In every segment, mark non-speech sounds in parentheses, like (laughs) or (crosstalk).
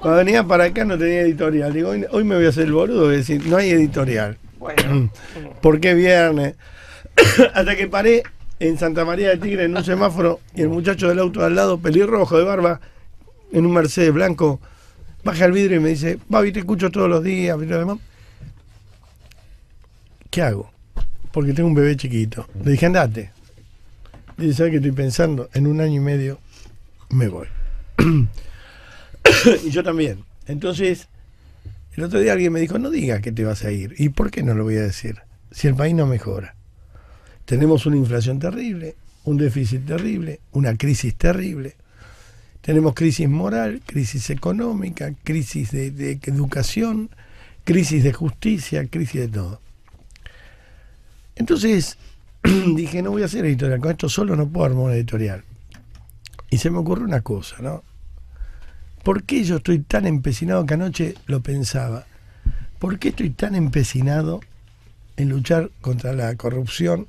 Cuando venía para acá no tenía editorial. Digo, hoy, me voy a hacer el boludo, y decir, no hay editorial. Bueno. (clears throat) ¿Por qué viernes? (clears throat) Hasta que paré en Santa María de Tigre en un semáforo y el muchacho del auto al lado, pelirrojo de barba, en un Mercedes blanco, baja el vidrio y me dice, Babi, te escucho todos los días, ¿Qué hago? Porque tengo un bebé chiquito. Le dije, andate. Dice, ¿sabes qué estoy pensando? En un año y medio me voy. (clears throat) (coughs) y yo también. Entonces, el otro día alguien me dijo, no digas que te vas a ir. ¿Y por qué no lo voy a decir? Si el país no mejora. Tenemos una inflación terrible, un déficit terrible, una crisis terrible. Tenemos crisis moral, crisis económica, crisis de, educación, crisis de justicia, crisis de todo. Entonces (clears throat) dije, no voy a hacer editorial, con esto solo no puedo armar una editorial. Y se me ocurre una cosa, ¿no? ¿Por qué yo estoy tan empecinado que anoche lo pensaba? ¿Por qué estoy tan empecinado en luchar contra la corrupción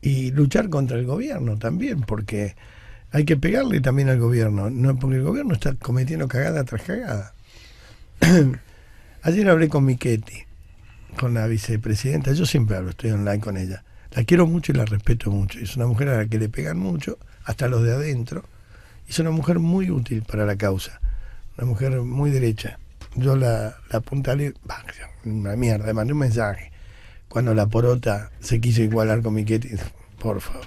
y luchar contra el gobierno también? Porque hay que pegarle también al gobierno, no porque el gobierno está cometiendo cagada tras cagada. (clears throat) Ayer hablé con Miquetti, con la vicepresidenta, yo siempre hablo, estoy online con ella. La quiero mucho y la respeto mucho. Es una mujer a la que le pegan mucho, hasta los de adentro. Es una mujer muy útil para la causa una mujer muy derecha. Yo la, la apuntalé, una mierda, mandé un mensaje. Cuando la porota se quiso igualar con mi Miquetti, por favor.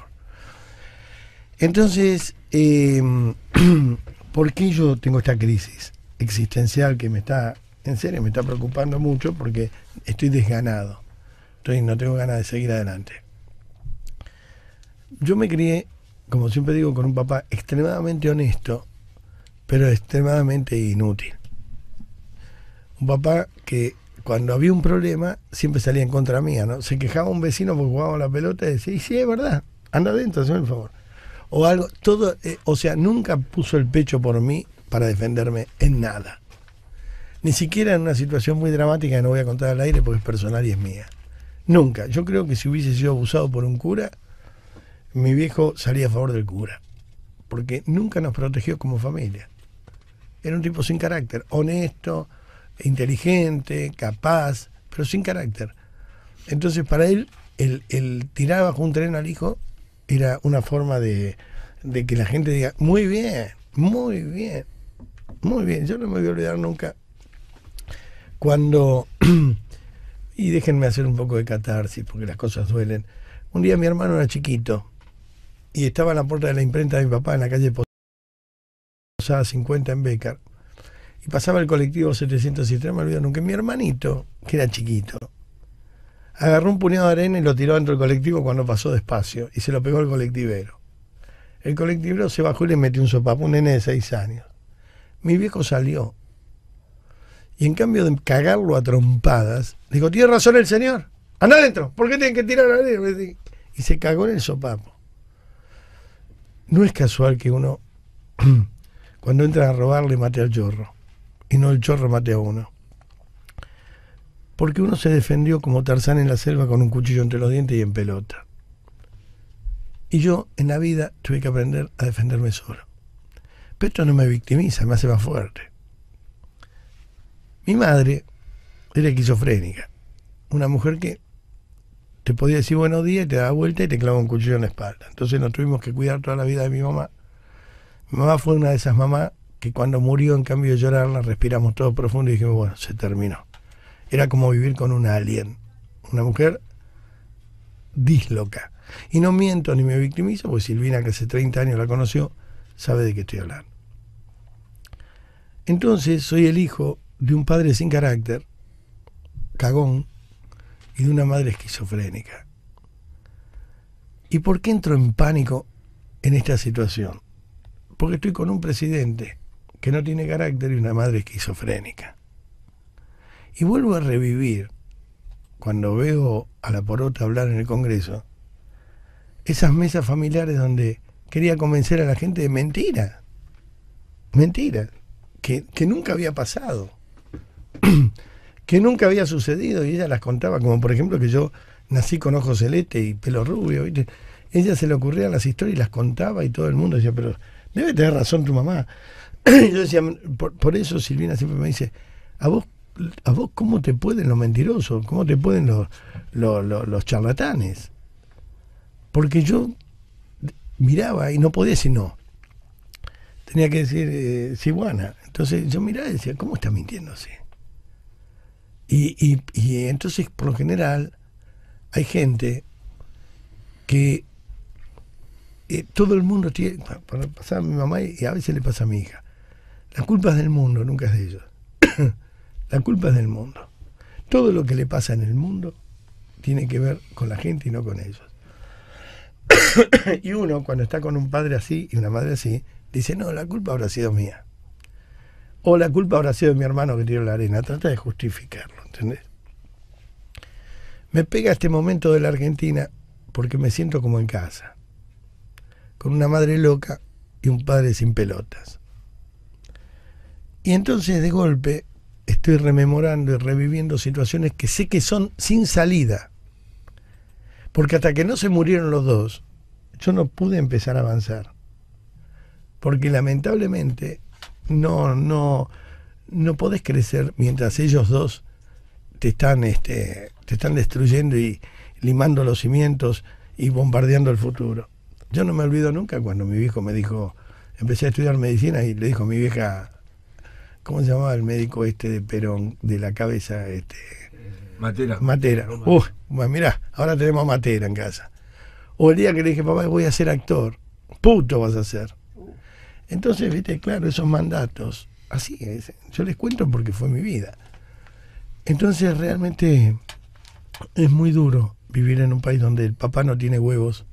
Entonces, em, (clears throat) ¿por qué yo tengo esta crisis existencial que me está, en serio, me está preocupando mucho porque estoy desganado? Entonces no tengo ganas de seguir adelante. Yo me crié, como siempre digo, con un papá extremadamente honesto, pero extremadamente inútil. Un papá que cuando había un problema siempre salía en contra mía, ¿no? Se quejaba un vecino porque jugaba la pelota y decía, y sí, es verdad, anda adentro, hazme el favor. O algo, todo, eh, o sea, nunca puso el pecho por mí para defenderme en nada. Ni siquiera en una situación muy dramática que no voy a contar al aire porque es personal y es mía. Nunca. Yo creo que si hubiese sido abusado por un cura, mi viejo salía a favor del cura. Porque nunca nos protegió como familia. Era un tipo sin carácter, honesto, inteligente, capaz, pero sin carácter. Entonces para él el, tirar bajo un tren al hijo era una forma de, de que la gente diga, muy bien, muy bien, muy bien. Yo no me voy a olvidar nunca cuando, (clears throat) y déjenme hacer un poco de catarsis porque las cosas duelen. Un día mi hermano era chiquito y estaba en la puerta de la imprenta de mi papá en la calle a 50 en Becar. Y pasaba el colectivo 707, me olvido nunca. Mi hermanito, que era chiquito, agarró un puñado de arena y lo tiró dentro del colectivo cuando pasó despacio y se lo pegó al colectivero. El colectivero se bajó y le metió un sopapo, un nene de 6 años. Mi viejo salió. Y en cambio de cagarlo a trompadas, dijo, tiene razón el señor. Anda adentro, ¿por qué tienen que tirar arena? Y se cagó en el sopapo. No es casual que uno (clears throat) Cuando entran a robarle, le maté al chorro. Y no el chorro mate a uno. Porque uno se defendió como Tarzán en la selva con un cuchillo entre los dientes y en pelota. Y yo en la vida tuve que aprender a defenderme solo. Pero esto no me victimiza, me hace más fuerte. Mi madre era esquizofrénica. Una mujer que te podía decir buenos días, te daba vuelta y te clavaba un cuchillo en la espalda. Entonces nos tuvimos que cuidar toda la vida de mi mamá mamá fue una de esas mamás que cuando murió, en cambio de llorar, respiramos todo profundo y dijimos, bueno, se terminó. Era como vivir con un alien, una mujer disloca. Y no miento ni me victimizo, porque Silvina, que hace 30 años la conoció, sabe de qué estoy hablando. Entonces, soy el hijo de un padre sin carácter, cagón, y de una madre esquizofrénica. ¿Y por qué entro en pánico en esta situación? porque estoy con un presidente que no tiene carácter y una madre esquizofrénica. Y vuelvo a revivir, cuando veo a la porota hablar en el Congreso, esas mesas familiares donde quería convencer a la gente de mentira mentira, Que, nunca había pasado. (clears throat) que nunca había sucedido. Y ella las contaba, como por ejemplo que yo nací con ojos celeste y pelo rubio. ¿viste? Ella se le ocurría las historias y las contaba y todo el mundo decía, pero debe tener razón tu mamá. (clears throat) yo decía, por, eso Silvina siempre me dice, a vos, a vos cómo te pueden los mentirosos, cómo te pueden los, los, charlatanes. Porque yo miraba y no podía decir no. Tenía que decir si eh, guana. Entonces yo miraba y decía, ¿cómo está mintiéndose? Y, y entonces, por lo general, hay gente que eh, todo el mundo tiene, para pasar a mi mamá y a veces le pasa a mi hija, la culpa es del mundo, nunca es de ellos. (coughs) la culpa es del mundo. Todo lo que le pasa en el mundo tiene que ver con la gente y no con ellos. (coughs) y uno, cuando está con un padre así y una madre así, dice, no, la culpa habrá sido mía. O la culpa habrá sido de mi hermano que tiró la arena. Trata de justificarlo, ¿entendés? Me pega este momento de la Argentina porque me siento como en casa con una madre loca y un padre sin pelotas. Y entonces de golpe estoy rememorando y reviviendo situaciones que sé que son sin salida. Porque hasta que no se murieron los dos, yo no pude empezar a avanzar. Porque lamentablemente no, no, no podés crecer mientras ellos dos te están, este, te están destruyendo y limando los cimientos y bombardeando el futuro. Yo no me olvido nunca cuando mi viejo me dijo, empecé a estudiar medicina y le dijo a mi vieja, ¿cómo se llamaba el médico este de Perón, de la cabeza? Este, Matera. Matera. Uf, mirá, ahora tenemos Matera en casa. O el día que le dije, papá, voy a ser actor, puto vas a ser. Entonces, viste, claro, esos mandatos, así yo les cuento porque fue mi vida. Entonces, realmente es muy duro vivir en un país donde el papá no tiene huevos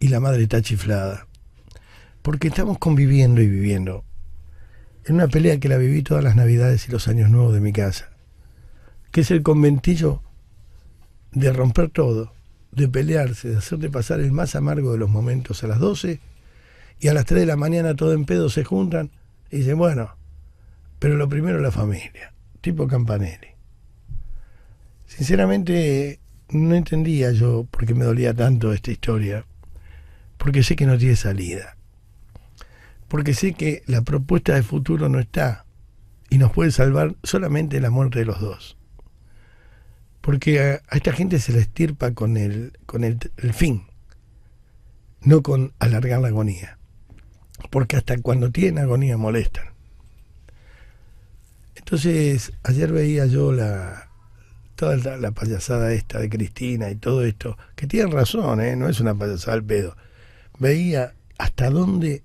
y la madre está chiflada. Porque estamos conviviendo y viviendo en una pelea que la viví todas las navidades y los años nuevos de mi casa, que es el conventillo de romper todo, de pelearse, de hacerte pasar el más amargo de los momentos a las 12 y a las 3 de la mañana todo en pedo se juntan y dicen, bueno, pero lo primero la familia, tipo Campanelli. Sinceramente no entendía yo por qué me dolía tanto esta historia porque sé que no tiene salida, porque sé que la propuesta de futuro no está y nos puede salvar solamente la muerte de los dos. Porque a, esta gente se la estirpa con el, con el, fin, no con alargar la agonía. Porque hasta cuando tienen agonía molestan. Entonces, ayer veía yo la, toda la, payasada esta de Cristina y todo esto, que tienen razón, ¿eh? no es una payasada al pedo veía hasta dónde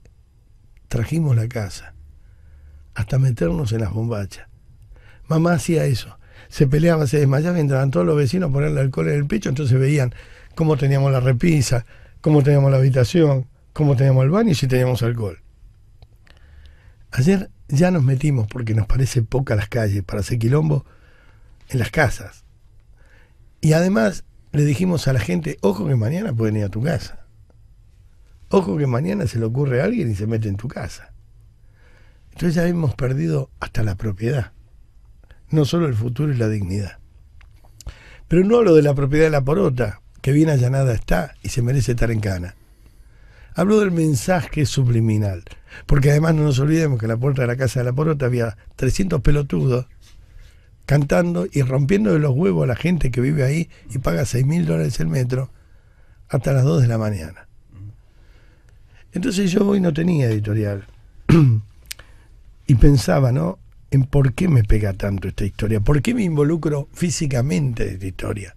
trajimos la casa, hasta meternos en las bombachas. Mamá hacía eso, se peleaba, se desmayaba, entraban todos los vecinos a ponerle alcohol en el pecho, entonces veían cómo teníamos la repisa, cómo teníamos la habitación, cómo teníamos el baño y si teníamos alcohol. Ayer ya nos metimos, porque nos parece poca las calles para hacer quilombo, en las casas. Y además le dijimos a la gente, ojo que mañana pueden ir a tu casa. Ojo que mañana se le ocurre a alguien y se mete en tu casa. Entonces ya hemos perdido hasta la propiedad. No solo el futuro y la dignidad. Pero no hablo de la propiedad de la porota, que bien allanada está y se merece estar en cana. Hablo del mensaje subliminal. Porque además no nos olvidemos que en la puerta de la casa de la porota había 300 pelotudos cantando y rompiendo de los huevos a la gente que vive ahí y paga 6.000 mil dólares el metro hasta las 2 de la mañana. Entonces yo hoy no tenía editorial. (clears throat) y pensaba, ¿no? En por qué me pega tanto esta historia, por qué me involucro físicamente de esta historia,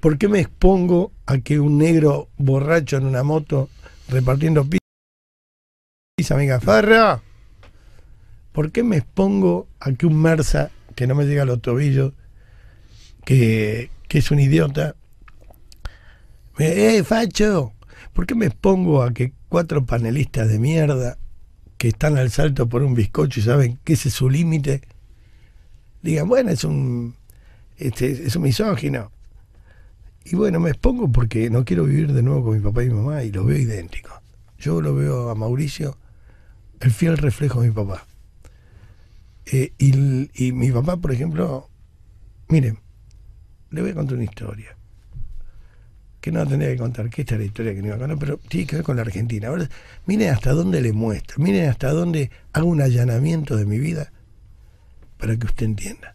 por qué me expongo a que un negro borracho en una moto repartiendo pizza me amiga Farra, ¿por qué me expongo a que un Mersa que no me llega a los tobillos, que, es un idiota, ¡eh, facho! ¿Por qué me expongo a que cuatro panelistas de mierda que están al salto por un bizcocho y saben que ese es su límite, digan, bueno, es un, este, es un misógino. Y bueno, me expongo porque no quiero vivir de nuevo con mi papá y mi mamá y lo veo idéntico Yo lo veo a Mauricio, el fiel reflejo de mi papá. Eh, y, y mi papá, por ejemplo, miren, le voy a contar una historia que no tendría que contar, que esta es la historia que no iba a contar, pero tiene que ver con la Argentina. Ahora, miren hasta dónde le muestro, miren hasta dónde hago un allanamiento de mi vida para que usted entienda.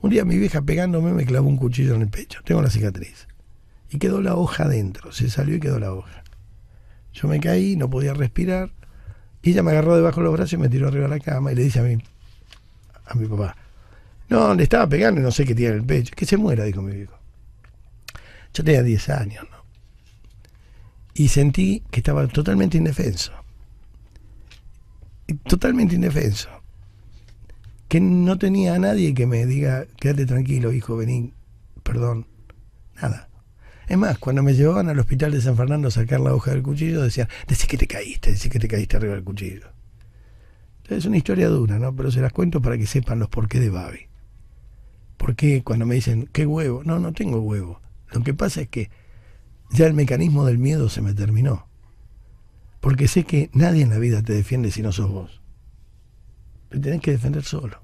Un día mi vieja pegándome me clavó un cuchillo en el pecho, tengo la cicatriz, y quedó la hoja adentro, se salió y quedó la hoja. Yo me caí, no podía respirar, y ella me agarró debajo de los brazos y me tiró arriba de la cama y le dice a mí, a mi papá, no, le estaba pegando y no sé qué tiene en el pecho, que se muera, dijo mi viejo. Yo tenía 10 años, ¿no? Y sentí que estaba totalmente indefenso. Totalmente indefenso. Que no tenía a nadie que me diga, quédate tranquilo, hijo, vení, perdón. Nada. Es más, cuando me llevaban al hospital de San Fernando a sacar la hoja del cuchillo, decían, decís que te caíste, decís que te caíste arriba del cuchillo. Entonces, es una historia dura, ¿no? Pero se las cuento para que sepan los qué de Babi. ¿Por qué cuando me dicen, qué huevo? No, no tengo huevo. Lo que pasa es que ya el mecanismo del miedo se me terminó. Porque sé que nadie en la vida te defiende si no sos vos. Te tenés que defender solo.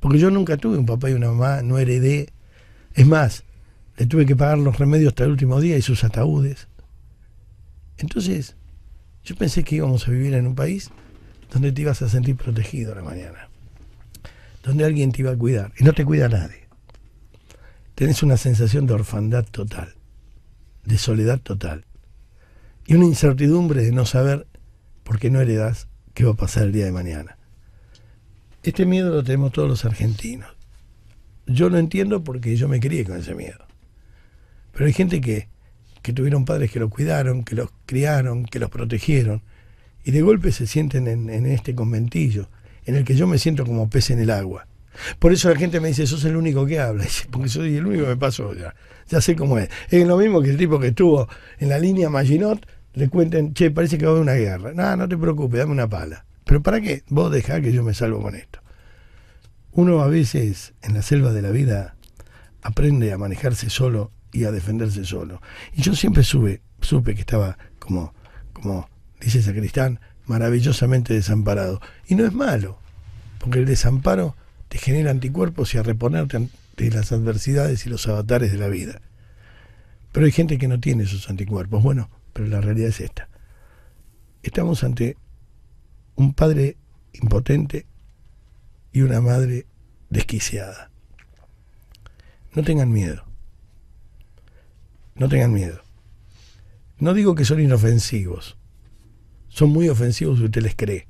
Porque yo nunca tuve un papá y una mamá, no heredé. Es más, le tuve que pagar los remedios hasta el último día y sus ataúdes. Entonces, yo pensé que íbamos a vivir en un país donde te ibas a sentir protegido la mañana. Donde alguien te iba a cuidar. Y no te cuida nadie tenés una sensación de orfandad total, de soledad total, y una incertidumbre de no saber, porque no heredás, qué va a pasar el día de mañana. Este miedo lo tenemos todos los argentinos. Yo lo entiendo porque yo me crié con ese miedo. Pero hay gente que, tuvieron padres que los cuidaron, que los criaron, que los protegieron, y de golpe se sienten en, en este conventillo, en el que yo me siento como pez en el agua. Por eso la gente me dice, sos el único que habla. (laughs) Porque soy el único que me pasó ya. Ya sé cómo es. Es lo mismo que el tipo que estuvo en la línea Maginot, le cuenten, che, parece que va a haber una guerra. No, no te preocupes, dame una pala. Pero ¿para qué? Vos dejá que yo me salvo con esto. Uno a veces en la selva de la vida aprende a manejarse solo y a defenderse solo. Y yo siempre supe que estaba como, como dice Sacristán, maravillosamente desamparado. Y no es malo, porque el desamparo te genera anticuerpos y a reponerte ante las adversidades y los avatares de la vida. Pero hay gente que no tiene esos anticuerpos. Bueno, pero la realidad es esta. Estamos ante un padre impotente y una madre desquiciada. No tengan miedo. No tengan miedo. No digo que son inofensivos. Son muy ofensivos si usted les cree.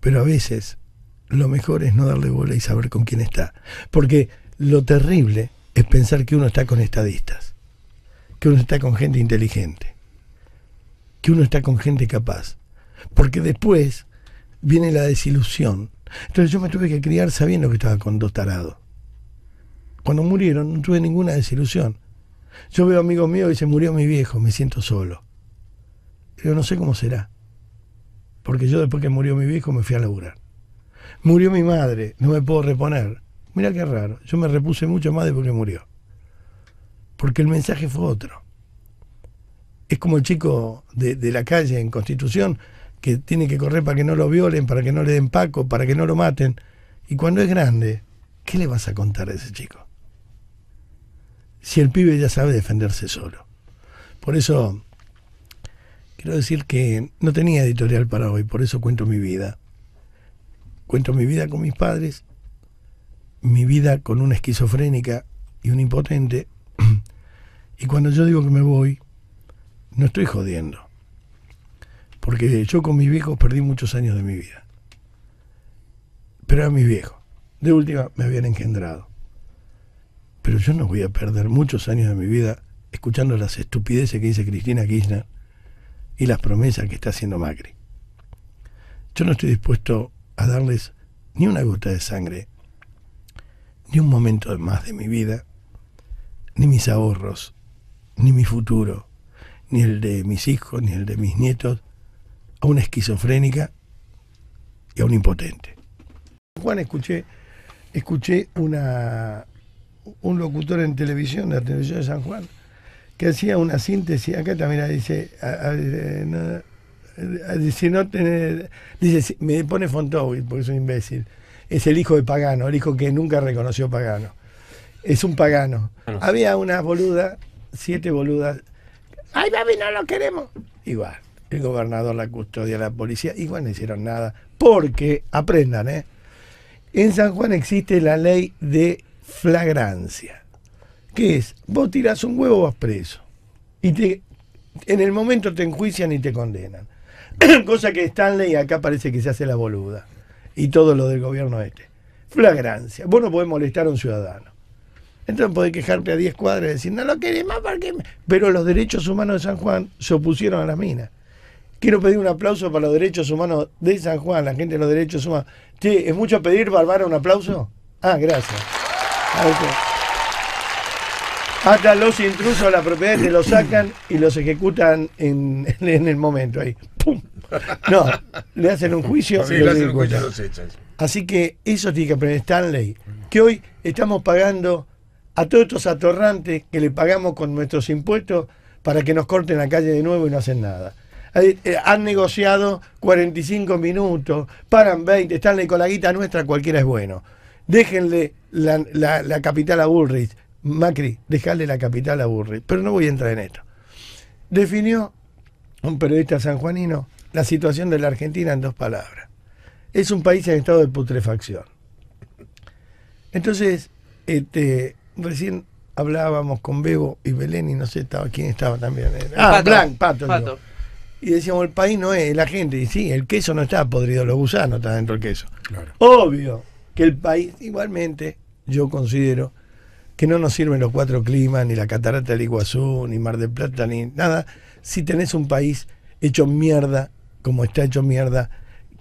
Pero a veces lo mejor es no darle bola y saber con quién está. Porque lo terrible es pensar que uno está con estadistas, que uno está con gente inteligente, que uno está con gente capaz. Porque después viene la desilusión. Entonces yo me tuve que criar sabiendo que estaba con dos tarados. Cuando murieron no tuve ninguna desilusión. Yo veo amigos míos y se murió mi viejo, me siento solo. Yo no sé cómo será. Porque yo después que murió mi viejo me fui a laburar. Murió mi madre, no me puedo reponer. Mira qué raro, yo me repuse mucho más de porque murió. Porque el mensaje fue otro. Es como el chico de, de la calle en Constitución que tiene que correr para que no lo violen, para que no le den paco, para que no lo maten. Y cuando es grande, ¿qué le vas a contar a ese chico? Si el pibe ya sabe defenderse solo. Por eso, quiero decir que no tenía editorial para hoy, por eso cuento mi vida. Cuento mi vida con mis padres, mi vida con una esquizofrénica y un impotente. (clears throat) Y cuando yo digo que me voy, no estoy jodiendo. Porque yo con mis viejos perdí muchos años de mi vida. Pero a mis viejos. De última me habían engendrado. Pero yo no voy a perder muchos años de mi vida escuchando las estupideces que dice Cristina Kirchner y las promesas que está haciendo Macri. Yo no estoy dispuesto a darles ni una gota de sangre, ni un momento más de mi vida, ni mis ahorros, ni mi futuro, ni el de mis hijos, ni el de mis nietos, a una esquizofrénica y a un impotente. Juan, escuché, escuché una, un locutor en televisión, de la televisión de San Juan, que hacía una síntesis, acá también dice, a, eh, eh, eh, no dice, me pone Fontowil porque es un imbécil. Es el hijo de Pagano, el hijo que nunca reconoció Pagano. Es un pagano. Había una boluda, siete boludas. ¡Ay, baby, no lo queremos! Igual, el gobernador, la custodia, la policía, igual no hicieron nada. Porque, aprendan, ¿eh? En San Juan existe la ley de flagrancia. que es? Vos tirás un huevo, vas preso. Y te, en el momento te enjuician y te condenan. (coughs) Cosa que Stanley acá parece que se hace la boluda. Y todo lo del gobierno este. Flagrancia. Vos no podés molestar a un ciudadano. Entonces podés quejarte a 10 cuadras y decir, no lo más porque... Pero los derechos humanos de San Juan se opusieron a las minas. Quiero pedir un aplauso para los derechos humanos de San Juan, la gente de los derechos humanos. ¿es mucho pedir, Barbara, un aplauso? Ah, gracias. Hasta los intrusos a la propiedad te los sacan y los ejecutan en, el momento ahí. No, le hacen un juicio. y hacen los Así que eso tiene que aprender ley. Que hoy estamos pagando a todos estos atorrantes que le pagamos con nuestros impuestos para que nos corten la calle de nuevo y no hacen nada. Eh, han negociado 45 minutos, paran 20, Stanley con la guita nuestra, cualquiera es bueno. Déjenle la, la capital a Bullrich Macri, dejarle la capital a Burri. Pero no voy a entrar en esto. Definió un periodista sanjuanino la situación de la Argentina en dos palabras. Es un país en estado de putrefacción. Entonces, este, recién hablábamos con Bebo y Belén y no sé estaba, quién estaba también. Eh, ah, Blanc, Pato. Y decíamos, el país no es la gente. Y sí, el queso no está podrido, los gusanos están dentro del queso. Obvio que el país, igualmente, yo considero que no nos sirven los cuatro climas, ni la catarata del Iguazú, ni Mar del Plata, ni nada, si tenés un país hecho mierda, como está hecho mierda,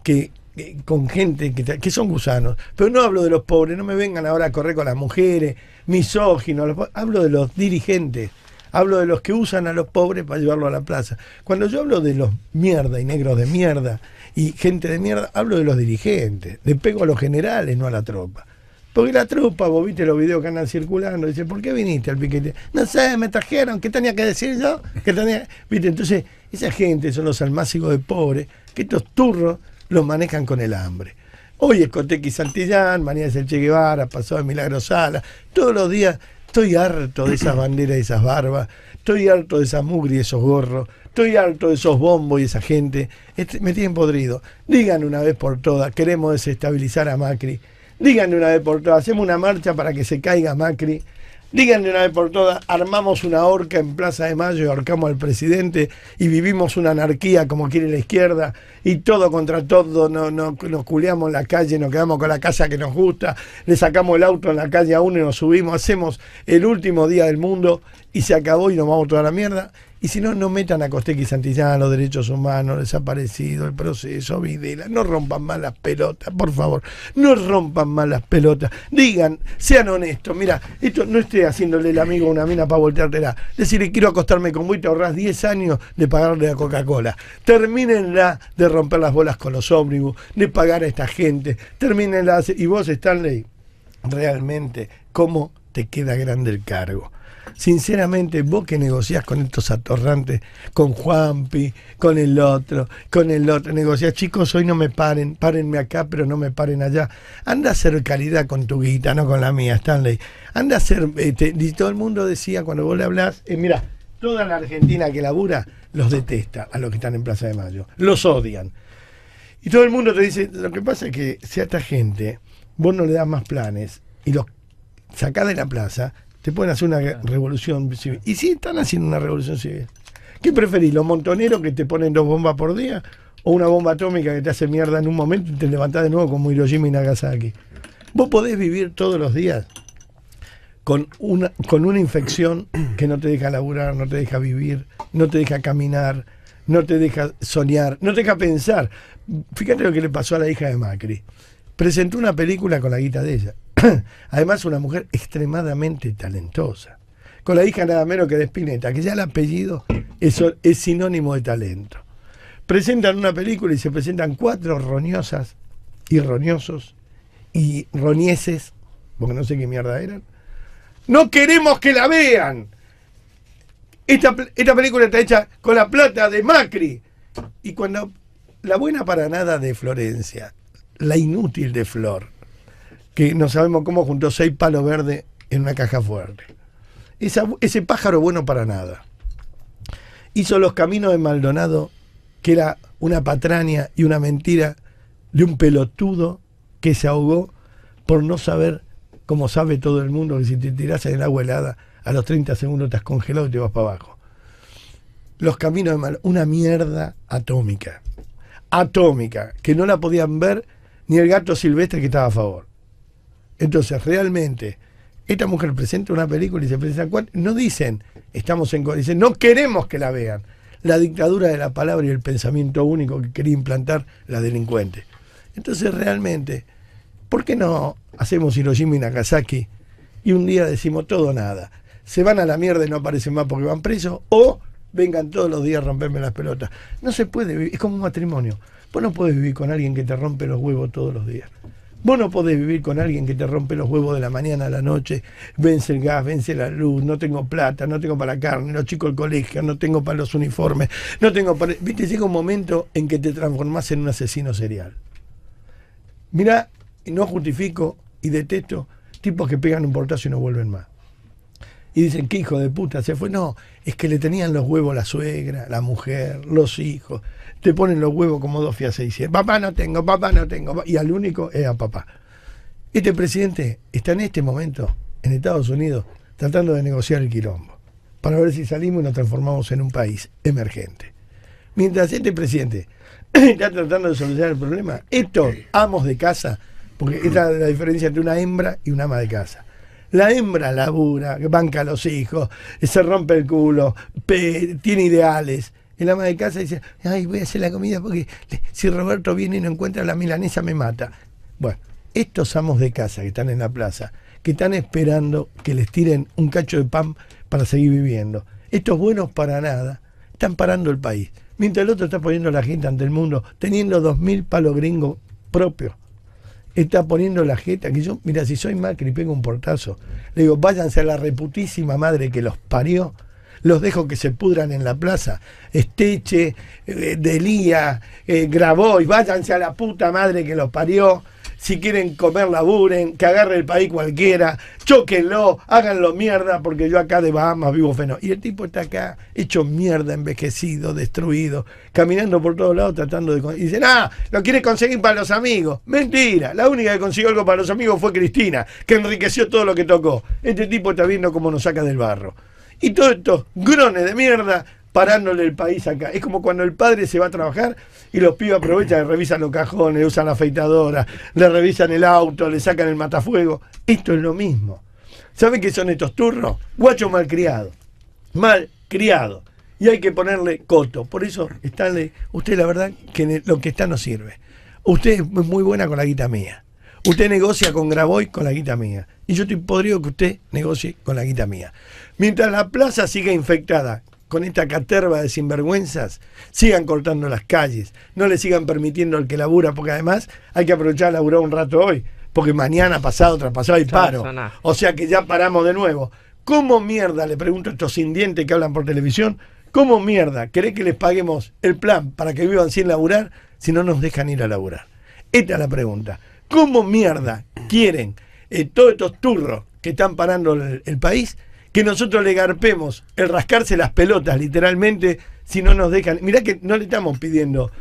que, eh, con gente que, que, son gusanos. Pero no hablo de los pobres, no me vengan ahora a correr con las mujeres, misóginos, hablo de los dirigentes, hablo de los que usan a los pobres para llevarlo a la plaza. Cuando yo hablo de los mierda y negros de mierda y gente de mierda, hablo de los dirigentes, de pego a los generales, no a la tropa. Porque la trupa, vos viste los videos que andan circulando, dice, ¿por qué viniste al piquete? No sé, me trajeron, ¿qué tenía que decir yo? ¿Qué tenía? ¿Viste? Entonces, esa gente son los almácigos de pobres, que estos turros los manejan con el hambre. Hoy es Cotequi Santillán, mañana es el Che Guevara, pasó de Milagro Todos los días estoy harto de esas banderas y esas barbas, estoy harto de esa mugre y esos gorros, estoy harto de esos bombos y esa gente. Este, me tienen podrido. Digan una vez por todas, queremos desestabilizar a Macri Díganle una vez por todas, hacemos una marcha para que se caiga Macri. Díganle una vez por todas, armamos una horca en Plaza de Mayo y ahorcamos al presidente y vivimos una anarquía como quiere la izquierda y todo contra todo, no, no, nos culeamos en la calle, nos quedamos con la casa que nos gusta, le sacamos el auto en la calle a uno y nos subimos, hacemos el último día del mundo y se acabó y nos vamos toda la mierda. Y si no, no metan a y Santillán, los derechos humanos, desaparecido, el proceso, Videla. No rompan más las pelotas, por favor. No rompan más las pelotas. Digan, sean honestos. Mira, esto no estoy haciéndole el amigo a una mina para volteártela. Decirle, quiero acostarme con vos y te ahorras 10 años de pagarle a Coca-Cola. Termínenla de romper las bolas con los ómnibus, de pagar a esta gente. Termínenla. Y vos, ley realmente, ¿cómo...? te queda grande el cargo. Sinceramente, vos que negociás con estos atorrantes, con Juanpi, con el otro, con el otro, negociás, chicos, hoy no me paren, párenme acá, pero no me paren allá. Anda a hacer calidad con tu guita, no con la mía, Stanley. Anda a hacer, este, y todo el mundo decía cuando vos le hablás, eh, mira, toda la Argentina que labura los detesta a los que están en Plaza de Mayo, los odian. Y todo el mundo te dice, lo que pasa es que si a esta gente vos no le das más planes y los Sacá de la plaza, te pueden hacer una revolución civil. Y sí, están haciendo una revolución civil. ¿Qué preferís? ¿Los montoneros que te ponen dos bombas por día? ¿O una bomba atómica que te hace mierda en un momento y te levantás de nuevo como Hiroshima y Nagasaki? Vos podés vivir todos los días con una, con una infección que no te deja laburar, no te deja vivir, no te deja caminar, no te deja soñar, no te deja pensar. Fíjate lo que le pasó a la hija de Macri. Presentó una película con la guita de ella. (clears throat) Además, una mujer extremadamente talentosa. Con la hija nada menos que de Spinetta, que ya el apellido es, es sinónimo de talento. Presentan una película y se presentan cuatro roñosas y roñosos y roñeses, porque no sé qué mierda eran. No queremos que la vean. Esta, esta, película está hecha con la plata de Macri. Y cuando la buena para nada de Florencia, la inútil de Flor, no sabemos cómo juntó seis palos verdes en una caja fuerte. ese pájaro bueno para nada. Hizo los caminos de Maldonado, que era una patraña y una mentira de un pelotudo que se ahogó por no saber, como sabe todo el mundo, que si te tiras en el agua helada, a los 30 segundos te has congelado y te vas para abajo. Los caminos de Maldonado, una mierda atómica. Atómica, que no la podían ver ni el gato silvestre que estaba a favor. Entonces, realmente, esta mujer presenta una película y se presenta cuál, no dicen, estamos en dicen, no queremos que la vean. La dictadura de la palabra y el pensamiento único que quería implantar la delincuente. Entonces, realmente, ¿por qué no hacemos Hiroshima y Nagasaki y un día decimos todo nada? Se van a la mierda y no aparecen más porque van presos, o vengan todos los días a romperme las pelotas. No se puede vivir, es como un matrimonio. Vos no puedes vivir con alguien que te rompe los huevos todos los días. Vos no podés vivir con alguien que te rompe los huevos de la mañana a la noche, vence el gas, vence la luz, no tengo plata, no tengo para la carne, no chico el colegio, no tengo para los uniformes, no tengo para... Viste, llega un momento en que te transformás en un asesino serial. Mirá, no justifico y detesto tipos que pegan un portazo y no vuelven más. Y dicen, qué hijo de puta se fue. No, es que le tenían los huevos la suegra, la mujer, los hijos te ponen los huevos como dos fias y dice, papá no tengo, papá no tengo, y al único es a papá. Este presidente está en este momento en Estados Unidos tratando de negociar el quilombo, para ver si salimos y nos transformamos en un país emergente. Mientras este presidente (clears throat) está tratando de solucionar el problema, estos amos de casa, porque esta es la diferencia entre una hembra y una ama de casa. La hembra labura, banca a los hijos, se rompe el culo, tiene ideales el ama de casa dice, ay, voy a hacer la comida porque si Roberto viene y no encuentra la milanesa me mata. Bueno, estos amos de casa que están en la plaza, que están esperando que les tiren un cacho de pan para seguir viviendo, estos buenos para nada, están parando el país. Mientras el otro está poniendo la gente ante el mundo, teniendo dos mil palos gringos propios está poniendo la jeta, que yo, mira, si soy Macri, pego un portazo, le digo, váyanse a la reputísima madre que los parió, los dejo que se pudran en la plaza. Esteche, eh, Delía, eh, Grabó y váyanse a la puta madre que los parió. Si quieren comer, laburen, que agarre el país cualquiera, chóquenlo, háganlo mierda, porque yo acá de Bahamas vivo feno. Y el tipo está acá, hecho mierda, envejecido, destruido, caminando por todos lados tratando de. Y dicen, ah, lo quiere conseguir para los amigos. Mentira, la única que consiguió algo para los amigos fue Cristina, que enriqueció todo lo que tocó. Este tipo está viendo cómo nos saca del barro y todos estos grones de mierda parándole el país acá. Es como cuando el padre se va a trabajar y los pibes aprovechan, revisan los cajones, usan la afeitadora, le revisan el auto, le sacan el matafuego. Esto es lo mismo. ¿Saben qué son estos turnos? Guacho Mal criado Y hay que ponerle coto. Por eso, Stanley, usted la verdad que lo que está no sirve. Usted es muy buena con la guita mía. Usted negocia con Graboy con la guita mía. Y yo estoy podrido que usted negocie con la guita mía. Mientras la plaza siga infectada con esta caterva de sinvergüenzas, sigan cortando las calles, no le sigan permitiendo al que labura, porque además hay que aprovechar a laburar un rato hoy, porque mañana, pasado, traspasado hay paro. O sea que ya paramos de nuevo. ¿Cómo mierda, le pregunto a estos sin dientes que hablan por televisión, cómo mierda querés que les paguemos el plan para que vivan sin laburar si no nos dejan ir a laburar? Esta es la pregunta. ¿Cómo mierda quieren eh, todos estos turros que están parando el, país que nosotros le garpemos el rascarse las pelotas, literalmente, si no nos dejan. Mirá que no le estamos pidiendo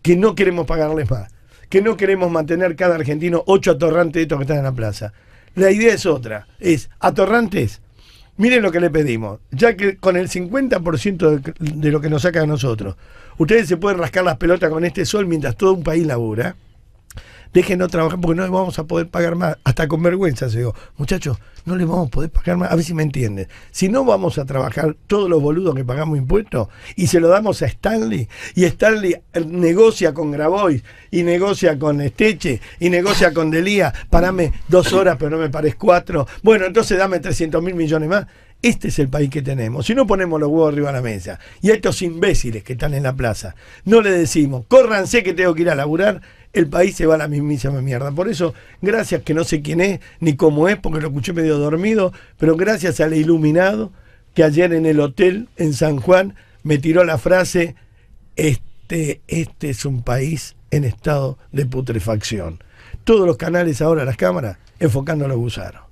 que no queremos pagarles más, que no queremos mantener cada argentino ocho atorrantes de estos que están en la plaza. La idea es otra, es atorrantes, miren lo que le pedimos, ya que con el 50% de, de, lo que nos saca a nosotros, ustedes se pueden rascar las pelotas con este sol mientras todo un país labura no trabajar porque no les vamos a poder pagar más. Hasta con vergüenza se digo, muchachos, no les vamos a poder pagar más. A ver si me entienden. Si no vamos a trabajar todos los boludos que pagamos impuestos y se lo damos a Stanley, y Stanley eh, negocia con Grabois, y negocia con Esteche, y negocia con Delia parame dos horas, pero no me pares cuatro. Bueno, entonces dame 300 mil millones más. Este es el país que tenemos. Si no ponemos los huevos arriba de la mesa y a estos imbéciles que están en la plaza, no le decimos, córranse que tengo que ir a laburar, el país se va a la mismísima mierda. Por eso, gracias que no sé quién es ni cómo es, porque lo escuché medio dormido, pero gracias al iluminado que ayer en el hotel en San Juan me tiró la frase, este, este es un país en estado de putrefacción. Todos los canales ahora, las cámaras, enfocando a los gusanos.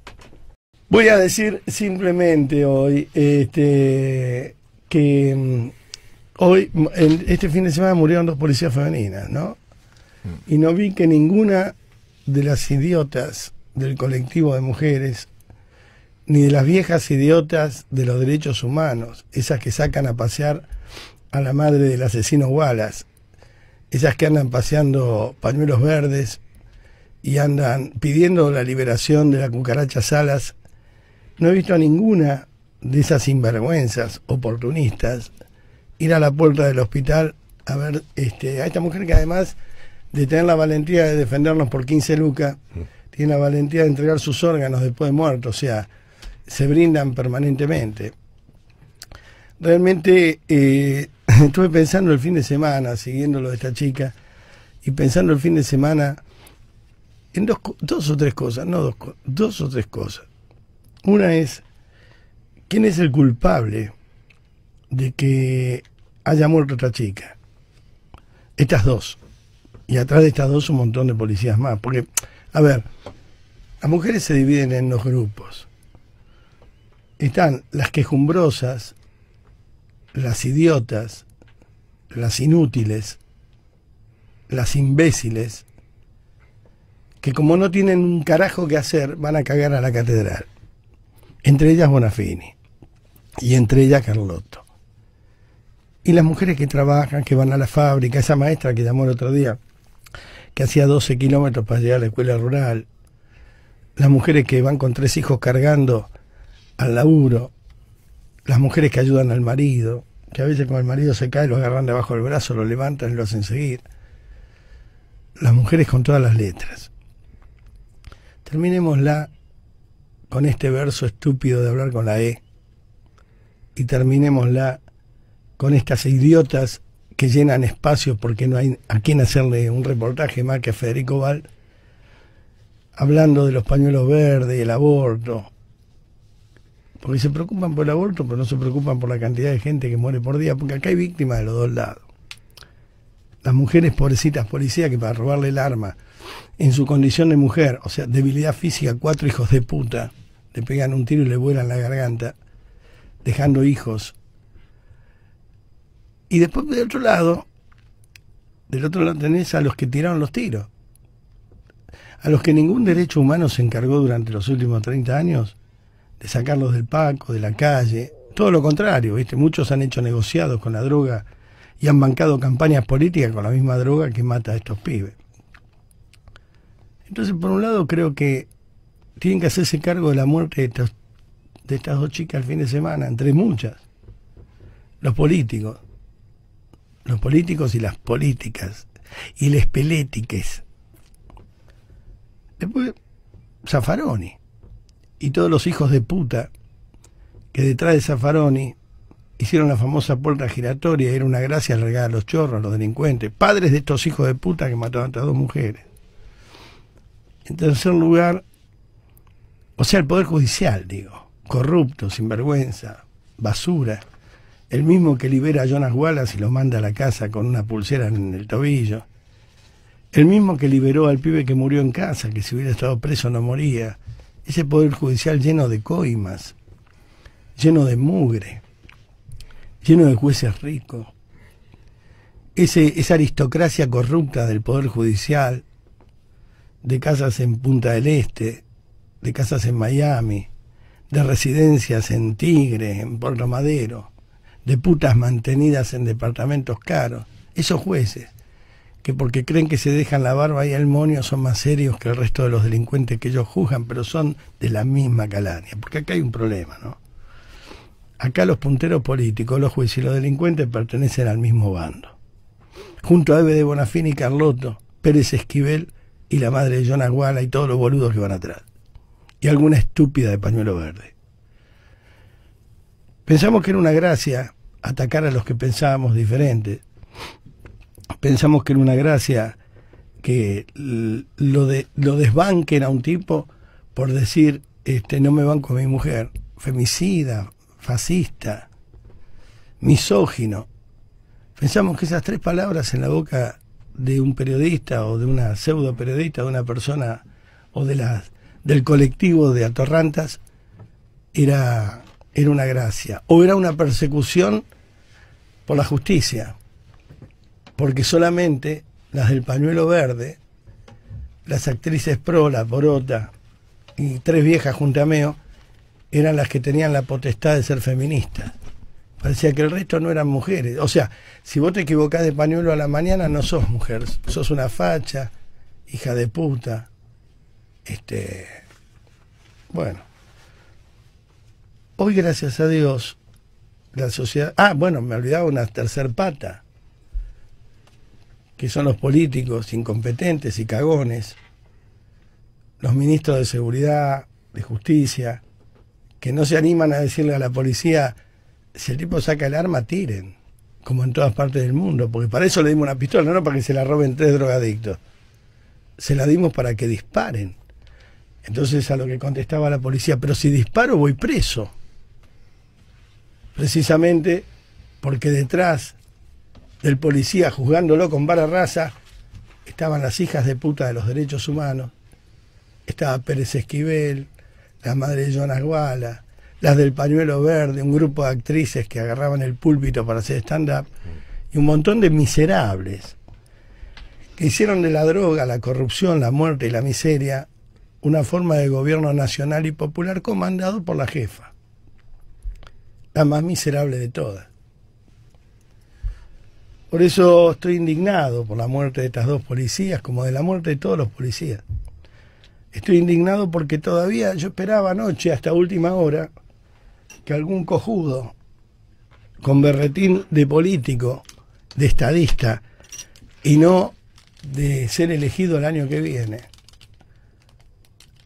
Voy a decir simplemente hoy este, que mm, hoy, este fin de semana murieron dos policías femeninas, ¿no? y no vi que ninguna de las idiotas del colectivo de mujeres, ni de las viejas idiotas de los derechos humanos, esas que sacan a pasear a la madre del asesino Wallace, esas que andan paseando pañuelos verdes y andan pidiendo la liberación de la cucaracha Salas, no he visto a ninguna de esas sinvergüenzas oportunistas ir a la puerta del hospital a ver este, a esta mujer que además de tener la valentía de defendernos por 15 lucas, mm. tiene la valentía de entregar sus órganos después de muerto, o sea, se brindan permanentemente. Realmente eh, (laughs) estuve pensando el fin de semana, siguiéndolo de esta chica, y pensando el fin de semana en dos, dos o tres cosas, no dos, dos o tres cosas. Una es, ¿quién es el culpable de que haya muerto esta chica? Estas dos. Y atrás de estas dos un montón de policías más. Porque, a ver, las mujeres se dividen en dos grupos. Están las quejumbrosas, las idiotas, las inútiles, las imbéciles, que como no tienen un carajo que hacer, van a cagar a la catedral. Entre ellas Bonafini y entre ellas Carlotto. Y las mujeres que trabajan, que van a la fábrica, esa maestra que llamó el otro día, que hacía 12 kilómetros para llegar a la escuela rural, las mujeres que van con tres hijos cargando al laburo, las mujeres que ayudan al marido, que a veces cuando el marido se cae lo agarran debajo del brazo, lo levantan y lo hacen seguir. Las mujeres con todas las letras. Terminémosla con este verso estúpido de hablar con la E y terminémosla con estas idiotas que llenan espacios porque no hay a quién hacerle un reportaje más que a Federico Val, hablando de los pañuelos verdes, el aborto, porque se preocupan por el aborto, pero no se preocupan por la cantidad de gente que muere por día, porque acá hay víctimas de los dos lados. Las mujeres pobrecitas policías que para robarle el arma, en su condición de mujer, o sea, debilidad física, cuatro hijos de puta, le pegan un tiro y le vuelan la garganta, dejando hijos y después del otro lado, del otro lado tenés a los que tiraron los tiros, a los que ningún derecho humano se encargó durante los últimos 30 años de sacarlos del paco, de la calle, todo lo contrario, ¿viste? Muchos han hecho negociados con la droga y han bancado campañas políticas con la misma droga que mata a estos pibes. Entonces, por un lado, creo que tienen que hacerse cargo de la muerte de, de estas dos chicas el fin de semana, entre muchas, los políticos los políticos y las políticas, y les pelétiques. Después, Zaffaroni, y todos los hijos de puta que detrás de Zaffaroni hicieron la famosa puerta giratoria, era una gracia regar a los chorros, a los delincuentes, padres de estos hijos de puta que mataron a dos mujeres. En tercer lugar, o sea, el Poder Judicial, digo, corrupto, sinvergüenza, basura el mismo que libera a Jonas Wallace y lo manda a la casa con una pulsera en el tobillo, el mismo que liberó al pibe que murió en casa, que si hubiera estado preso no moría, ese poder judicial lleno de coimas, lleno de mugre, lleno de jueces ricos, ese, esa aristocracia corrupta del poder judicial, de casas en Punta del Este, de casas en Miami, de residencias en Tigre, en Puerto Madero, de putas mantenidas en departamentos caros. Esos jueces, que porque creen que se dejan la barba y el monio son más serios que el resto de los delincuentes que ellos juzgan, pero son de la misma calaña. Porque acá hay un problema, ¿no? Acá los punteros políticos, los jueces y los delincuentes pertenecen al mismo bando. Junto a Eve de Bonafini y Carlotto, Pérez Esquivel y la madre de John Aguala y todos los boludos que van atrás. Y alguna estúpida de pañuelo verde. Pensamos que era una gracia atacar a los que pensábamos diferentes. Pensamos que era una gracia que lo, de, lo desbanquen a un tipo por decir, este, no me banco a mi mujer, femicida, fascista, misógino. Pensamos que esas tres palabras en la boca de un periodista o de una pseudo periodista, de una persona o de las del colectivo de atorrantas era, era una gracia o era una persecución por la justicia, porque solamente las del pañuelo verde, las actrices Pro, la Borota y tres viejas juntameo, eran las que tenían la potestad de ser feministas. Parecía que el resto no eran mujeres. O sea, si vos te equivocás de pañuelo a la mañana, no sos mujer, sos una facha, hija de puta. Este. Bueno. Hoy, gracias a Dios, la sociedad. Ah, bueno, me olvidaba una tercer pata, que son los políticos incompetentes y cagones, los ministros de seguridad, de justicia, que no se animan a decirle a la policía, si el tipo saca el arma, tiren, como en todas partes del mundo, porque para eso le dimos una pistola, no para que se la roben tres drogadictos, se la dimos para que disparen. Entonces a lo que contestaba la policía, pero si disparo voy preso precisamente porque detrás del policía juzgándolo con vara raza estaban las hijas de puta de los derechos humanos, estaba Pérez Esquivel, la madre de Jonas Guala, las del pañuelo verde, un grupo de actrices que agarraban el púlpito para hacer stand-up, y un montón de miserables que hicieron de la droga, la corrupción, la muerte y la miseria una forma de gobierno nacional y popular comandado por la jefa la más miserable de todas. Por eso estoy indignado por la muerte de estas dos policías, como de la muerte de todos los policías. Estoy indignado porque todavía yo esperaba anoche, hasta última hora, que algún cojudo con berretín de político, de estadista, y no de ser elegido el año que viene,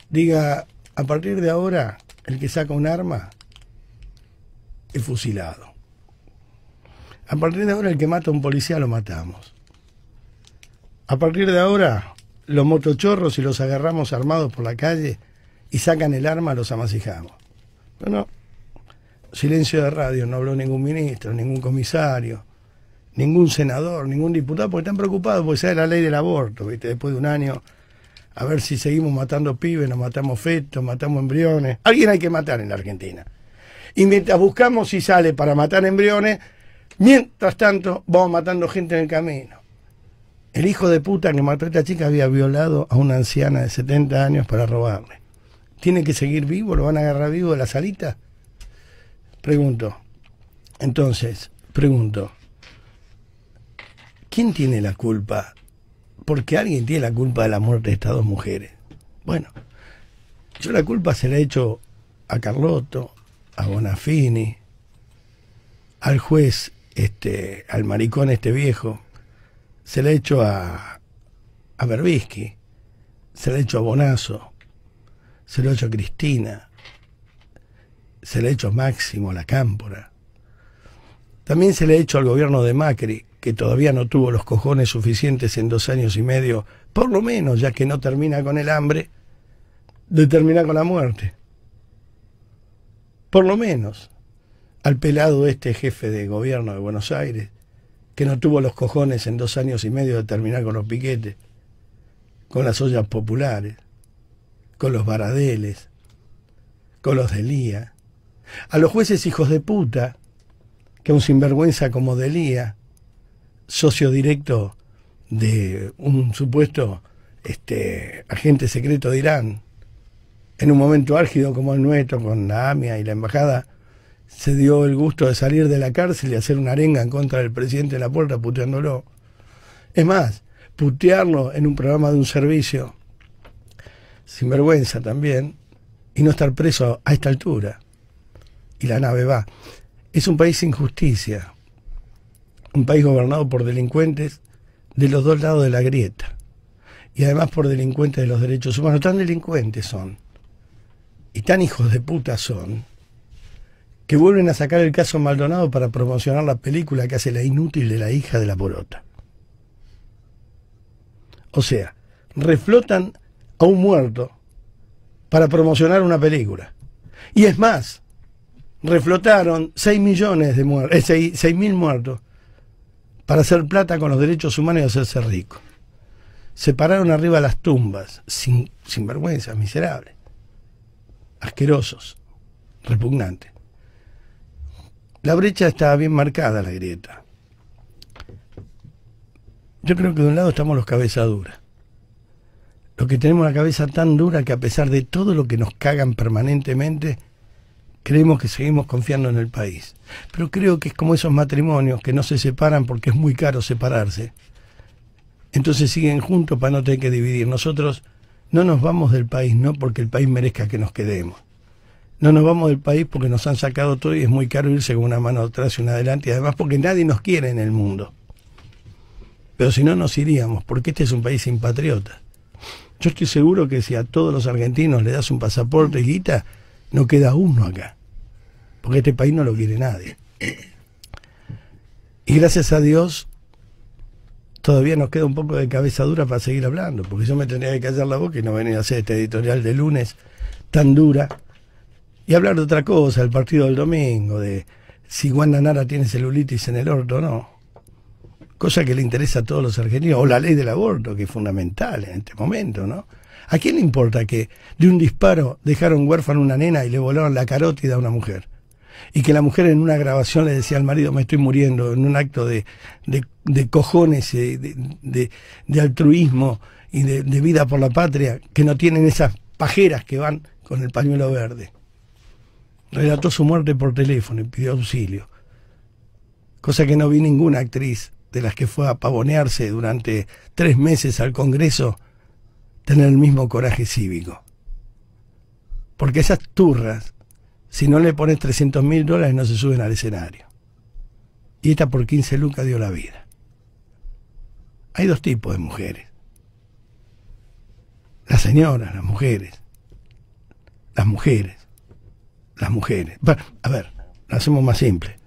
diga, a partir de ahora, el que saca un arma y fusilado. A partir de ahora el que mata a un policía lo matamos. A partir de ahora los motochorros si los agarramos armados por la calle y sacan el arma los amasijamos. No, Silencio de radio, no habló ningún ministro, ningún comisario, ningún senador, ningún diputado, porque están preocupados porque sea la ley del aborto, ¿viste? después de un año a ver si seguimos matando pibes, nos matamos fetos, matamos embriones. Alguien hay que matar en la Argentina. Y mientras buscamos si sale para matar embriones, mientras tanto vamos matando gente en el camino. El hijo de puta que mató a esta chica había violado a una anciana de 70 años para robarle. ¿Tiene que seguir vivo? ¿Lo van a agarrar vivo de la salita? Pregunto. Entonces, pregunto. ¿Quién tiene la culpa? Porque alguien tiene la culpa de la muerte de estas dos mujeres. Bueno, yo la culpa se la he hecho a Carlotto, a Bonafini, al juez, este, al maricón este viejo, se le ha hecho a, a se le ha hecho a Bonazo, se le ha hecho a Cristina, se le ha hecho a Máximo, a la Cámpora. También se le ha hecho al gobierno de Macri, que todavía no tuvo los cojones suficientes en dos años y medio, por lo menos, ya que no termina con el hambre, de terminar con la muerte por lo menos al pelado este jefe de gobierno de Buenos Aires, que no tuvo los cojones en dos años y medio de terminar con los piquetes, con las ollas populares, con los baradeles, con los Delía, a los jueces hijos de puta, que un sinvergüenza como Delía, socio directo de un supuesto este, agente secreto de Irán, en un momento álgido como el nuestro, con la AMIA y la embajada, se dio el gusto de salir de la cárcel y hacer una arenga en contra del presidente de la puerta puteándolo. Es más, putearlo en un programa de un servicio, sin vergüenza también, y no estar preso a esta altura. Y la nave va. Es un país sin justicia, un país gobernado por delincuentes de los dos lados de la grieta, y además por delincuentes de los derechos humanos. Tan delincuentes son y tan hijos de puta son, que vuelven a sacar el caso Maldonado para promocionar la película que hace la inútil de la hija de la porota. O sea, reflotan a un muerto para promocionar una película. Y es más, reflotaron 6 millones de muertos, eh, mil muertos para hacer plata con los derechos humanos y hacerse rico. Se pararon arriba las tumbas, sin, sin vergüenza, miserables asquerosos, repugnantes. La brecha está bien marcada, la grieta. Yo creo que de un lado estamos los cabezas duras. Los que tenemos la cabeza tan dura que a pesar de todo lo que nos cagan permanentemente, creemos que seguimos confiando en el país. Pero creo que es como esos matrimonios que no se separan porque es muy caro separarse. Entonces siguen juntos para no tener que dividir. Nosotros no nos vamos del país, no porque el país merezca que nos quedemos. No nos vamos del país porque nos han sacado todo y es muy caro irse con una mano atrás y una adelante, y además porque nadie nos quiere en el mundo. Pero si no, nos iríamos, porque este es un país sin patriota. Yo estoy seguro que si a todos los argentinos le das un pasaporte, y guita, no queda uno acá. Porque este país no lo quiere nadie. Y gracias a Dios, todavía nos queda un poco de cabeza dura para seguir hablando, porque yo me tenía que callar la boca y no venir a hacer este editorial de lunes tan dura y hablar de otra cosa, el partido del domingo, de si Wanda tiene celulitis en el orto o no. Cosa que le interesa a todos los argentinos, o la ley del aborto, que es fundamental en este momento, ¿no? ¿A quién le importa que de un disparo dejaron huérfano una nena y le volaron la carótida a una mujer? y que la mujer en una grabación le decía al marido, me estoy muriendo, en un acto de, de, cojones, de, de, altruismo y de vida por la patria, que no tienen esas pajeras que van con el pañuelo verde. Relató su muerte por teléfono y pidió auxilio, cosa que no vi ninguna actriz de las que fue a pavonearse durante tres meses al Congreso tener el mismo coraje cívico. Porque esas turras si no le pones 300 mil dólares, no se suben al escenario. Y esta por 15 lucas dio la vida. Hay dos tipos de mujeres. Las señoras, las mujeres. Las mujeres. Las mujeres. a ver, lo hacemos más simple.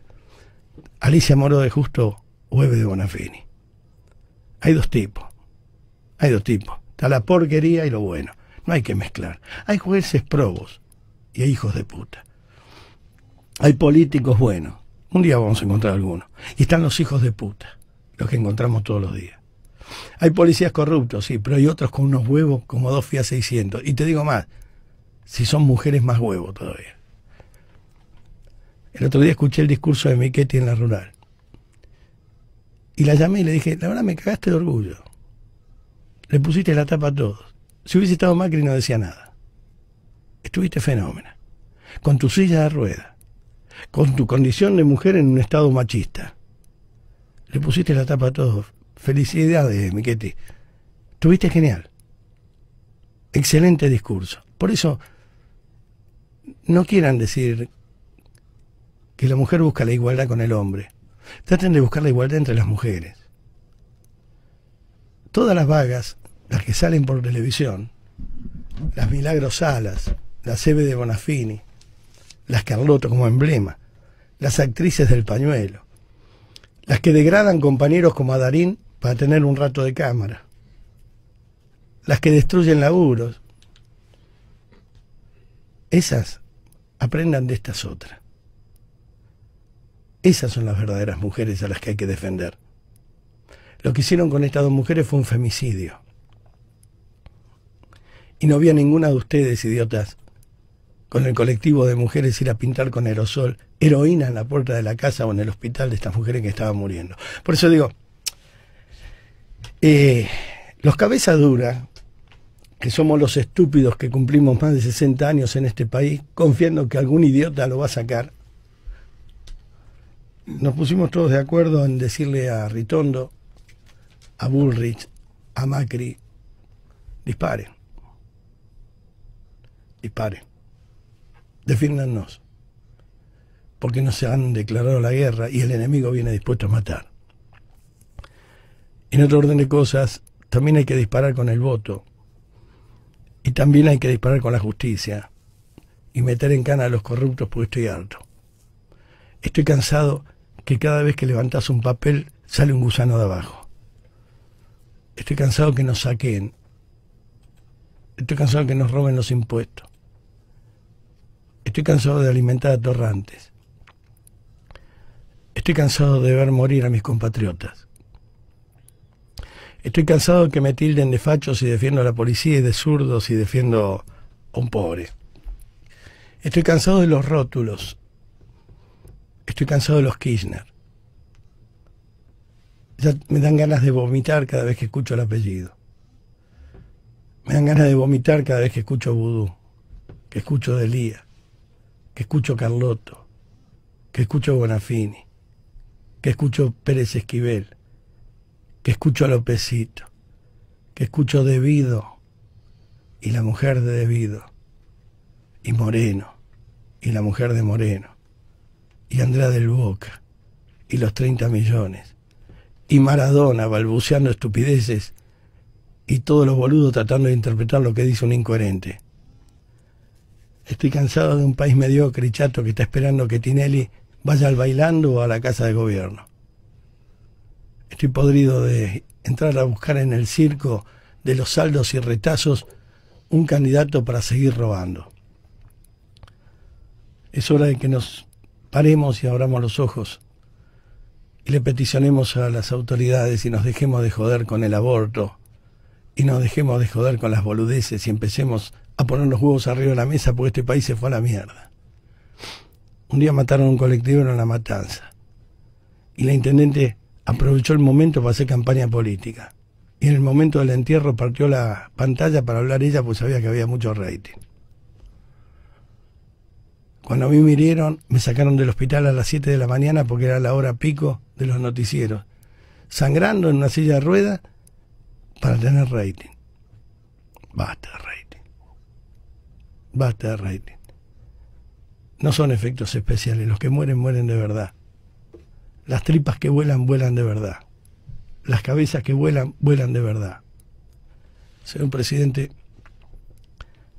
Alicia Moro de Justo hueve de Bonafini. Hay dos tipos. Hay dos tipos. Está la porquería y lo bueno. No hay que mezclar. Hay jueces probos y hay hijos de puta hay políticos buenos. Un día vamos a encontrar algunos. Y están los hijos de puta, los que encontramos todos los días. Hay policías corruptos, sí, pero hay otros con unos huevos como dos FIA 600. Y te digo más, si son mujeres más huevos todavía. El otro día escuché el discurso de Miquetti en la rural. Y la llamé y le dije, la verdad me cagaste de orgullo. Le pusiste la tapa a todos. Si hubiese estado Macri no decía nada. Estuviste fenómeno. Con tu silla de ruedas con tu condición de mujer en un estado machista. Le pusiste la tapa a todos. Felicidades, Miquete. Tuviste genial. Excelente discurso. Por eso, no quieran decir que la mujer busca la igualdad con el hombre. Traten de buscar la igualdad entre las mujeres. Todas las vagas, las que salen por televisión, las Milagros Salas, la CB de Bonafini, las Carlota como emblema, las actrices del pañuelo, las que degradan compañeros como a Darín para tener un rato de cámara, las que destruyen laburos. Esas aprendan de estas otras. Esas son las verdaderas mujeres a las que hay que defender. Lo que hicieron con estas dos mujeres fue un femicidio. Y no había ninguna de ustedes, idiotas, con el colectivo de mujeres ir a pintar con aerosol heroína en la puerta de la casa o en el hospital de estas mujeres que estaban muriendo. Por eso digo, eh, los cabezas duras, que somos los estúpidos que cumplimos más de 60 años en este país, confiando que algún idiota lo va a sacar, nos pusimos todos de acuerdo en decirle a Ritondo, a Bullrich, a Macri, disparen. Disparen defiéndanos. porque no se han declarado la guerra y el enemigo viene dispuesto a matar. En otro orden de cosas, también hay que disparar con el voto y también hay que disparar con la justicia y meter en cana a los corruptos porque estoy harto. Estoy cansado que cada vez que levantas un papel sale un gusano de abajo. Estoy cansado que nos saquen, Estoy cansado que nos roben los impuestos. Estoy cansado de alimentar a torrantes. Estoy cansado de ver morir a mis compatriotas. Estoy cansado de que me tilden de fachos y defiendo a la policía y de zurdos y defiendo a un pobre. Estoy cansado de los rótulos. Estoy cansado de los Kirchner. Ya me dan ganas de vomitar cada vez que escucho el apellido. Me dan ganas de vomitar cada vez que escucho vudú, que escucho de que escucho Carlotto, que escucho Bonafini, que escucho Pérez Esquivel, que escucho a Lopecito, que escucho Debido y la mujer de Debido, y Moreno y la mujer de Moreno, y Andrea del Boca y los 30 millones, y Maradona balbuceando estupideces y todos los boludos tratando de interpretar lo que dice un incoherente. Estoy cansado de un país mediocre y chato que está esperando que Tinelli vaya al bailando o a la casa de gobierno. Estoy podrido de entrar a buscar en el circo de los saldos y retazos un candidato para seguir robando. Es hora de que nos paremos y abramos los ojos y le peticionemos a las autoridades y nos dejemos de joder con el aborto y nos dejemos de joder con las boludeces y empecemos a poner los huevos arriba de la mesa porque este país se fue a la mierda. Un día mataron a un colectivo en una matanza. Y la intendente aprovechó el momento para hacer campaña política. Y en el momento del entierro partió la pantalla para hablar ella, porque sabía que había mucho rating. Cuando a mí me me sacaron del hospital a las 7 de la mañana porque era la hora pico de los noticieros, sangrando en una silla de ruedas para tener rating. Basta, rating. Basta de No son efectos especiales. Los que mueren, mueren de verdad. Las tripas que vuelan, vuelan de verdad. Las cabezas que vuelan, vuelan de verdad. Señor presidente,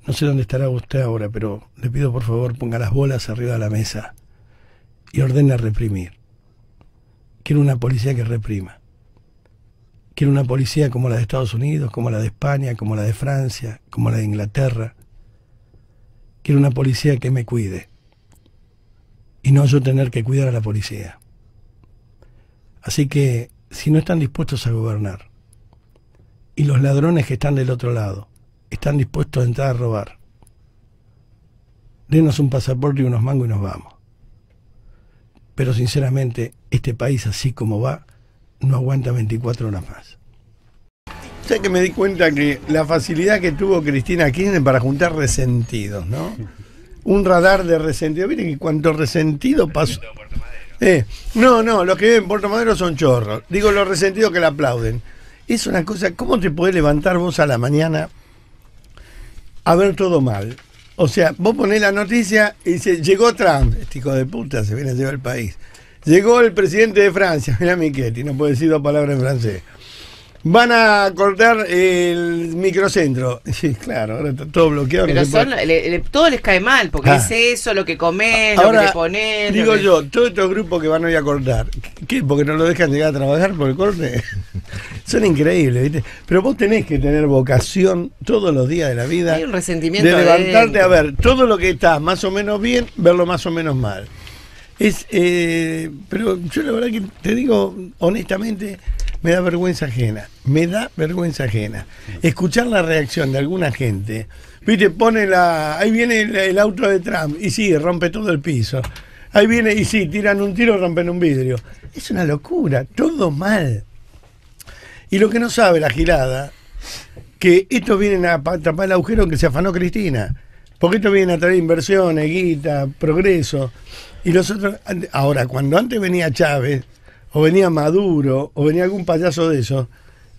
no sé dónde estará usted ahora, pero le pido por favor ponga las bolas arriba de la mesa y ordena reprimir. Quiero una policía que reprima. Quiero una policía como la de Estados Unidos, como la de España, como la de Francia, como la de Inglaterra, quiero una policía que me cuide y no yo tener que cuidar a la policía. Así que si no están dispuestos a gobernar y los ladrones que están del otro lado están dispuestos a entrar a robar, denos un pasaporte y unos mangos y nos vamos. Pero sinceramente, este país así como va, no aguanta 24 horas más. O que me di cuenta que la facilidad que tuvo Cristina Kirchner para juntar resentidos, ¿no? Un radar de resentidos. Miren que cuánto resentido pasó. Eh, no, no, los que viven en Puerto Madero son chorros. Digo los resentidos que la aplauden. Es una cosa, ¿cómo te podés levantar vos a la mañana a ver todo mal? O sea, vos ponés la noticia y dice, llegó Trump, este hijo de puta se viene a llevar el país. Llegó el presidente de Francia, (laughs) mira Miquetti, no puede decir dos palabras en francés. Van a cortar el microcentro. (laughs) Sí, claro, ahora está todo bloqueado. Pero todo les cae mal, porque ah. es eso, lo que comes, lo que te Digo yo, todos estos grupos que van hoy a cortar, ¿qué? Porque no lo dejan llegar a trabajar por el corte. (laughs) son increíbles, ¿viste? Pero vos tenés que tener vocación todos los días de la vida. De levantarte a ver todo lo que está más o menos bien, verlo más o menos mal. Es, eh, pero yo la verdad que te digo honestamente, me da vergüenza ajena, me da vergüenza ajena. Escuchar la reacción de alguna gente, viste, pone la, ahí viene el, auto de Trump y sí, rompe todo el piso. Ahí viene y sí, tiran un tiro, rompen un vidrio. Es una locura, todo mal. Y lo que no sabe la girada, que estos vienen a tapar el agujero que se afanó Cristina. Porque estos vienen a traer inversiones, guita, progreso. Y nosotros, ahora, cuando antes venía Chávez, o venía Maduro, o venía algún payaso de eso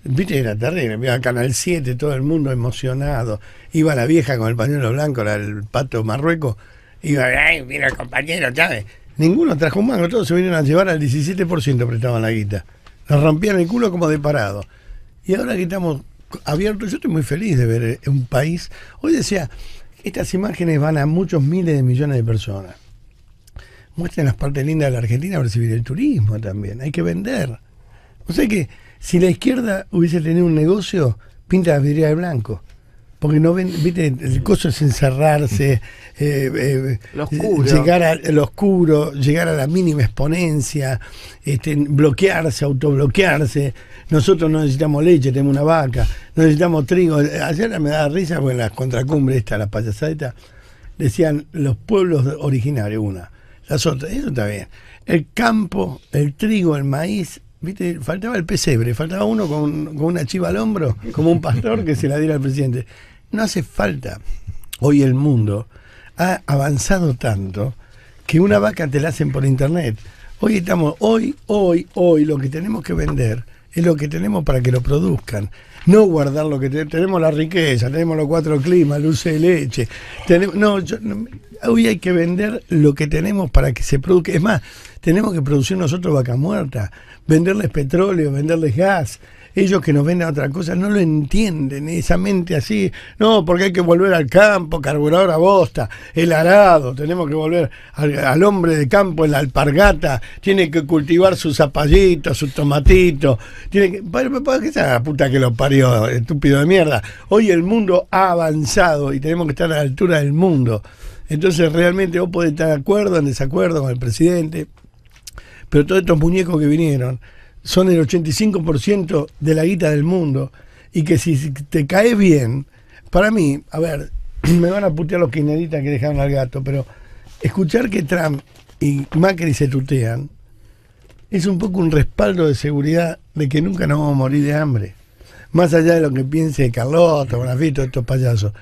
Viste, era terrible. Iba Canal 7, todo el mundo emocionado. Iba la vieja con el pañuelo blanco, era el pato marrueco. Iba, ay, mira el compañero, Chávez! Ninguno trajo un mango, todos se vinieron a llevar al 17% prestaban la guita. Nos rompían el culo como de parado. Y ahora que estamos abiertos, yo estoy muy feliz de ver eh, un país. Hoy decía, estas imágenes van a muchos miles de millones de personas muestren las partes lindas de la Argentina para recibir el turismo también. Hay que vender. O sea que si la izquierda hubiese tenido un negocio, pinta las vidrieras de blanco. Porque no ven, viste, el costo es encerrarse, (laughs) eh, eh, llegar al oscuro, llegar a la mínima exponencia, este, bloquearse, autobloquearse. Nosotros no necesitamos leche, tenemos una vaca, no necesitamos trigo. Ayer me da risa porque en las contracumbres, esta, la payasadita, decían los pueblos originarios, una las otras. Eso está bien. El campo, el trigo, el maíz, ¿viste? Faltaba el pesebre, faltaba uno con, una chiva al hombro, como un pastor que se la diera al presidente. No hace falta. Hoy el mundo ha avanzado tanto que una vaca te la hacen por internet. Hoy estamos, hoy, hoy, hoy, lo que tenemos que vender es lo que tenemos para que lo produzcan. No guardar lo que tenemos, tenemos la riqueza, tenemos los cuatro climas, luz de leche. Tenemos, no, yo, no, hoy hay que vender lo que tenemos para que se produzca. Es más, tenemos que producir nosotros vaca muerta, venderles petróleo, venderles gas. Ellos que nos venden otra cosa no lo entienden, esa mente así. No, porque hay que volver al campo, carburador a bosta, el arado, tenemos que volver al, hombre de campo en la alpargata, tiene que cultivar sus zapallitos, sus tomatitos. Tiene que, ¿Qué es la puta que lo parió, estúpido de mierda? Hoy el mundo ha avanzado y tenemos que estar a la altura del mundo. Entonces realmente vos podés estar de acuerdo, o en desacuerdo con el presidente, pero todos estos muñecos que vinieron son el 85% de la guita del mundo y que si te caes bien, para mí, a ver, (clears throat) me van a putear los quineritas que dejaron al gato, pero escuchar que Trump y Macri se tutean es un poco un respaldo de seguridad de que nunca nos vamos a morir de hambre. Más allá de lo que piense Carlota, Bonafito, estos payasos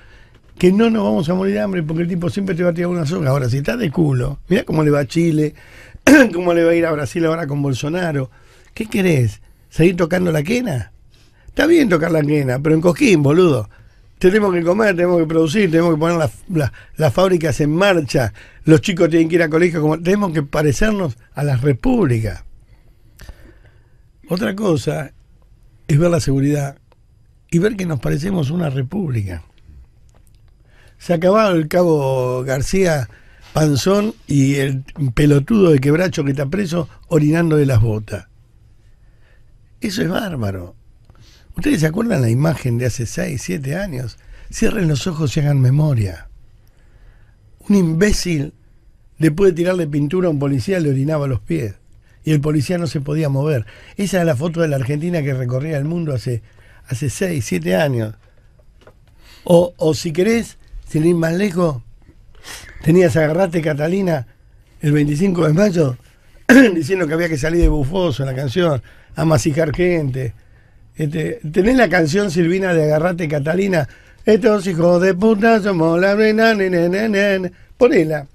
que no nos vamos a morir de hambre porque el tipo siempre te va a tirar una soga. Ahora, si estás de culo, mira cómo le va a Chile, (clears throat) cómo le va a ir a Brasil ahora con Bolsonaro. ¿Qué querés? ¿Seguir tocando la quena? Está bien tocar la quena, pero en cojín, boludo. Tenemos que comer, tenemos que producir, tenemos que poner las, fábricas en marcha. Los chicos tienen que ir a colegio. tenemos que parecernos a la república. Otra cosa es ver la seguridad y ver que nos parecemos una república. Se acababa el cabo García Panzón y el pelotudo de quebracho que está preso orinando de las botas. Eso es bárbaro. ¿Ustedes se acuerdan la imagen de hace 6, 7 años? Cierren los ojos y hagan memoria. Un imbécil, después de tirarle pintura a un policía, le orinaba los pies. Y el policía no se podía mover. Esa es la foto de la Argentina que recorría el mundo hace, hace 6, 7 años. O, o si querés, sin ir más lejos, tenías Agarrate Catalina el 25 de mayo, (clears throat) diciendo que había que salir de bufoso la canción, amasijar gente. Este, tenés la canción Silvina de Agarrate Catalina, estos hijos de puta somos la reina, ponela.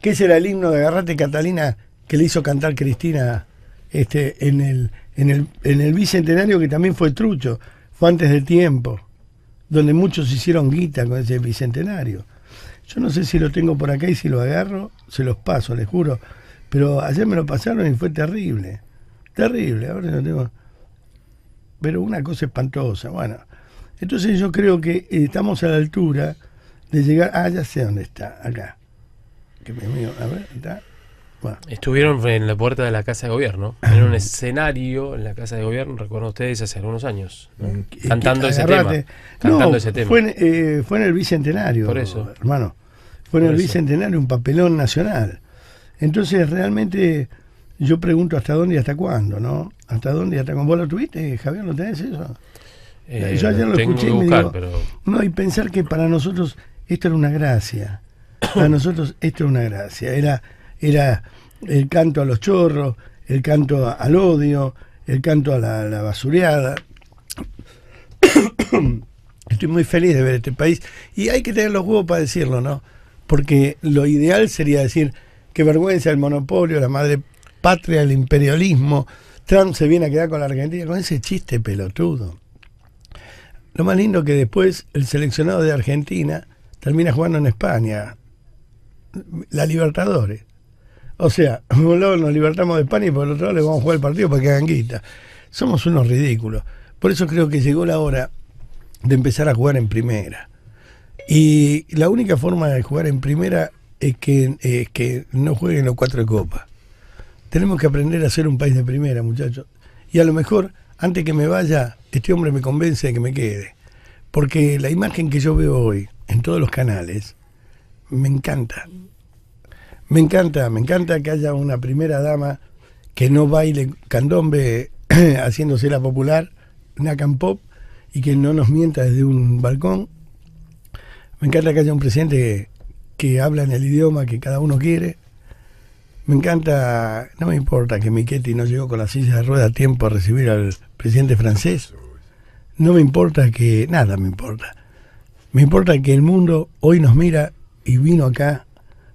Que ese era el himno de Agarrate Catalina que le hizo cantar Cristina este, en, el, el, en el bicentenario que también fue trucho, fue antes de tiempo donde muchos hicieron guita con ese bicentenario. Yo no sé si lo tengo por acá y si lo agarro, se los paso, les juro. Pero ayer me lo pasaron y fue terrible. Terrible, ahora no tengo. Pero una cosa espantosa, bueno. Entonces yo creo que eh, estamos a la altura de llegar. Ah, ya sé dónde está, acá. Que a ver, está. Estuvieron en la puerta de la Casa de Gobierno, en un escenario en la Casa de Gobierno, recuerdo ustedes, hace algunos años, cantando, ese tema, eh, Fue en, el Bicentenario, Por eso. hermano. Fue en el Bicentenario, un papelón nacional. Entonces, realmente, yo pregunto hasta dónde y hasta cuándo, ¿no? ¿Hasta dónde y hasta cuándo? ¿Vos lo tuviste, Javier? ¿Lo tenés eso? Eh, yo ayer lo escuché y me no, y pensar que para nosotros esto era una gracia. Para nosotros esto era una gracia. Era era el canto a los chorros, el canto al odio, el canto a la, basureada. (coughs) Estoy muy feliz de ver este país y hay que tener los huevos para decirlo, ¿no? Porque lo ideal sería decir, qué vergüenza el monopolio, la madre patria, el imperialismo, Trump se viene a quedar con la Argentina, con ese chiste pelotudo. Lo más lindo que después el seleccionado de Argentina termina jugando en España, la Libertadores. O sea, (laughs) por un lado nos libertamos de España y por el otro lado le vamos a jugar el partido para que hagan guita. Somos unos ridículos. Por eso creo que llegó la hora de empezar a jugar en primera. Y la única forma de jugar en primera es que, es que no jueguen los cuatro de copa. Tenemos que aprender a ser un país de primera, muchachos. Y a lo mejor, antes que me vaya, este hombre me convence de que me quede. Porque la imagen que yo veo hoy en todos los canales me encanta. Me encanta, me encanta que haya una primera dama que no baile candombe (clears throat) haciéndose la popular, nakan pop, y que no nos mienta desde un balcón. Me encanta que haya un presidente que, habla en el idioma que cada uno quiere. Me encanta, no me importa que Miquetti no llegó con la silla de rueda a tiempo a recibir al presidente francés. No me importa que, nada me importa. Me importa que el mundo hoy nos mira y vino acá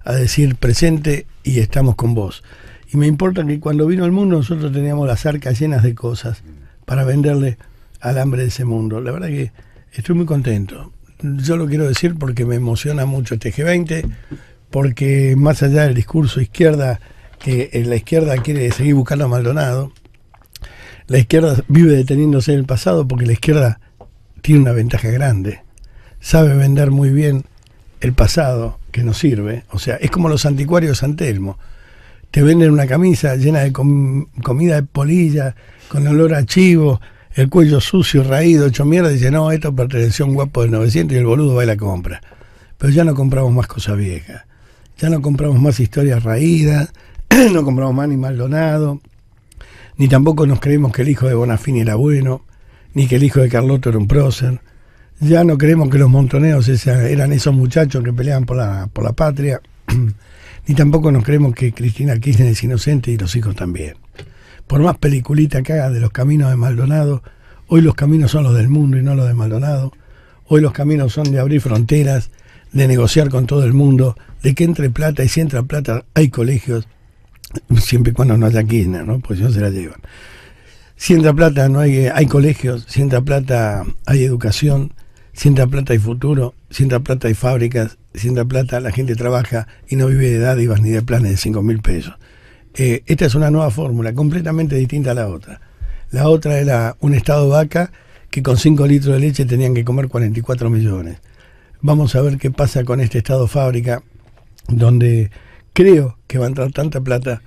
a decir presente y estamos con vos. Y me importa que cuando vino al mundo nosotros teníamos las arcas llenas de cosas para venderle al hambre de ese mundo. La verdad que estoy muy contento. Yo lo quiero decir porque me emociona mucho este G20, porque más allá del discurso izquierda, que eh, la izquierda quiere seguir buscando a Maldonado, la izquierda vive deteniéndose en el pasado porque la izquierda tiene una ventaja grande. Sabe vender muy bien el pasado que no sirve. O sea, es como los anticuarios de San Telmo. Te venden una camisa llena de comida de polilla, con olor a chivo, el cuello sucio, raído, hecho mierda, y dice, no, esto perteneció a un guapo del 900 y el boludo va y la compra. Pero ya no compramos más cosas viejas, ya no compramos más historias raídas, (clears throat) no compramos más ni Maldonado, ni tampoco nos creemos que el hijo de Bonafini era bueno, ni que el hijo de Carlotto era un prócer. Ya no creemos que los montoneos eran esos muchachos que peleaban por la, por la patria, (clears throat) ni tampoco nos creemos que Cristina Kirchner es inocente y los hijos también. Por más peliculita que haga de los caminos de Maldonado, hoy los caminos son los del mundo y no los de Maldonado. Hoy los caminos son de abrir fronteras, de negociar con todo el mundo, de que entre plata y si entra plata hay colegios, (laughs) siempre y cuando no haya Kirchner, ¿no? Pues no se la llevan. Si entra plata no hay, eh, hay colegios, si entra plata hay educación, Sienta plata y futuro, sienta plata y fábricas, sienta plata la gente trabaja y no vive de dádivas ni de planes de 5 mil pesos. Eh, esta es una nueva fórmula, completamente distinta a la otra. La otra era un estado vaca que con 5 litros de leche tenían que comer 44 millones. Vamos a ver qué pasa con este estado fábrica, donde creo que va a entrar tanta plata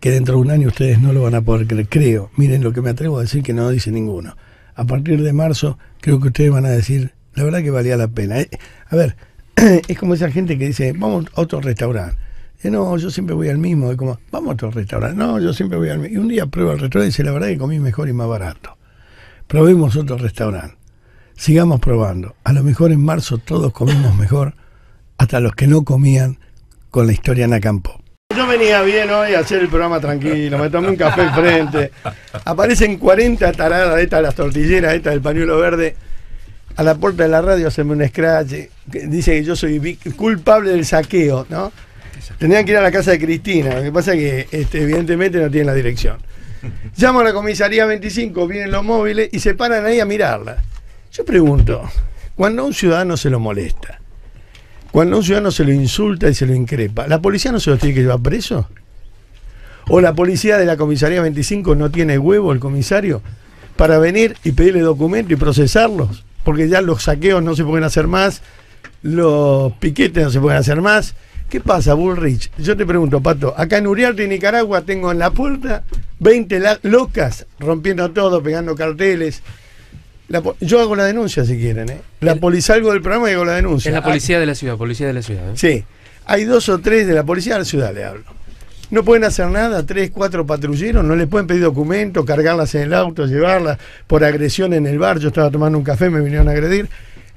que dentro de un año ustedes no lo van a poder creer. Creo, miren lo que me atrevo a decir que no lo dice ninguno. A partir de marzo creo que ustedes van a decir la verdad que valía la pena. Eh. a ver, (clears throat) es como esa gente que dice, vamos a otro restaurante. no, yo siempre voy al mismo. Es como, vamos a otro restaurante. No, yo siempre voy al mismo. Y un día prueba el restaurante y dice, la verdad que comí mejor y más barato. Probemos otro restaurante. Sigamos probando. A lo mejor en marzo todos comimos mejor, hasta los que no comían con la historia en campo Yo venía bien hoy a hacer el programa tranquilo, me tomé un café frente. Aparecen 40 taradas, estas las tortilleras, estas del pañuelo verde a la puerta de la radio hacerme un scratch. dice que yo soy culpable del saqueo, ¿no? Tenían que ir a la casa de Cristina, lo que pasa es que este, evidentemente no tienen la dirección. Llamo a la comisaría 25, vienen los móviles y se paran ahí a mirarla. Yo pregunto, cuando un ciudadano se lo molesta, cuando un ciudadano se lo insulta y se lo increpa, ¿la policía no se lo tiene que llevar preso? ¿O la policía de la comisaría 25 no tiene huevo, el comisario, para venir y pedirle documento y procesarlos? porque ya los saqueos no se pueden hacer más, los piquetes no se pueden hacer más. ¿Qué pasa, Bullrich? Yo te pregunto, Pato, acá en Uriarte, Nicaragua, tengo en la puerta 20 locas rompiendo todo, pegando carteles. yo hago la denuncia si quieren, ¿eh? La policía, algo del programa y hago la denuncia. Es la ah. policía de la ciudad, policía de la ciudad. ¿eh? Sí, hay dos o tres de la policía de la ciudad, le hablo no pueden hacer nada, tres, cuatro patrulleros, no les pueden pedir documentos, cargarlas en el auto, llevarlas por agresión en el bar. Yo estaba tomando un café, me vinieron a agredir.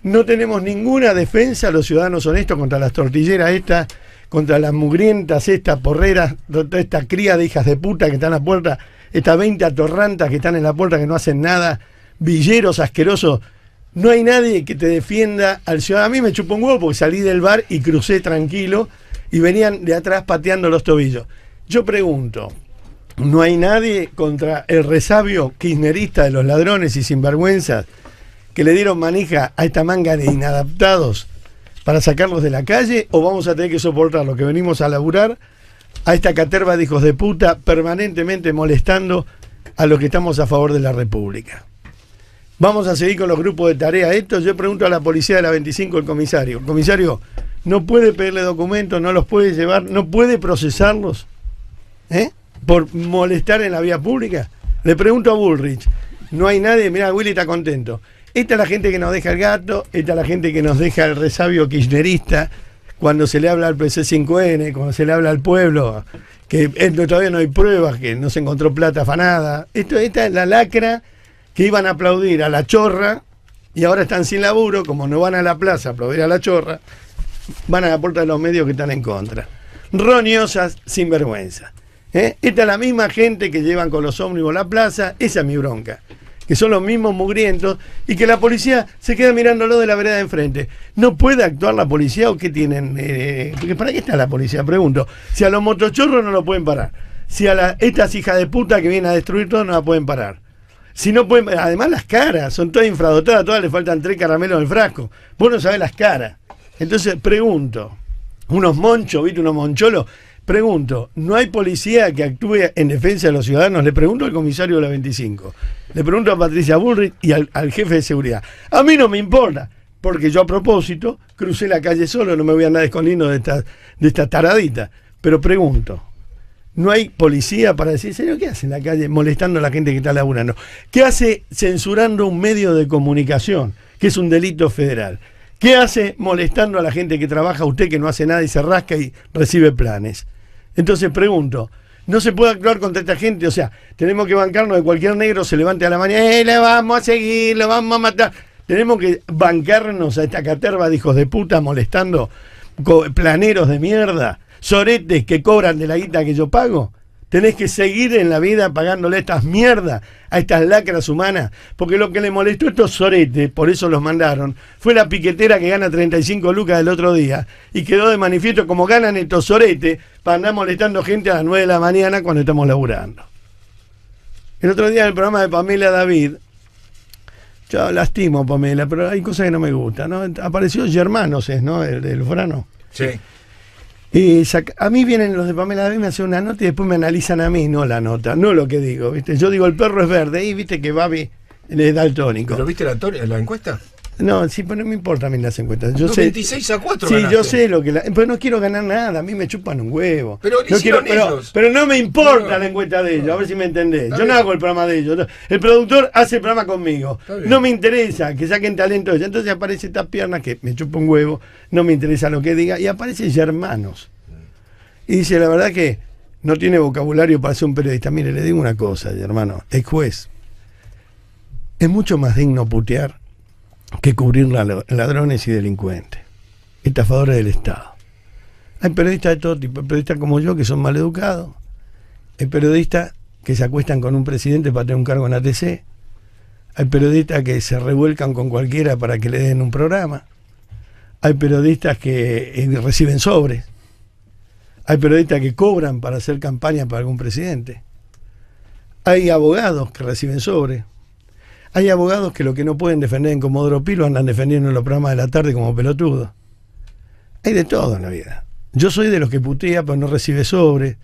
No tenemos ninguna defensa los ciudadanos honestos contra las tortilleras estas, contra las mugrientas estas, porreras, esta cría de hijas de puta que están en la puerta, estas 20 atorrantas que están en la puerta que no hacen nada, villeros asquerosos. No hay nadie que te defienda al ciudadano. A mí me chupó un huevo porque salí del bar y crucé tranquilo y venían de atrás pateando los tobillos. Yo pregunto, ¿no hay nadie contra el resabio kirchnerista de los ladrones y sinvergüenzas que le dieron manija a esta manga de inadaptados para sacarlos de la calle o vamos a tener que soportar lo que venimos a laburar a esta caterva de hijos de puta permanentemente molestando a los que estamos a favor de la República? Vamos a seguir con los grupos de tarea. Esto yo pregunto a la policía de la 25, el comisario. El comisario, no puede pedirle documentos, no los puede llevar, no puede procesarlos. ¿eh? por molestar en la vía pública? Le pregunto a Bullrich. No hay nadie, mira, Willy está contento. Esta es la gente que nos deja el gato, esta es la gente que nos deja el resabio kirchnerista, cuando se le habla al PC5N, cuando se le habla al pueblo, que todavía no hay pruebas, que no se encontró plata afanada. Esto, esta es la lacra que iban a aplaudir a la chorra y ahora están sin laburo, como no van a la plaza a aplaudir a la chorra, van a la puerta de los medios que están en contra. Roniosas, vergüenza. ¿Eh? Esta es la misma gente que llevan con los ómnibus la plaza, esa es mi bronca. Que son los mismos mugrientos y que la policía se queda mirándolo de la vereda de enfrente. ¿No puede actuar la policía o qué tienen? porque eh, ¿Para qué está la policía? Pregunto. Si a los motochorros no lo pueden parar. Si a estas hijas de puta que vienen a destruir todo no la pueden parar. Si no pueden, además las caras, son todas infradotadas, todas le faltan tres caramelos en el frasco. Vos no sabés las caras. Entonces pregunto, unos monchos, ¿viste? Unos moncholos Pregunto, ¿no hay policía que actúe en defensa de los ciudadanos? Le pregunto al comisario de la 25, le pregunto a Patricia Bullrich y al, jefe de seguridad. A mí no me importa, porque yo a propósito crucé la calle solo, no me voy a andar escondiendo de esta, de esta taradita. Pero pregunto, ¿no hay policía para decir, señor, qué hace en la calle molestando a la gente que está laburando? ¿Qué hace censurando un medio de comunicación, que es un delito federal? ¿Qué hace molestando a la gente que trabaja usted que no hace nada y se rasca y recibe planes? Entonces pregunto, no se puede actuar contra esta gente, o sea, tenemos que bancarnos de cualquier negro se levante a la mañana, ¡eh, le vamos a seguir, lo vamos a matar! Tenemos que bancarnos a esta caterva de hijos de puta molestando planeros de mierda, soretes que cobran de la guita que yo pago. Tenés que seguir en la vida pagándole estas mierdas a estas lacras humanas. Porque lo que le molestó a estos soretes, por eso los mandaron, fue la piquetera que gana 35 lucas el otro día. Y quedó de manifiesto como ganan estos soretes para andar molestando gente a las 9 de la mañana cuando estamos laburando. El otro día en el programa de Pamela David, yo lastimo a Pamela, pero hay cosas que no me gustan. ¿no? Apareció Germán, ¿no? El, el frano. Sí a mí vienen los de Pamela David, me hacen una nota y después me analizan a mí, no la nota, no lo que digo, ¿viste? Yo digo, el perro es verde y viste que Babi le da el tónico. ¿Pero viste la, la encuesta? No, sí, pero no me importa a mí las encuestas. Yo 26 a 4 Sí, yo sé lo que la, Pero no quiero ganar nada, a mí me chupan un huevo. Pero no quiero, pero, pero, no me importa la encuesta de ellos, a ver si me entendés. Yo no hago el programa de ellos. El productor hace el programa conmigo. No me interesa que saquen talento ellos. Entonces aparece esta pierna que me chupa un huevo, no me interesa lo que diga. Y aparece Germanos. Y dice, la verdad que no tiene vocabulario para ser un periodista. Mire, le digo una cosa, Germano es juez. Es mucho más digno putear que cubrir ladrones y delincuentes, estafadores del Estado. Hay periodistas de todo tipo, hay periodistas como yo que son educados, hay periodistas que se acuestan con un presidente para tener un cargo en ATC, hay periodistas que se revuelcan con cualquiera para que le den un programa, hay periodistas que eh, reciben sobres, hay periodistas que cobran para hacer campaña para algún presidente, hay abogados que reciben sobres, hay abogados que lo que no pueden defender en Comodoro Pilo andan defendiendo en los programas de la tarde como pelotudo. Hay de todo en la vida. Yo soy de los que putea, pero no recibe sobre.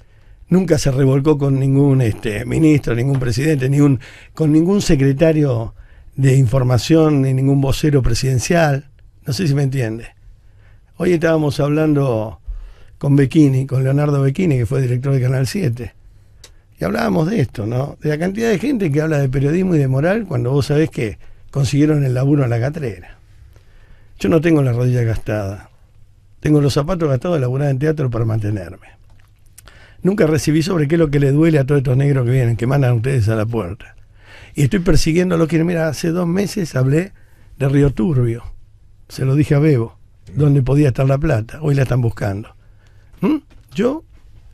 Nunca se revolcó con ningún este, ministro, ningún presidente, ni con ningún secretario de información, ni ningún vocero presidencial. No sé si me entiende. Hoy estábamos hablando con Bequini, con Leonardo Bequini, que fue director de Canal 7. Y hablábamos de esto, ¿no? De la cantidad de gente que habla de periodismo y de moral cuando vos sabés que consiguieron el laburo en la catrera. Yo no tengo la rodilla gastada. Tengo los zapatos gastados de laburar en teatro para mantenerme. Nunca recibí sobre qué es lo que le duele a todos estos negros que vienen, que mandan ustedes a la puerta. Y estoy persiguiendo a los que... Mira, hace dos meses hablé de Río Turbio. Se lo dije a Bebo, donde podía estar la plata. Hoy la están buscando. ¿Mm? Yo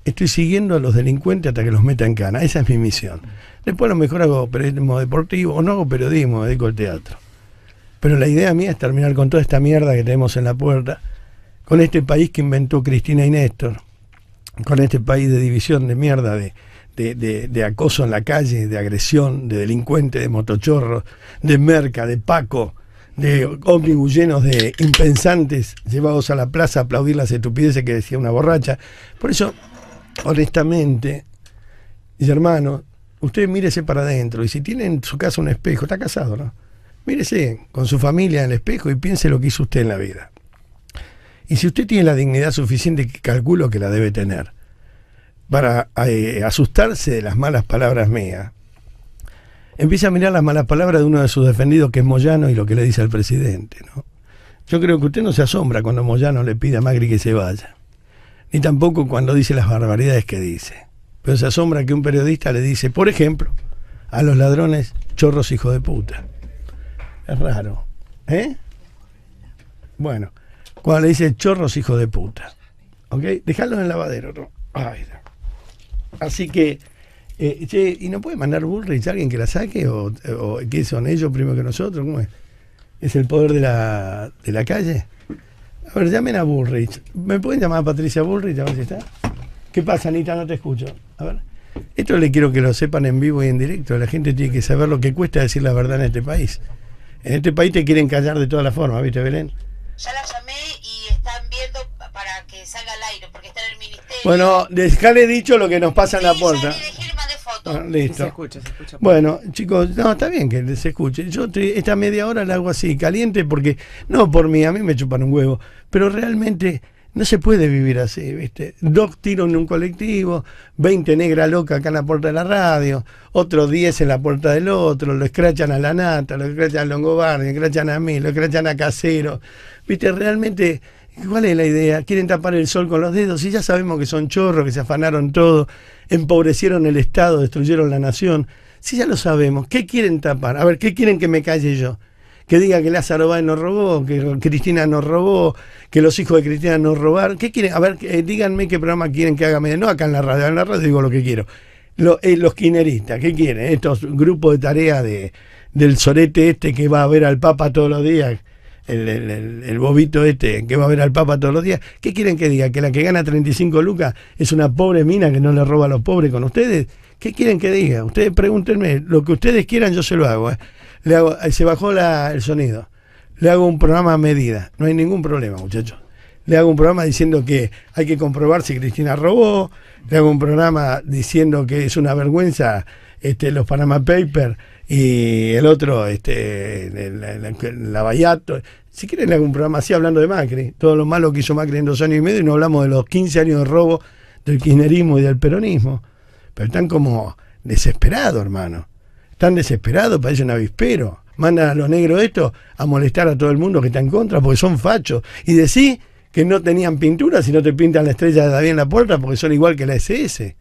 estoy siguiendo a los delincuentes hasta que los metan en cana. Esa es mi misión. Después a lo mejor hago periodismo deportivo, o no hago periodismo, dedico al teatro. Pero la idea mía es terminar con toda esta mierda que tenemos en la puerta, con este país que inventó Cristina y Néstor, con este país de división de mierda, de, de, acoso en la calle, de agresión, de delincuentes, de motochorros, de merca, de paco, de ómnibus llenos de impensantes llevados a la plaza a aplaudir las estupideces que decía una borracha. Por eso honestamente, hermano, hermano, usted mírese para adentro y si tiene en su casa un espejo, está casado, ¿no? Mírese con su familia en el espejo y piense lo que hizo usted en la vida. Y si usted tiene la dignidad suficiente que calculo que la debe tener para eh, asustarse de las malas palabras mías, empieza a mirar las malas palabras de uno de sus defendidos que es Moyano y lo que le dice al presidente, ¿no? Yo creo que usted no se asombra cuando Moyano le pide a Magri que se vaya ni tampoco cuando dice las barbaridades que dice. Pero se asombra que un periodista le dice, por ejemplo, a los ladrones, chorros hijo de puta. Es raro. ¿Eh? Bueno, cuando le dice chorros hijo de puta. ¿Ok? en el lavadero. ¿no? Así que, eh, ¿y no puede mandar Bullrich a alguien que la saque? ¿O, o qué son ellos primero que nosotros? ¿Cómo es? ¿Es el poder de la, de la calle? A ver, llamen a Bullrich. ¿Me pueden llamar a Patricia Bullrich? A ver si está. ¿Qué pasa, Anita? No te escucho. A ver. Esto le quiero que lo sepan en vivo y en directo. La gente tiene que saber lo que cuesta decir la verdad en este país. En este país te quieren callar de todas las formas, ¿viste, Belén? Ya la llamé y están viendo para que salga al aire, porque está en el ministerio. Bueno, he dicho lo que nos pasa en la puerta. Ah, listo. Se escucha, se escucha. Bueno, chicos, no, está bien que se escuche. Yo esta media hora la hago así, caliente, porque no por mí, a mí me chupan un huevo pero realmente no se puede vivir así, ¿viste? Dos tiros en un colectivo, 20 negra loca acá en la puerta de la radio, otros 10 en la puerta del otro, lo escrachan a la nata, lo escrachan a Longobardi, lo escrachan a mí, lo escrachan a Casero. ¿Viste? Realmente, ¿cuál es la idea? Quieren tapar el sol con los dedos y ya sabemos que son chorros, que se afanaron todo, empobrecieron el Estado, destruyeron la nación. Sí, ya lo sabemos. ¿Qué quieren tapar? A ver, ¿qué quieren que me calle yo? que diga que Lázaro Báez nos robó, que Cristina nos robó, que los hijos de Cristina nos robaron. ¿Qué quieren? A ver, eh, díganme qué programa quieren que haga. No acá en la radio, en la radio digo lo que quiero. Eh, los, quineristas, ¿qué quieren? Estos grupos de tarea de, del sorete este que va a ver al Papa todos los días, el, el, bobito este que va a ver al Papa todos los días, ¿qué quieren que diga? ¿Que la que gana 35 lucas es una pobre mina que no le roba a los pobres con ustedes? ¿Qué quieren que diga? Ustedes pregúntenme, lo que ustedes quieran yo se lo hago. ¿eh? le hago, eh, se bajó el sonido. Le hago un programa a medida. No hay ningún problema, muchachos. Le hago un programa diciendo que hay que comprobar si Cristina robó. Le hago un programa diciendo que es una vergüenza este, los Panama Papers y el otro, este, el, Lavallato. Si quieren, le hago un programa así hablando de Macri. Todo lo malo que hizo Macri en dos años y medio y no hablamos de los 15 años de robo del kirchnerismo y del peronismo. Pero están como desesperados, hermano. Están desesperados, un avispero Mandan a los negros estos a molestar a todo el mundo que está en contra porque son fachos. Y decís que no tenían pintura si no te pintan la estrella de David en la puerta porque son igual que la SS.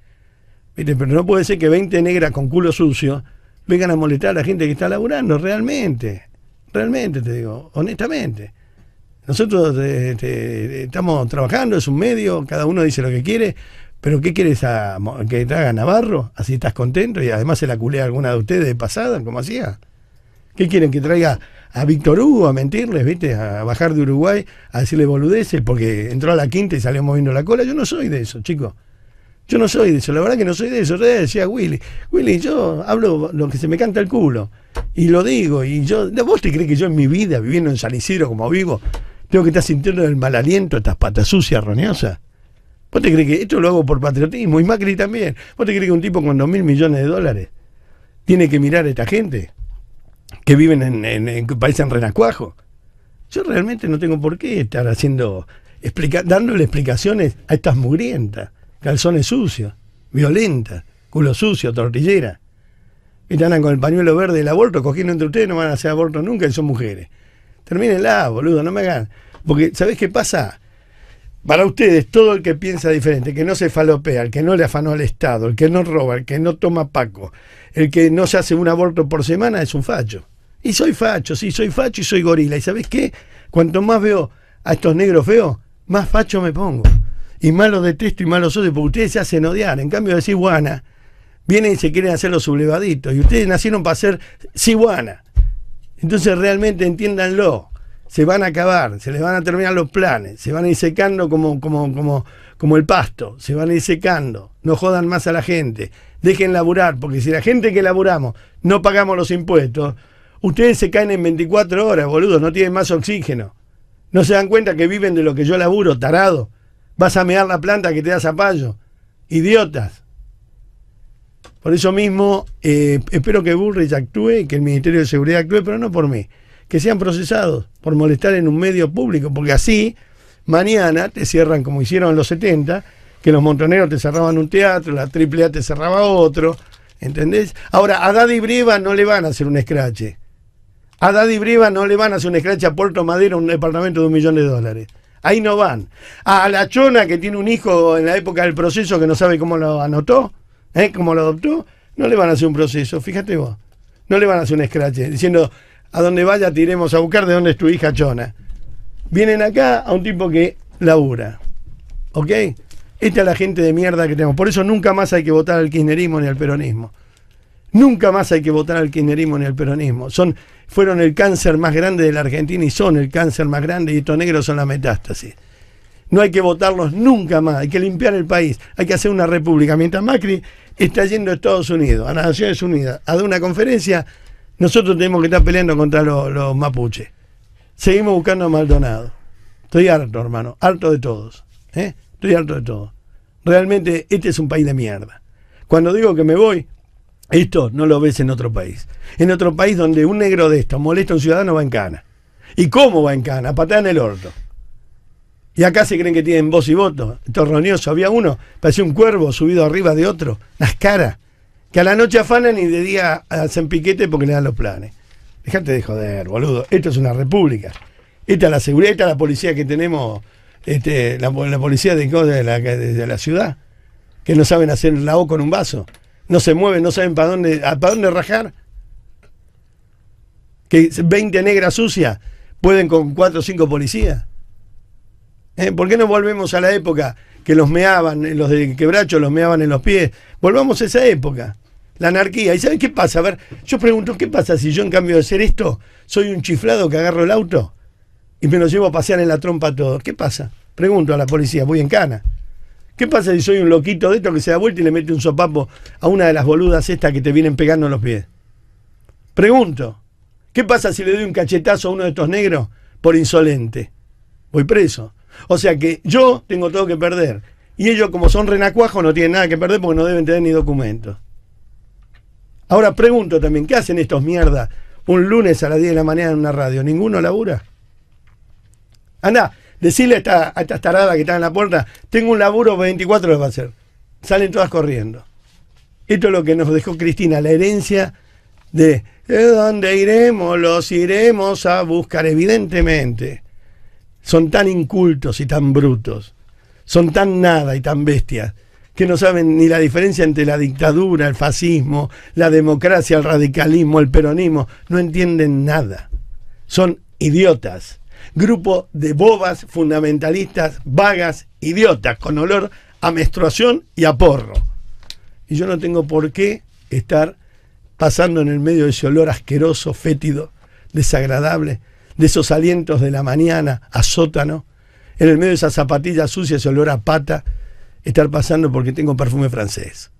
Pero no puede ser que 20 negras con culo sucio vengan a molestar a la gente que está laburando, realmente. Realmente, te digo, honestamente. Nosotros este, estamos trabajando, es un medio, cada uno dice lo que quiere, ¿Pero qué quieres que traiga Navarro? Así estás contento y además se la culé a alguna de ustedes de pasada, como hacía. ¿Qué quieren que traiga a Víctor Hugo a mentirles, viste? A bajar de Uruguay, a decirle boludeces porque entró a la quinta y salió moviendo la cola. Yo no soy de eso, chicos. Yo no soy de eso, la verdad que no soy de eso. Yo decía Willy, Willy, yo hablo lo que se me canta el culo y lo digo. Y yo, ¿vos te crees que yo en mi vida, viviendo en San Isidro como vivo, tengo que estar sintiendo el mal aliento, estas patas sucias, roñosas? ¿Vos te crees que esto lo hago por patriotismo? Y Macri también. ¿Vos te crees que un tipo con dos mil millones de dólares tiene que mirar a esta gente que viven en, en, país en renacuajo? Yo realmente no tengo por qué estar haciendo, explica, dándole explicaciones a estas mugrientas, calzones sucios, violentas, culo sucio, tortillera. Y andan con el pañuelo verde del aborto, cogiendo entre ustedes, no van a hacer aborto nunca y son mujeres. Termínenla, boludo, no me hagan. Porque, ¿sabés qué pasa? Para ustedes, todo el que piensa diferente, que no se falopea, el que no le afanó al Estado, el que no roba, el que no toma Paco, el que no se hace un aborto por semana, es un facho. Y soy facho, sí, soy facho y soy gorila. ¿Y sabes qué? Cuanto más veo a estos negros feos, más facho me pongo. Y más los detesto y más los odio, porque ustedes se hacen odiar. En cambio, de guana, vienen y se quieren hacer los sublevaditos. Y ustedes nacieron para ser cihuana Entonces, realmente entiéndanlo se van a acabar, se les van a terminar los planes, se van a ir secando como, como, como, como el pasto, se van a ir secando, no jodan más a la gente, dejen laburar, porque si la gente que laburamos no pagamos los impuestos, ustedes se caen en 24 horas, boludos, no tienen más oxígeno. ¿No se dan cuenta que viven de lo que yo laburo, tarado? Vas a mear la planta que te da zapallo. Idiotas. Por eso mismo, eh, espero que Bullrich actúe, que el Ministerio de Seguridad actúe, pero no por mí que sean procesados por molestar en un medio público, porque así mañana te cierran como hicieron en los 70, que los montoneros te cerraban un teatro, la AAA te cerraba otro, ¿entendés? Ahora, a Daddy Breva no le van a hacer un escrache. A Daddy Breva no le van a hacer un escrache a Puerto Madero un departamento de un millón de dólares. Ahí no van. A la chona que tiene un hijo en la época del proceso que no sabe cómo lo anotó, ¿eh? cómo lo adoptó, no le van a hacer un proceso, fíjate vos. No le van a hacer un escrache diciendo, a donde vaya te iremos a buscar de dónde es tu hija Chona. Vienen acá a un tipo que labura. ¿Ok? Esta es la gente de mierda que tenemos. Por eso nunca más hay que votar al kirchnerismo ni al peronismo. Nunca más hay que votar al kirchnerismo ni al peronismo. Son, fueron el cáncer más grande de la Argentina y son el cáncer más grande y estos negros son la metástasis. No hay que votarlos nunca más, hay que limpiar el país, hay que hacer una república. Mientras Macri está yendo a Estados Unidos, a las Naciones Unidas, a dar una conferencia, nosotros tenemos que estar peleando contra los, mapuches. Seguimos buscando a Maldonado. Estoy harto, hermano. Harto de todos. ¿eh? Estoy harto de todos. Realmente este es un país de mierda. Cuando digo que me voy, esto no lo ves en otro país. En otro país donde un negro de estos molesta a un ciudadano va en cana. ¿Y cómo va en cana? Patada en el orto. Y acá se creen que tienen voz y voto. es Había uno, parecía un cuervo subido arriba de otro. Las caras. Que a la noche afanan y de día hacen piquete porque le dan los planes. Dejate de joder, boludo. Esto es una república. Esta es la seguridad, esta es la policía que tenemos, este, la, policía de, la, ciudad, que no saben hacer la O con un vaso. No se mueven, no saben para dónde, dónde rajar. Que 20 negras sucias pueden con 4 o 5 policías. ¿Eh? ¿Por qué no volvemos a la época que los meaban, los de quebracho los meaban en los pies? Volvamos a esa época la anarquía. ¿Y sabes qué pasa? A ver, yo pregunto, ¿qué pasa si yo en cambio de hacer esto soy un chiflado que agarro el auto y me lo llevo a pasear en la trompa todo? ¿Qué pasa? Pregunto a la policía, voy en cana. ¿Qué pasa si soy un loquito de esto que se da vuelta y le mete un sopapo a una de las boludas estas que te vienen pegando en los pies? Pregunto, ¿qué pasa si le doy un cachetazo a uno de estos negros por insolente? Voy preso. O sea que yo tengo todo que perder. Y ellos, como son renacuajos, no tienen nada que perder porque no deben tener ni documentos. Ahora pregunto también, ¿qué hacen estos mierda un lunes a las 10 de la mañana en una radio? ¿Ninguno labura? Anda, decirle a esta, a tarada que está en la puerta, tengo un laburo 24 horas a hacer. Salen todas corriendo. Esto es lo que nos dejó Cristina, la herencia de ¿de dónde iremos? Los iremos a buscar, evidentemente. Son tan incultos y tan brutos. Son tan nada y tan bestias que no saben ni la diferencia entre la dictadura, el fascismo, la democracia, el radicalismo, el peronismo, no entienden nada. Son idiotas. Grupo de bobas, fundamentalistas, vagas, idiotas, con olor a menstruación y a porro. Y yo no tengo por qué estar pasando en el medio de ese olor asqueroso, fétido, desagradable, de esos alientos de la mañana a sótano, en el medio de esas zapatillas sucias, ese olor a pata, estar pasando porque tengo perfume francés.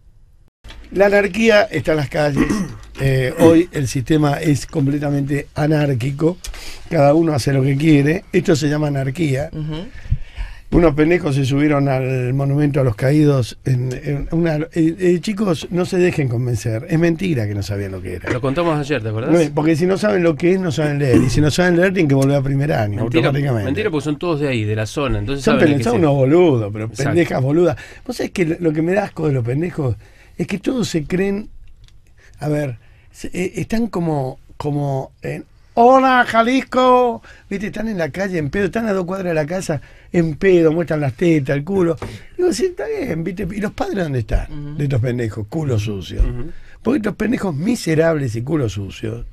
La anarquía está en las calles. (clears throat) Eh, hoy el sistema es completamente anárquico. Cada uno hace lo que quiere. Esto se llama anarquía unos pendejos se subieron al monumento a los caídos. En, una, eh, eh, chicos, no se dejen convencer. Es mentira que no sabían lo que era. Lo contamos ayer, ¿te acordás? porque si no saben lo que es, no saben leer. Y si no saben leer, tienen que volver a primer año, mentira, automáticamente. Mentira, porque son todos de ahí, de la zona. Entonces son, unos boludos, pero pendejas boludas. Vos sabés que lo que me da asco de los pendejos es que todos se creen. A ver, eh, están como como en, Hola Jalisco, viste, están en la calle, en pedo, están a dos cuadras de la casa, en pedo, muestran las tetas, el culo. Digo, sí, está bien, viste, ¿y los padres dónde están? De estos pendejos, culo sucio, Porque estos pendejos miserables y culo sucio,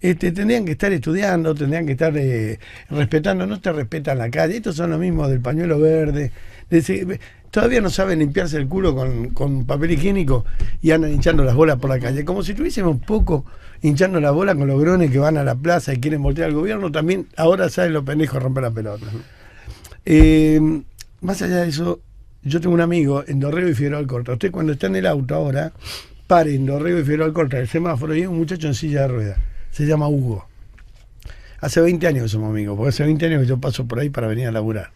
este, tendrían que estar estudiando, tendrían que estar eh, respetando, no te respetan la calle. Estos son los mismos del pañuelo verde. De todavía no saben limpiarse el culo con, papel higiénico y andan hinchando las bolas por la calle. Como si tuviésemos poco hinchando la bola con los grones que van a la plaza y quieren voltear al gobierno, también ahora saben los pendejos romper la pelota. Eh, más allá de eso, yo tengo un amigo en Dorrego y Figueroa Corto. Usted cuando está en el auto ahora, pare en Dorrego y Figueroa Corta, el semáforo, y hay un muchacho en silla de ruedas. Se llama Hugo. Hace 20 años que somos amigos, porque hace 20 años que yo paso por ahí para venir a laburar.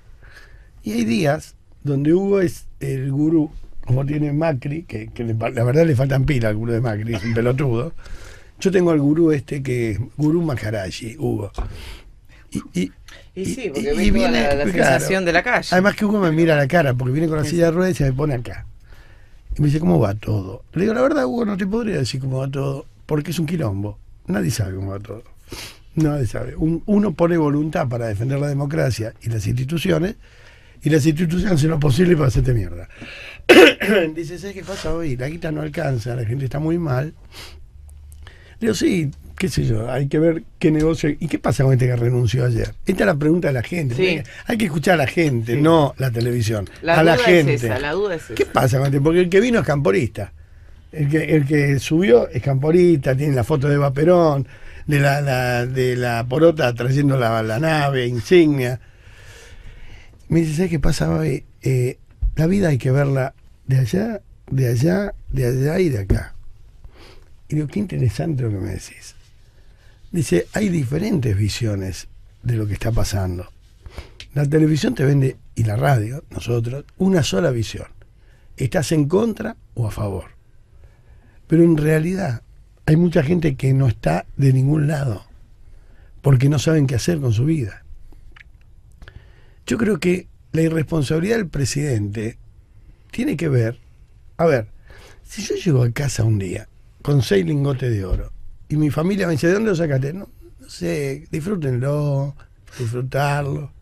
Y hay días donde Hugo es el gurú, como tiene Macri, que, la verdad le faltan pilas al gurú de Macri, es un pelotudo. Yo tengo al gurú este que es Gurú Maharaji, Hugo. Y, sí, porque viene la, la sensación de la calle. Además que Hugo me mira la cara, porque viene con la silla de ruedas y se me pone acá. Y me dice, ¿cómo va todo? Le digo, la verdad, Hugo, no te podría decir cómo va todo, porque es un quilombo. Nadie sabe cómo va todo. Nadie sabe. uno pone voluntad para defender la democracia y las instituciones, y las instituciones hacen lo posible para hacerte mierda. (coughs) Dice, ¿sabes qué pasa hoy? La guita no alcanza, la gente está muy mal. Digo, sí, qué sé yo, hay que ver qué negocio. ¿Y qué pasa con este que renunció ayer? Esta es la pregunta de la gente. Hay que escuchar a la gente, no la televisión. La a duda la gente. Es esa, la duda es esa. ¿Qué pasa con este? Porque el que vino es camporista. El que, el que subió es camporista, tiene la foto de Vaperón, de la, la de la porota trayendo la, la nave, insignia. Me dice, ¿sabes qué pasa, eh, la vida hay que verla de allá, de allá, de allá y de acá. Y digo, qué interesante lo que me decís. Dice, hay diferentes visiones de lo que está pasando. La televisión te vende, y la radio, nosotros, una sola visión. Estás en contra o a favor. Pero en realidad hay mucha gente que no está de ningún lado, porque no saben qué hacer con su vida. Yo creo que la irresponsabilidad del presidente tiene que ver, a ver, si yo llego a casa un día con seis lingotes de oro y mi familia me dice, ¿de dónde lo sacaste? No, sé, disfrútenlo, disfrutarlo.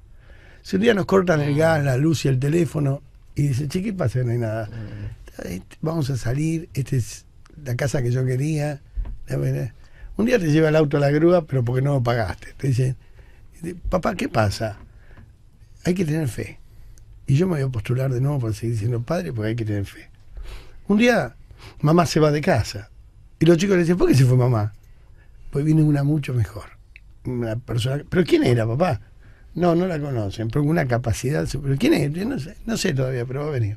Si un día nos cortan el gas, la luz y el teléfono y dice, che, ¿qué pasa? No hay nada. Mm. Este, vamos a salir, esta es la casa que yo quería. Un día te lleva el auto a la grúa, pero porque no lo pagaste. Te dicen, papá, ¿qué pasa? hay que tener fe. Y yo me voy a postular de nuevo para seguir siendo padre porque hay que tener fe. Un día, mamá se va de casa. Y los chicos le dicen, ¿por qué se fue mamá? Pues viene una mucho mejor. Una persona. ¿Pero quién era, papá? No, no la conocen, pero una capacidad. pero ¿Quién es? No sé, no sé todavía, pero va a venir.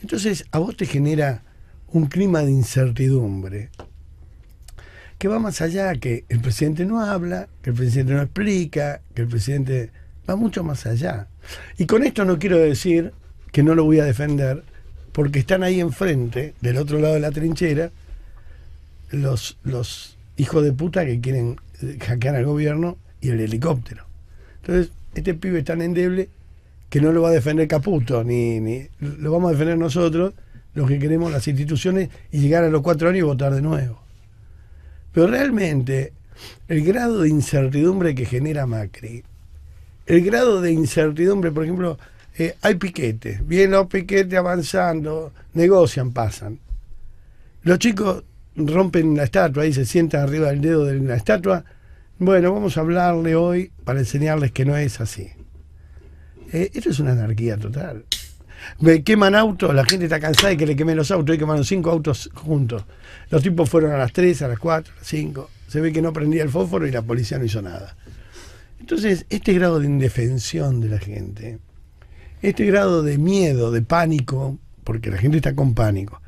Entonces, a vos te genera un clima de incertidumbre que va más allá que el presidente no habla, que el presidente no explica, que el presidente va mucho más allá. Y con esto no quiero decir que no lo voy a defender, porque están ahí enfrente, del otro lado de la trinchera, los, los hijos de puta que quieren eh, hackear al gobierno y el helicóptero. Entonces, este pibe es tan endeble que no lo va a defender Caputo, ni, ni lo vamos a defender nosotros, los que queremos las instituciones, y llegar a los cuatro años y votar de nuevo. Pero realmente, el grado de incertidumbre que genera Macri el grado de incertidumbre, por ejemplo, eh, hay piquetes, vienen los piquetes avanzando, negocian, pasan. Los chicos rompen la estatua, y se sientan arriba del dedo de la estatua. Bueno, vamos a hablarle hoy para enseñarles que no es así. Eh, esto es una anarquía total. Me queman autos, la gente está cansada de que le quemen los autos, y quemaron cinco autos juntos. Los tipos fueron a las 3, a las cuatro, a las cinco, Se ve que no prendía el fósforo y la policía no hizo nada. Entonces, este grado de indefensión de la gente, este grado de miedo, de pánico, porque la gente está con pánico,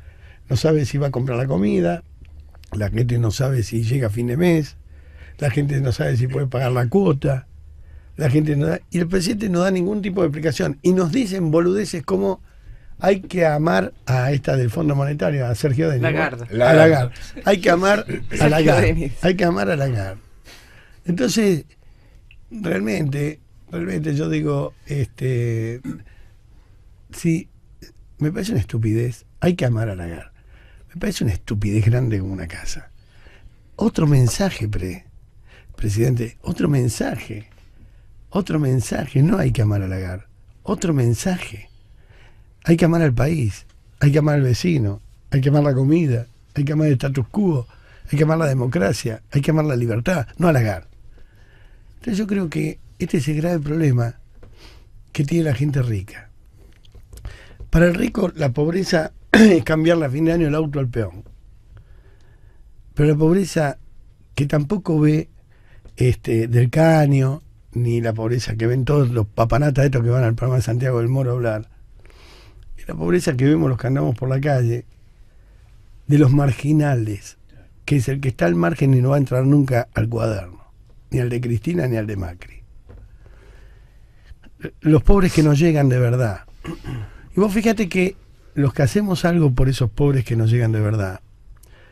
no sabe si va a comprar la comida, la gente no sabe si llega a fin de mes, la gente no sabe si puede pagar la cuota, la gente no y el presidente no da ningún tipo de explicación y nos dicen boludeces como hay que amar a esta del Fondo Monetario, a Sergio de Lagarde. A Lagarde. Hay que amar a Lagarde. Hay que amar a Lagarde. Entonces, realmente, realmente yo digo, este, sí, me parece una estupidez. Hay que amar a Lagar. Me parece una estupidez grande como una casa. Otro mensaje, pre, presidente, otro mensaje. Otro mensaje. No hay que amar a Lagar. Otro mensaje. Hay que amar al país. Hay que amar al vecino. Hay que amar la comida. Hay que amar el status quo. Hay que amar la democracia. Hay que amar la libertad. No a entonces yo creo que este es el grave problema que tiene la gente rica. Para el rico la pobreza (clears throat) es cambiarle a fin de año el auto al peón. Pero la pobreza que tampoco ve este, del caño, ni la pobreza que ven todos los papanatas estos que van al programa de Santiago del Moro a hablar, es la pobreza que vemos los que andamos por la calle, de los marginales, que es el que está al margen y no va a entrar nunca al cuaderno ni al de Cristina, ni al de Macri. Los pobres que nos llegan de verdad. Y vos fíjate que los que hacemos algo por esos pobres que nos llegan de verdad,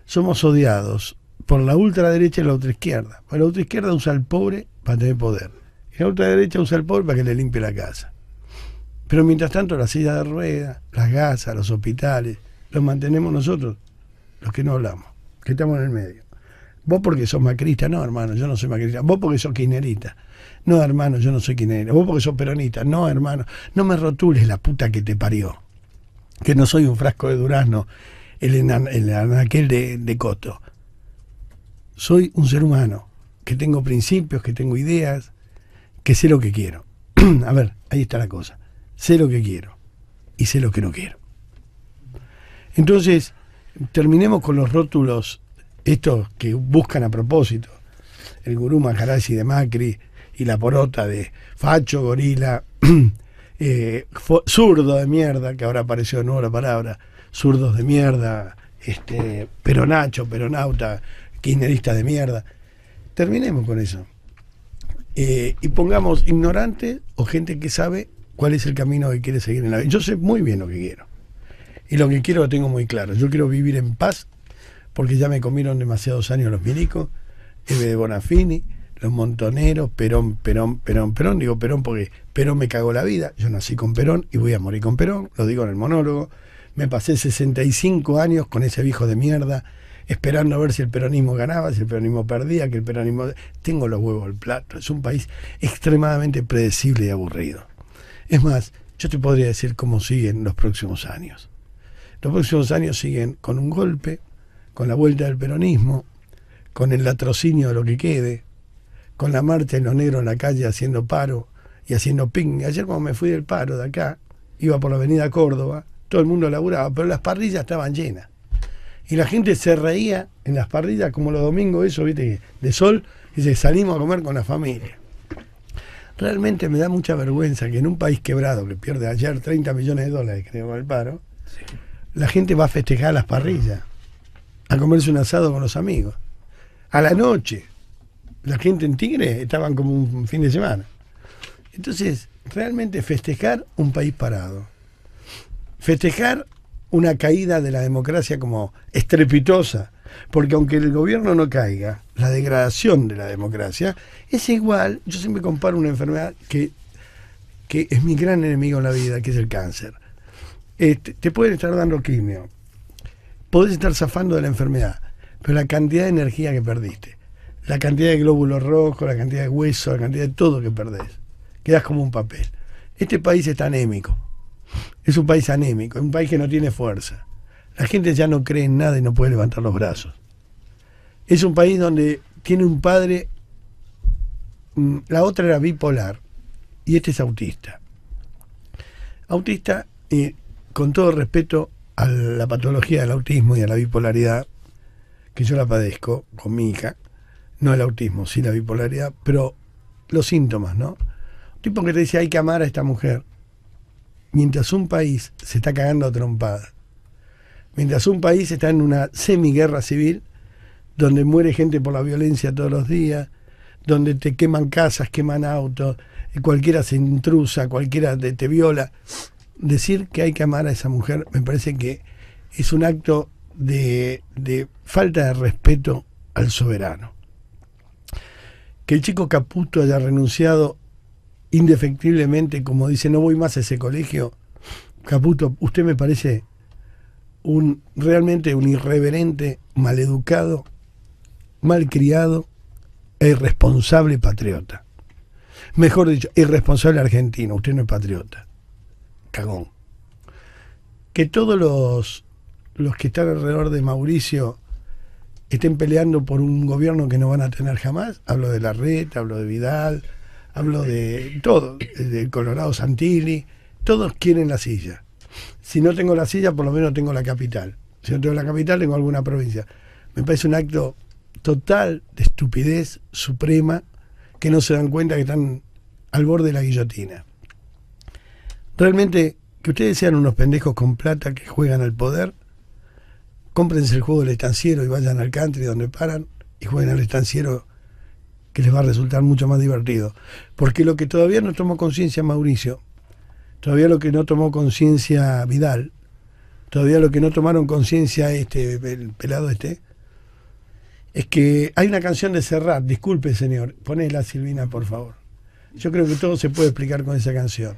somos odiados por la ultraderecha y la ultraizquierda. Pues la izquierda usa al pobre para tener poder. Y la ultraderecha usa al pobre para que le limpie la casa. Pero mientras tanto, las silla de ruedas, las gasas, los hospitales, los mantenemos nosotros, los que no hablamos, que estamos en el medio. Vos porque sos macrista, no, hermano, yo no soy macrista. Vos porque sos quinerita. No, hermano, yo no soy quinerita. Vos porque sos peronista. No, hermano, no me rotules la puta que te parió. Que no soy un frasco de durazno, el, el de, de Coto. Soy un ser humano, que tengo principios, que tengo ideas, que sé lo que quiero. (clears throat) A ver, ahí está la cosa. Sé lo que quiero y sé lo que no quiero. Entonces, terminemos con los rótulos estos que buscan a propósito, el gurú Maharaji de Macri y la porota de Facho, Gorila, (clears throat) eh, zurdo de mierda, que ahora apareció de nuevo palabra, zurdos de mierda, este, peronacho, peronauta, kirchnerista de mierda. Terminemos con eso. Eh, y pongamos ignorante o gente que sabe cuál es el camino que quiere seguir en la vida. Yo sé muy bien lo que quiero. Y lo que quiero lo tengo muy claro. Yo quiero vivir en paz porque ya me comieron demasiados años los milicos, Eve de Bonafini, los montoneros, Perón, Perón, Perón, Perón, digo Perón porque Perón me cagó la vida, yo nací con Perón y voy a morir con Perón, lo digo en el monólogo, me pasé 65 años con ese viejo de mierda, esperando a ver si el peronismo ganaba, si el peronismo perdía, que el peronismo... Tengo los huevos al plato, es un país extremadamente predecible y aburrido. Es más, yo te podría decir cómo siguen los próximos años. Los próximos años siguen con un golpe, con la vuelta del peronismo, con el latrocinio de lo que quede, con la marcha de los negros en la calle haciendo paro y haciendo ping. Ayer cuando me fui del paro de acá, iba por la avenida Córdoba, todo el mundo laburaba, pero las parrillas estaban llenas. Y la gente se reía en las parrillas, como los domingos, eso, viste, de sol, y se salimos a comer con la familia. Realmente me da mucha vergüenza que en un país quebrado, que pierde ayer 30 millones de dólares, creo, el paro, la gente va a festejar las parrillas a comerse un asado con los amigos. A la noche, la gente en Tigre estaban como un fin de semana. Entonces, realmente festejar un país parado. Festejar una caída de la democracia como estrepitosa, porque aunque el gobierno no caiga, la degradación de la democracia es igual, yo siempre comparo una enfermedad que, es mi gran enemigo en la vida, que es el cáncer. Este, te pueden estar dando quimio, podés estar zafando de la enfermedad, pero la cantidad de energía que perdiste, la cantidad de glóbulos rojos, la cantidad de huesos, la cantidad de todo que perdés, quedás como un papel. Este país está anémico, es un país anémico, es un país que no tiene fuerza. La gente ya no cree en nada y no puede levantar los brazos. Es un país donde tiene un padre, mm, la otra era bipolar y este es autista. Autista, eh, con todo respeto, a la patología del autismo y a la bipolaridad, que yo la padezco con mi hija, no el autismo, sí la bipolaridad, pero los síntomas, ¿no? Un tipo que te dice hay que amar a esta mujer, mientras un país se está cagando a trompada, mientras un país está en una semiguerra civil, donde muere gente por la violencia todos los días, donde te queman casas, queman autos, cualquiera se intrusa, cualquiera te viola decir que hay que amar a esa mujer me parece que es un acto de, falta de respeto al soberano. Que el chico Caputo haya renunciado indefectiblemente, como dice, no voy más a ese colegio. Caputo, usted me parece un realmente un irreverente, maleducado, malcriado e irresponsable patriota. Mejor dicho, irresponsable argentino, usted no es patriota cagón. Que todos los, que están alrededor de Mauricio estén peleando por un gobierno que no van a tener jamás. Hablo de la red, hablo de Vidal, hablo de todo, del Colorado Santilli. Todos quieren la silla. Si no tengo la silla, por lo menos tengo la capital. Si no tengo la capital, tengo alguna provincia. Me parece un acto total de estupidez suprema que no se dan cuenta que están al borde de la guillotina. Realmente, que ustedes sean unos pendejos con plata que juegan al poder, cómprense el juego del estanciero y vayan al country donde paran y jueguen al estanciero que les va a resultar mucho más divertido. Porque lo que todavía no tomó conciencia Mauricio, todavía lo que no tomó conciencia Vidal, todavía lo que no tomaron conciencia este, el pelado este, es que hay una canción de cerrar. disculpe señor, la Silvina por favor. Yo creo que todo se puede explicar con esa canción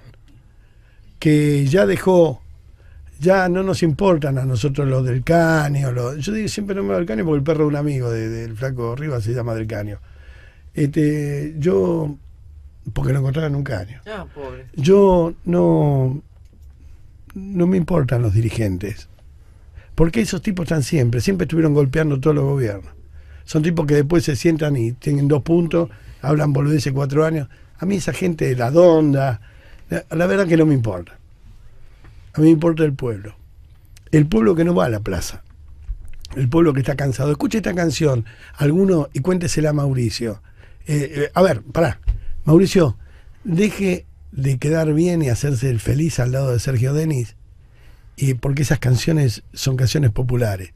que ya dejó, ya no nos importan a nosotros los del caño. yo digo siempre no me del caño porque el perro de un amigo del de, flaco Rivas se llama del caño. Este, yo, porque lo encontraron en un caño. Ah, pobre. Yo no, no me importan los dirigentes. Porque esos tipos están siempre, siempre estuvieron golpeando todos los gobiernos. Son tipos que después se sientan y tienen dos puntos, hablan boludeces cuatro años. A mí esa gente de la Donda, la, verdad que no me importa. A mí me importa el pueblo. El pueblo que no va a la plaza. El pueblo que está cansado. Escuche esta canción, alguno, y cuéntesela a Mauricio. Eh, eh, a ver, pará. Mauricio, deje de quedar bien y hacerse feliz al lado de Sergio Denis, y porque esas canciones son canciones populares.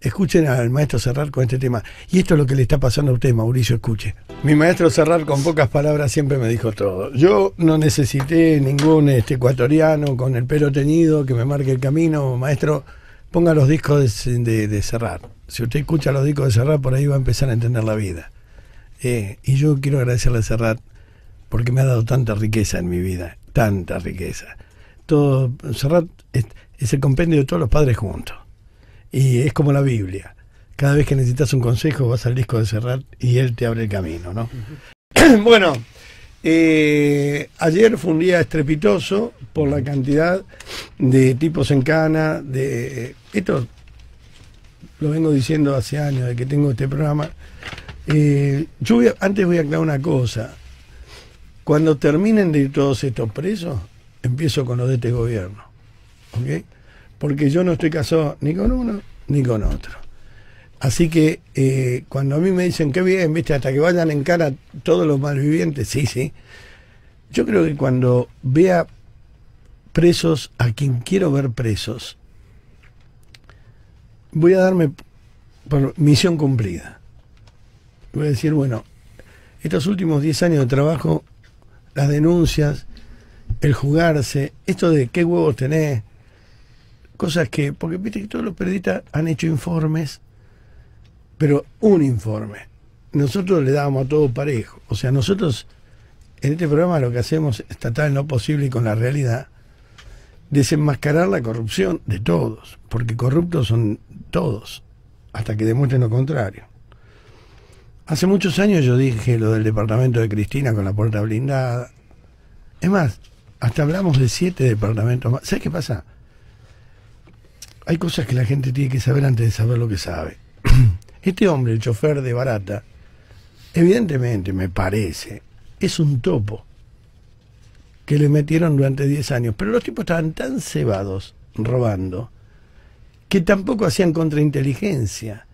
Escuchen al maestro Cerrar con este tema. Y esto es lo que le está pasando a usted, Mauricio, escuche. Mi maestro Cerrar, con pocas palabras, siempre me dijo todo. Yo no necesité ningún este, ecuatoriano con el pelo tenido que me marque el camino. Maestro, ponga los discos de, de, Cerrar. Si usted escucha los discos de Cerrar, por ahí va a empezar a entender la vida. Eh, y yo quiero agradecerle a Serrat porque me ha dado tanta riqueza en mi vida, tanta riqueza. Todo, Serrat es el compendio de todos los padres juntos y es como la Biblia. Cada vez que necesitas un consejo vas al disco de cerrar y él te abre el camino, ¿no? (clears throat) bueno, eh, ayer fue un día estrepitoso por la cantidad de tipos en cana, de eh, esto lo vengo diciendo hace años de que tengo este programa. Eh, yo antes voy a aclarar una cosa. Cuando terminen de ir todos estos presos, empiezo con los de este gobierno. ¿Ok? porque yo no estoy casado ni con uno ni con otro. Así que eh, cuando a mí me dicen qué bien, viste, hasta que vayan en cara todos los malvivientes, sí, sí. Yo creo que cuando vea presos a quien quiero ver presos, voy a darme por misión cumplida. Voy a decir, bueno, estos últimos 10 años de trabajo, las denuncias, el jugarse, esto de qué huevos tenés, cosas que, porque viste que todos los periodistas han hecho informes, pero un informe. Nosotros le dábamos a todo parejo. O sea, nosotros en este programa lo que hacemos es tratar no posible con la realidad desenmascarar la corrupción de todos, porque corruptos son todos, hasta que demuestren lo contrario. Hace muchos años yo dije lo del departamento de Cristina con la puerta blindada. Es más, hasta hablamos de siete departamentos más. ¿Sabes qué pasa? hay cosas que la gente tiene que saber antes de saber lo que sabe. (clears throat) Este hombre, el chofer de Barata, evidentemente, me parece, es un topo que le metieron durante 10 años. Pero los tipos estaban tan cebados robando que tampoco hacían contrainteligencia.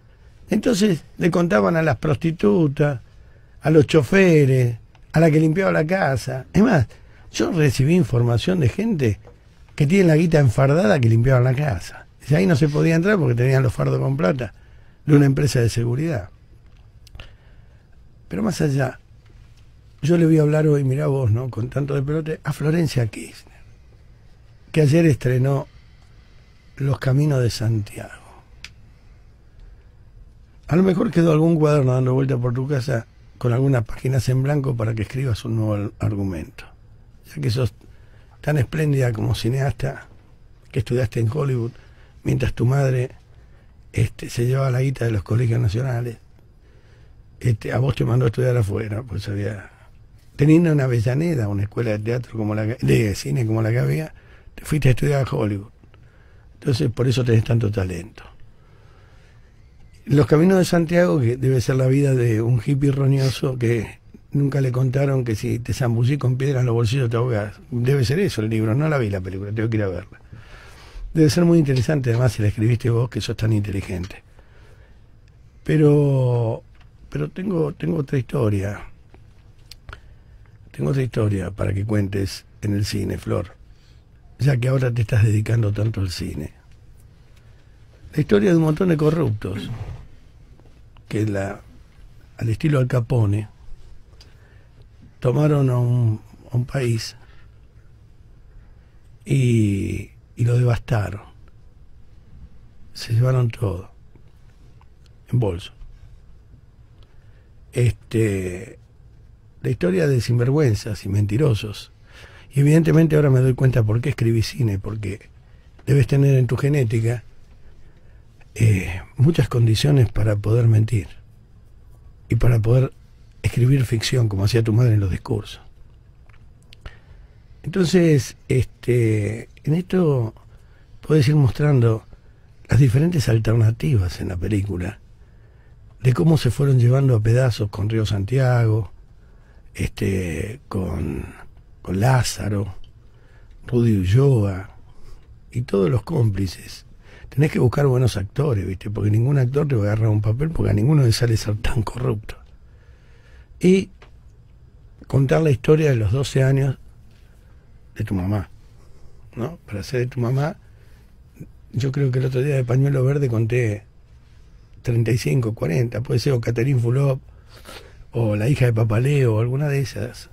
Entonces le contaban a las prostitutas, a los choferes, a la que limpiaba la casa. Es más, yo recibí información de gente que tiene la guita enfardada que limpiaba la casa. Y ahí no se podía entrar porque tenían los fardos con plata de una empresa de seguridad. Pero más allá, yo le voy a hablar hoy, mirá vos, ¿no? Con tanto de pelote, a Florencia Kirchner, que ayer estrenó Los Caminos de Santiago. A lo mejor quedó algún cuaderno dando vuelta por tu casa con algunas páginas en blanco para que escribas un nuevo argumento. Ya que sos tan espléndida como cineasta, que estudiaste en Hollywood, mientras tu madre este, se llevaba la guita de los colegios nacionales, este, a vos te mandó a estudiar afuera, pues había. Teniendo una Avellaneda, una escuela de teatro como la de cine como la que había, te fuiste a estudiar a Hollywood. Entonces, por eso tenés tanto talento. Los caminos de Santiago, que debe ser la vida de un hippie roñoso que nunca le contaron que si te zambullí con piedras en los bolsillos te ahogas. Debe ser eso el libro, no la vi la película, tengo que ir a verla. Debe ser muy interesante, además, si la escribiste vos, que sos tan inteligente. Pero, pero tengo, tengo otra historia. Tengo otra historia para que cuentes en el cine, Flor. Ya que ahora te estás dedicando tanto al cine. La historia de un montón de corruptos. Que la, al estilo Al Capone, tomaron un, a un país y y lo devastaron. Se llevaron todo. En bolso. Este, la historia de sinvergüenzas y mentirosos. Y evidentemente ahora me doy cuenta por qué escribí cine, porque debes tener en tu genética eh, muchas condiciones para poder mentir y para poder escribir ficción como hacía tu madre en los discursos. Entonces, este, en esto puedes ir mostrando las diferentes alternativas en la película, de cómo se fueron llevando a pedazos con Río Santiago, este, con, Lázaro, Rudy Ulloa y todos los cómplices. Tenés que buscar buenos actores, ¿viste? Porque ningún actor te va a agarrar un papel porque a ninguno le sale ser tan corrupto. Y contar la historia de los 12 años de tu mamá. ¿no? Para ser de tu mamá, yo creo que el otro día de Pañuelo Verde conté 35, 40, puede ser o Caterine Fulop, o la hija de Papaleo, o alguna de esas.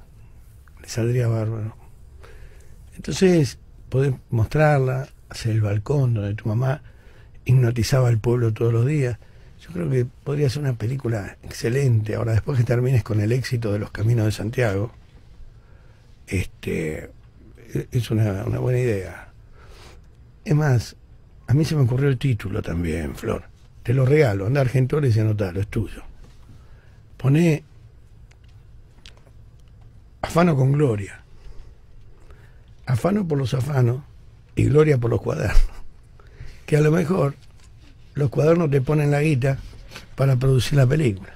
Le saldría bárbaro. Entonces, podés mostrarla, hacer el balcón donde tu mamá hipnotizaba al pueblo todos los días. Yo creo que podría ser una película excelente. Ahora, después que termines con el éxito de Los Caminos de Santiago, este, es una, buena idea. Es más, a mí se me ocurrió el título también, Flor. Te lo regalo, anda a Argentores y Lo es tuyo. Pone afano con gloria. Afano por los afanos y gloria por los cuadernos. Que a lo mejor los cuadernos te ponen la guita para producir la película.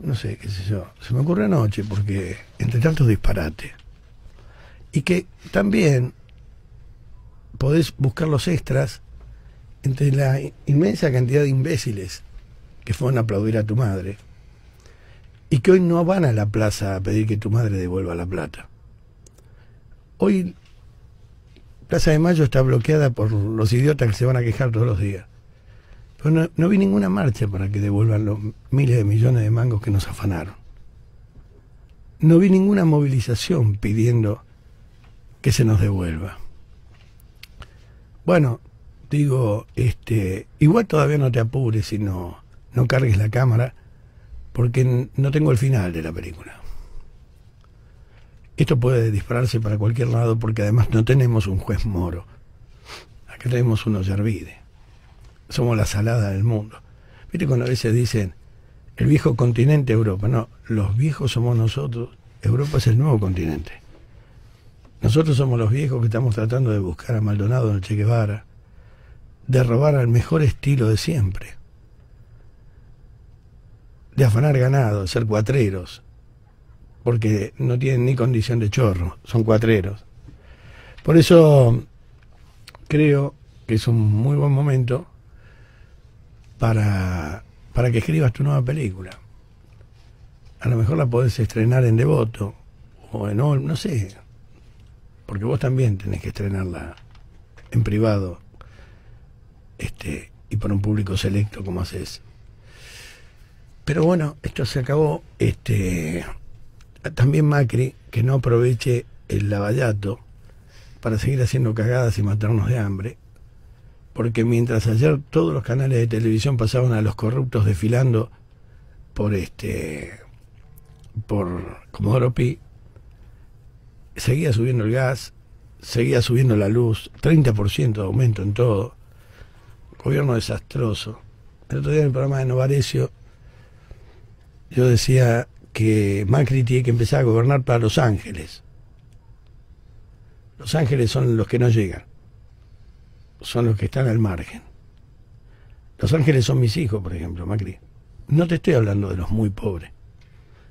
No sé, qué sé yo. Se me ocurre anoche porque entre tantos disparates y que también podés buscar los extras entre la inmensa cantidad de imbéciles que fueron a aplaudir a tu madre y que hoy no van a la plaza a pedir que tu madre devuelva la plata. Hoy Plaza de Mayo está bloqueada por los idiotas que se van a quejar todos los días. Pero no, vi ninguna marcha para que devuelvan los miles de millones de mangos que nos afanaron. No vi ninguna movilización pidiendo que se nos devuelva. Bueno, digo, este, igual todavía no te apures si no, no cargues la cámara, porque no tengo el final de la película. Esto puede dispararse para cualquier lado porque además no tenemos un juez moro. Acá tenemos unos Yervide. Somos la salada del mundo. Viste cuando a veces dicen el viejo continente Europa. No, los viejos somos nosotros. Europa es el nuevo continente. Nosotros somos los viejos que estamos tratando de buscar a Maldonado en el Che Guevara, de robar al mejor estilo de siempre, de afanar ganado, de ser cuatreros, porque no tienen ni condición de chorro, son cuatreros. Por eso creo que es un muy buen momento para, que escribas tu nueva película. A lo mejor la podés estrenar en Devoto, o en, no sé, porque vos también tenés que estrenarla en privado este, y por un público selecto como haces. Pero bueno, esto se acabó. Este, también Macri, que no aproveche el lavallato para seguir haciendo cagadas y matarnos de hambre. Porque mientras ayer todos los canales de televisión pasaban a los corruptos desfilando por este por Comodoro Pi, seguía subiendo el gas, seguía subiendo la luz, 30% de aumento en todo. Gobierno desastroso. El otro día en el programa de Novarecio, yo decía que Macri tiene que empezar a gobernar para Los Ángeles. Los Ángeles son los que no llegan, son los que están al margen. Los Ángeles son mis hijos, por ejemplo, Macri. No te estoy hablando de los muy pobres,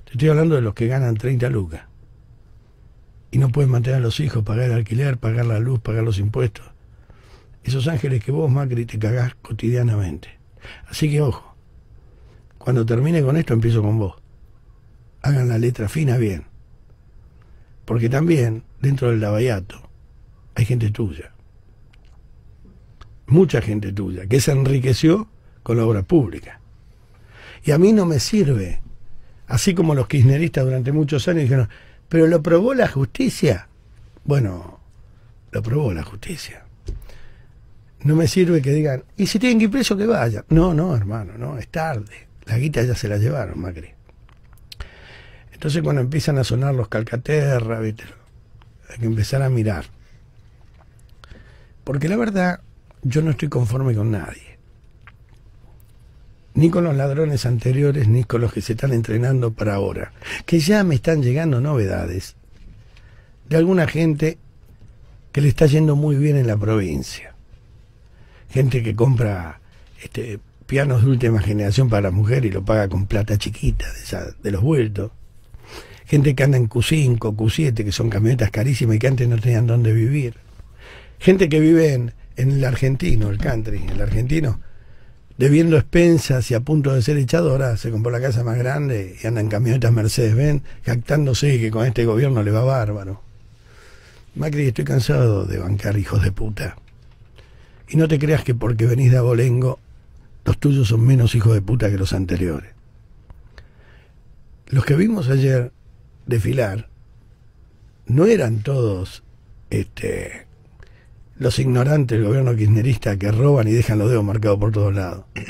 te estoy hablando de los que ganan 30 lucas y no pueden mantener a los hijos, pagar el alquiler, pagar la luz, pagar los impuestos. Esos ángeles que vos, Macri, te cagás cotidianamente. Así que ojo, cuando termine con esto empiezo con vos. Hagan la letra fina bien. Porque también, dentro del lavallato, hay gente tuya. Mucha gente tuya, que se enriqueció con la obra pública. Y a mí no me sirve, así como los kirchneristas durante muchos años dijeron, pero lo probó la justicia. Bueno, lo probó la justicia. No me sirve que digan, y si tienen que ir preso, que vaya No, no, hermano, no, es tarde. La guita ya se la llevaron, Macri. Entonces cuando empiezan a sonar los calcaterra, hay que empezar a mirar. Porque la verdad, yo no estoy conforme con nadie ni con los ladrones anteriores, ni con los que se están entrenando para ahora, que ya me están llegando novedades de alguna gente que le está yendo muy bien en la provincia. Gente que compra este, pianos de última generación para la mujer y lo paga con plata chiquita de, los vueltos. Gente que anda en Q5, Q7, que son camionetas carísimas y que antes no tenían dónde vivir. Gente que vive en, en el argentino, el country, el argentino debiendo expensas y a punto de ser echado, ahora se compró la casa más grande y anda en camionetas Mercedes-Benz, jactándose que con este gobierno le va bárbaro. Macri, estoy cansado de bancar hijos de puta. Y no te creas que porque venís de abolengo, los tuyos son menos hijos de puta que los anteriores. Los que vimos ayer desfilar no eran todos este, los ignorantes del gobierno kirchnerista que roban y dejan los dedos marcados por todos lados. (clears throat)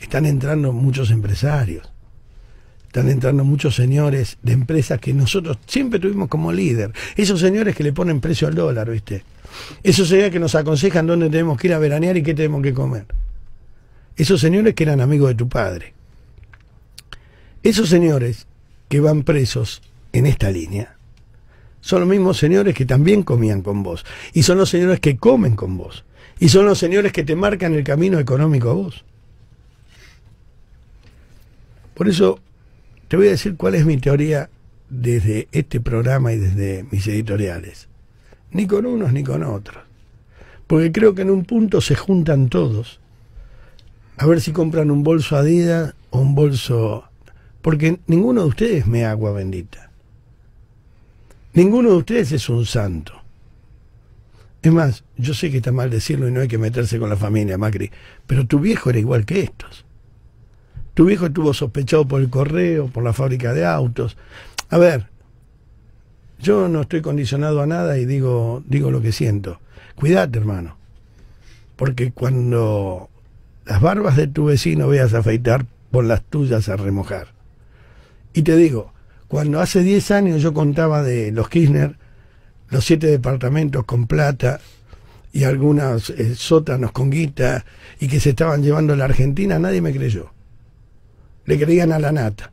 Están entrando muchos empresarios, están entrando muchos señores de empresas que nosotros siempre tuvimos como líder. Esos señores que le ponen precio al dólar, ¿viste? Esos señores que nos aconsejan dónde tenemos que ir a veranear y qué tenemos que comer. Esos señores que eran amigos de tu padre. Esos señores que van presos en esta línea son los mismos señores que también comían con vos. Y son los señores que comen con vos. Y son los señores que te marcan el camino económico a vos. Por eso te voy a decir cuál es mi teoría desde este programa y desde mis editoriales. Ni con unos ni con otros. Porque creo que en un punto se juntan todos. A ver si compran un bolso Adidas o un bolso... Porque ninguno de ustedes me agua bendita. Ninguno de ustedes es un santo. Es más, yo sé que está mal decirlo y no hay que meterse con la familia, Macri, pero tu viejo era igual que estos. Tu viejo estuvo sospechado por el correo, por la fábrica de autos. A ver, yo no estoy condicionado a nada y digo, digo lo que siento. Cuídate, hermano. Porque cuando las barbas de tu vecino veas afeitar, pon las tuyas a remojar. Y te digo, cuando hace 10 años yo contaba de los Kirchner, los siete departamentos con plata y algunos eh, sótanos con guita y que se estaban llevando a la Argentina, nadie me creyó. Le creían a la nata.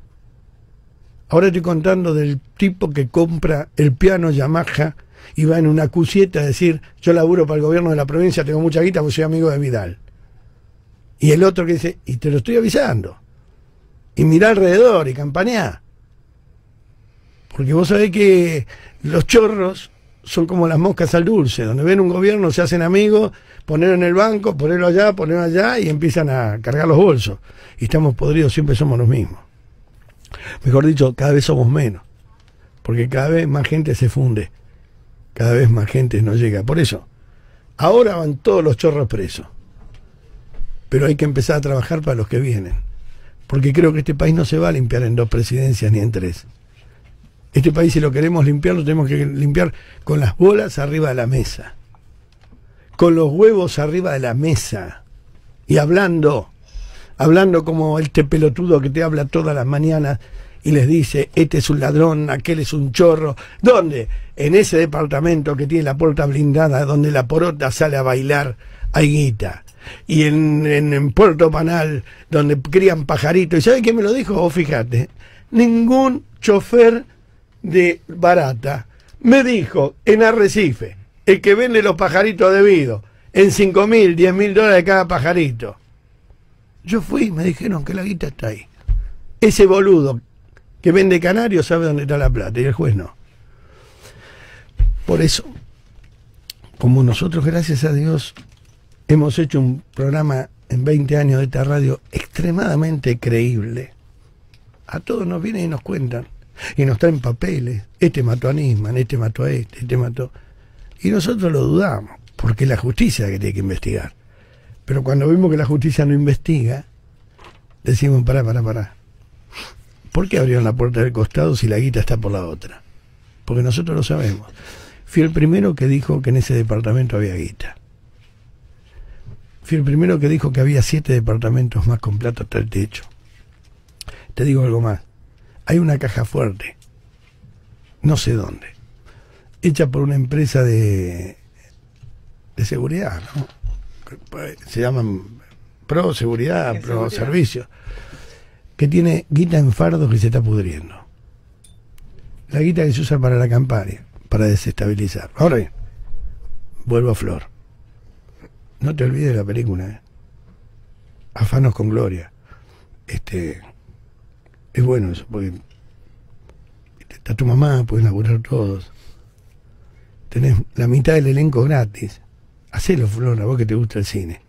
Ahora estoy contando del tipo que compra el piano Yamaha y va en una q a decir, yo laburo para el gobierno de la provincia, tengo mucha guita porque soy amigo de Vidal. Y el otro que dice, y te lo estoy avisando. Y mira alrededor y campañá. Porque vos sabés que los chorros son como las moscas al dulce, donde ven un gobierno, se hacen amigos, ponerlo en el banco, ponerlo allá, ponerlo allá y empiezan a cargar los bolsos. Y estamos podridos, siempre somos los mismos. Mejor dicho, cada vez somos menos, porque cada vez más gente se funde, cada vez más gente no llega. Por eso, ahora van todos los chorros presos, pero hay que empezar a trabajar para los que vienen, porque creo que este país no se va a limpiar en dos presidencias ni en tres. Este país, si lo queremos limpiar, lo tenemos que limpiar con las bolas arriba de la mesa, con los huevos arriba de la mesa y hablando, hablando como este pelotudo que te habla todas las mañanas y les dice, este es un ladrón, aquel es un chorro. ¿Dónde? En ese departamento que tiene la puerta blindada, donde la porota sale a bailar, hay guita. Y en, Puerto Panal, donde crían pajaritos. ¿Y sabe quién me lo dijo? fíjate, ningún chofer de Barata me dijo en Arrecife, el que vende los pajaritos debido en 5 mil, 10 mil dólares cada pajarito. Yo fui y me dijeron que la guita está ahí. Ese boludo que vende canarios sabe dónde está la plata y el juez no. Por eso, como nosotros, gracias a Dios, hemos hecho un programa en 20 años de esta radio extremadamente creíble, a todos nos vienen y nos cuentan y nos traen papeles. Este mató a Nisman, este mató a este, este mató. Y nosotros lo dudamos, porque es la justicia que tiene que investigar. Pero cuando vimos que la justicia no investiga, decimos, pará, pará, pará. ¿Por qué abrieron la puerta del costado si la guita está por la otra? Porque nosotros lo sabemos. Fui el primero que dijo que en ese departamento había guita. Fui el primero que dijo que había siete departamentos más completos hasta el techo. Te digo algo más hay una caja fuerte, no sé dónde, hecha por una empresa de, de seguridad, ¿no? se llaman Pro Seguridad, Pro que tiene guita en fardos que se está pudriendo. La guita que se usa para la campaña, para desestabilizar. Ahora bien, vuelvo a Flor. No te olvides de la película, ¿eh? Afanos con Gloria. Este, es bueno eso, porque está tu mamá, pueden laburar todos. Tenés la mitad del elenco gratis. Hacelo, fulona vos que te gusta el cine.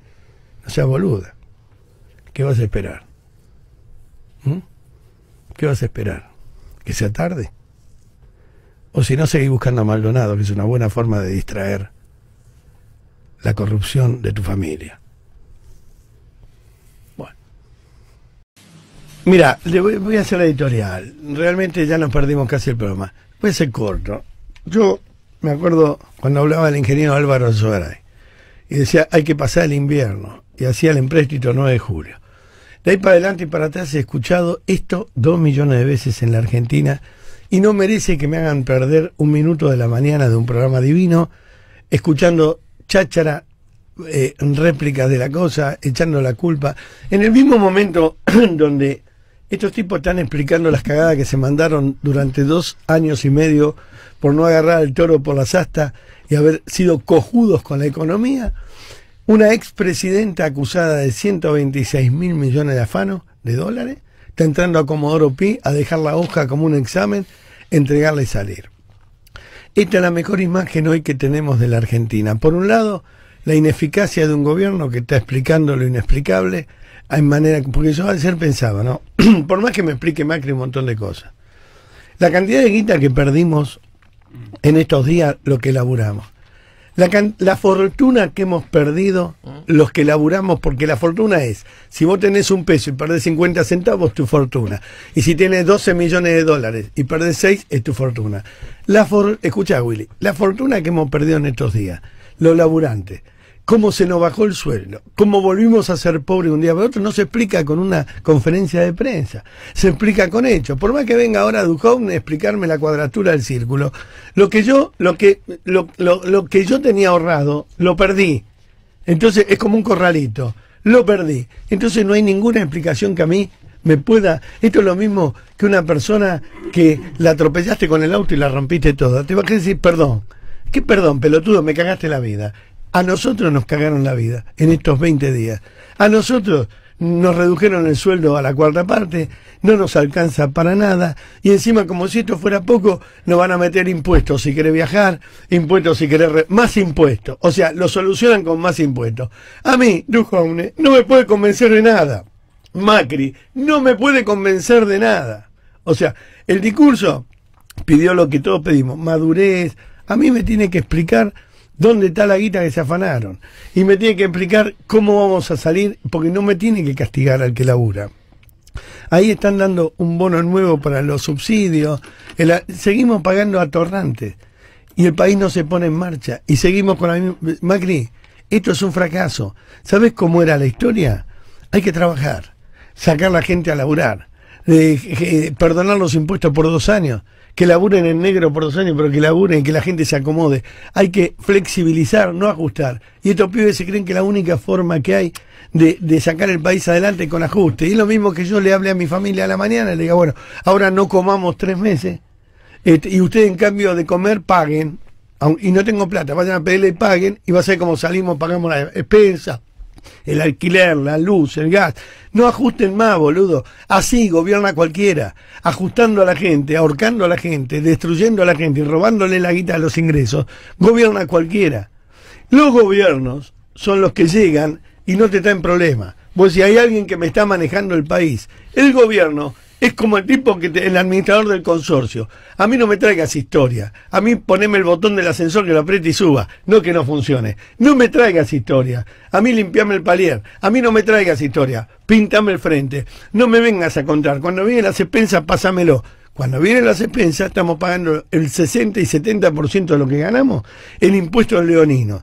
No seas boluda. ¿Qué vas a esperar? ¿Mm? ¿Qué vas a esperar? ¿Que sea tarde? O si no, seguís buscando a Maldonado, que es una buena forma de distraer la corrupción de tu familia. Mira, le voy, a hacer la editorial. Realmente ya nos perdimos casi el programa. Voy a ser corto. Yo me acuerdo cuando hablaba el ingeniero Álvaro suárez y decía hay que pasar el invierno y hacía el empréstito 9 de julio. De ahí para adelante y para atrás he escuchado esto dos millones de veces en la Argentina y no merece que me hagan perder un minuto de la mañana de un programa divino escuchando cháchara, eh, réplicas de la cosa, echando la culpa. En el mismo momento (clears throat) donde estos tipos están explicando las cagadas que se mandaron durante dos años y medio por no agarrar el toro por las astas y haber sido cojudos con la economía. Una expresidenta acusada de 126 mil millones de afanos de dólares está entrando a Comodoro Pi a dejar la hoja como un examen, entregarla y salir. Esta es la mejor imagen hoy que tenemos de la Argentina. Por un lado, la ineficacia de un gobierno que está explicando lo inexplicable, manera, porque yo ser pensaba, ¿no? (clears throat) Por más que me explique Macri un montón de cosas, la cantidad de guita que perdimos en estos días, lo que laburamos, la, fortuna que hemos perdido, los que laburamos, porque la fortuna es, si vos tenés un peso y perdés 50 centavos, tu fortuna. Y si tienes 12 millones de dólares y perdés 6, es tu fortuna. La escucha, Willy, la fortuna que hemos perdido en estos días, los laburantes, cómo se nos bajó el suelo, cómo volvimos a ser pobres un día para otro, no se explica con una conferencia de prensa, se explica con hechos. Por más que venga ahora Duhovne a explicarme la cuadratura del círculo, lo que yo, lo que, lo, lo, lo que yo tenía ahorrado, lo perdí. Entonces es como un corralito, lo perdí. Entonces no hay ninguna explicación que a mí me pueda. Esto es lo mismo que una persona que la atropellaste con el auto y la rompiste toda. Te vas a decir, perdón. ¿Qué perdón, pelotudo? Me cagaste la vida. A nosotros nos cagaron la vida en estos 20 días. A nosotros nos redujeron el sueldo a la cuarta parte, no nos alcanza para nada, y encima como si esto fuera poco, nos van a meter impuestos si quiere viajar, impuestos si querés... más impuestos, o sea, lo solucionan con más impuestos. A mí, Dujovne, no me puede convencer de nada. Macri, no me puede convencer de nada. O sea, el discurso pidió lo que todos pedimos, madurez. A mí me tiene que explicar dónde está la guita que se afanaron. Y me tiene que explicar cómo vamos a salir, porque no me tiene que castigar al que labura. Ahí están dando un bono nuevo para los subsidios. seguimos pagando a torrantes. Y el país no se pone en marcha. Y seguimos con la misma... Macri, esto es un fracaso. ¿Sabes cómo era la historia? Hay que trabajar. Sacar a la gente a laburar. Eh, eh, perdonar los impuestos por dos años que laburen en negro por dos años, pero que laburen, que la gente se acomode. Hay que flexibilizar, no ajustar. Y estos pibes se creen que la única forma que hay de, sacar el país adelante es con ajuste. Y es lo mismo que yo le hable a mi familia a la mañana, le diga, bueno, ahora no comamos tres meses, este, y ustedes en cambio de comer paguen, y no tengo plata, vayan a pedirle y paguen, y va a ser como salimos, pagamos la despensa el alquiler, la luz, el gas. No ajusten más, boludo. Así gobierna cualquiera, ajustando a la gente, ahorcando a la gente, destruyendo a la gente y robándole la guita a los ingresos. Gobierna cualquiera. Los gobiernos son los que llegan y no te traen problema, Vos si hay alguien que me está manejando el país, el gobierno es como el tipo que el administrador del consorcio. A mí no me traigas historia. A mí poneme el botón del ascensor que lo apriete y suba. No que no funcione. No me traigas historia. A mí limpiame el palier. A mí no me traigas historia. Pintame el frente. No me vengas a contar. Cuando vienen las expensas, pásamelo. Cuando vienen las expensas, estamos pagando el 60 y 70% de lo que ganamos el impuesto del leonino,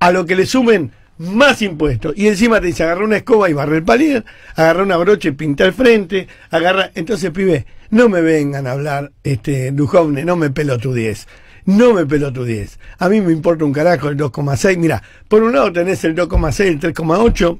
A lo que le sumen más impuestos. Y encima te dice, agarra una escoba y barre el palier, agarra una brocha y pinta el frente, agarra... Entonces, pibe, no me vengan a hablar, este, Dujovne, no me pelo tu 10. No me pelo tu 10. A mí me importa un carajo el 2,6. Mira, por un lado tenés el 2,6, el 3,8.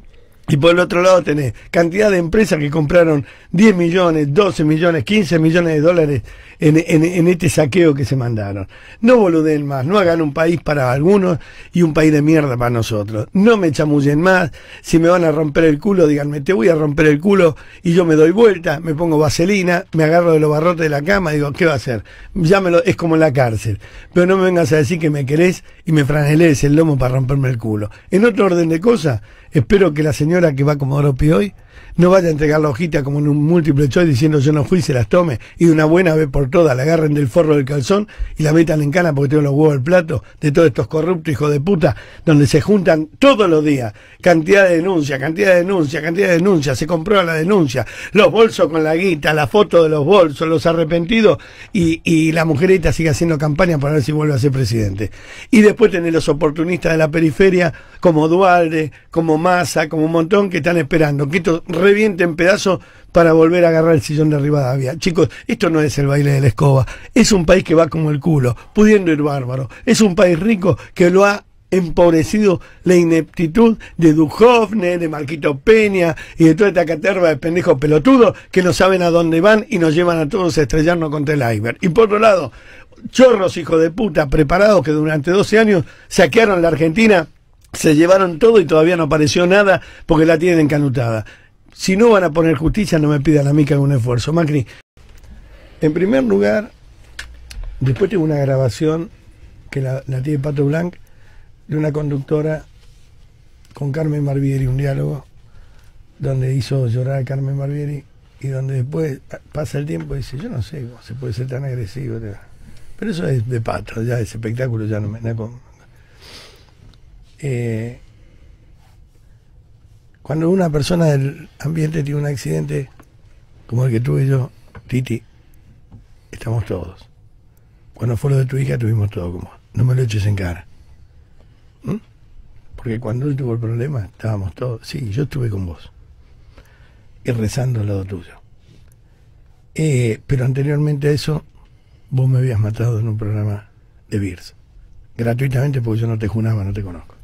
Y por el otro lado tenés cantidad de empresas que compraron 10 millones, 12 millones, 15 millones de dólares en, este saqueo que se mandaron. No boluden más, no hagan un país para algunos y un país de mierda para nosotros. No me chamullen más, si me van a romper el culo, díganme, te voy a romper el culo y yo me doy vuelta, me pongo vaselina, me agarro de los barrotes de la cama, y digo, ¿qué va a hacer? Ya me lo, es como en la cárcel. Pero no me vengas a decir que me querés y me franelees el lomo para romperme el culo. En otro orden de cosas, espero que la señora que va como Oropi hoy no vaya a entregar la hojita como en un múltiple choice diciendo yo no fui, se las tome. Y de una buena vez por todas, la agarren del forro del calzón y la metan en cana porque tengo los huevos al plato de todos estos corruptos hijos de puta, donde se juntan todos los días cantidad de denuncias, cantidad de denuncias, cantidad de denuncias, se comprueba la denuncia, los bolsos con la guita, la foto de los bolsos, los arrepentidos y, la mujerita sigue haciendo campaña para ver si vuelve a ser presidente. Y después tener los oportunistas de la periferia como Dualde, como Massa, como un montón que están esperando que reviente en pedazos para volver a agarrar el sillón de Rivadavia. Chicos, esto no es el baile de la escoba. Es un país que va como el culo, pudiendo ir bárbaro. Es un país rico que lo ha empobrecido la ineptitud de Duhovne, de Marquito Peña y de toda esta caterva de pendejos pelotudos que no saben a dónde van y nos llevan a todos a estrellarnos contra el iceberg. Y por otro lado, chorros hijos de puta preparados que durante 12 años saquearon la Argentina se llevaron todo y todavía no apareció nada porque la tienen encanutada si no van a poner justicia, no me pidan la mica que un esfuerzo. Macri, en primer lugar, después tengo una grabación que la, tiene Pato Blanc de una conductora con Carmen Barbieri, un diálogo donde hizo llorar a Carmen Barbieri y donde después pasa el tiempo y dice, yo no sé cómo se puede ser tan agresivo. Pero eso es de Pato, ya ese espectáculo ya no me... da eh, cuando una persona del ambiente tiene un accidente como el que tuve yo, Titi, estamos todos. Cuando fue lo de tu hija, tuvimos todo como, no me lo eches en cara. ¿Mm? Porque cuando él tuvo el problema, estábamos todos. Sí, yo estuve con vos. Y rezando al lado tuyo. Eh, pero anteriormente a eso, vos me habías matado en un programa de Beers. Gratuitamente porque yo no te junaba, no te conozco.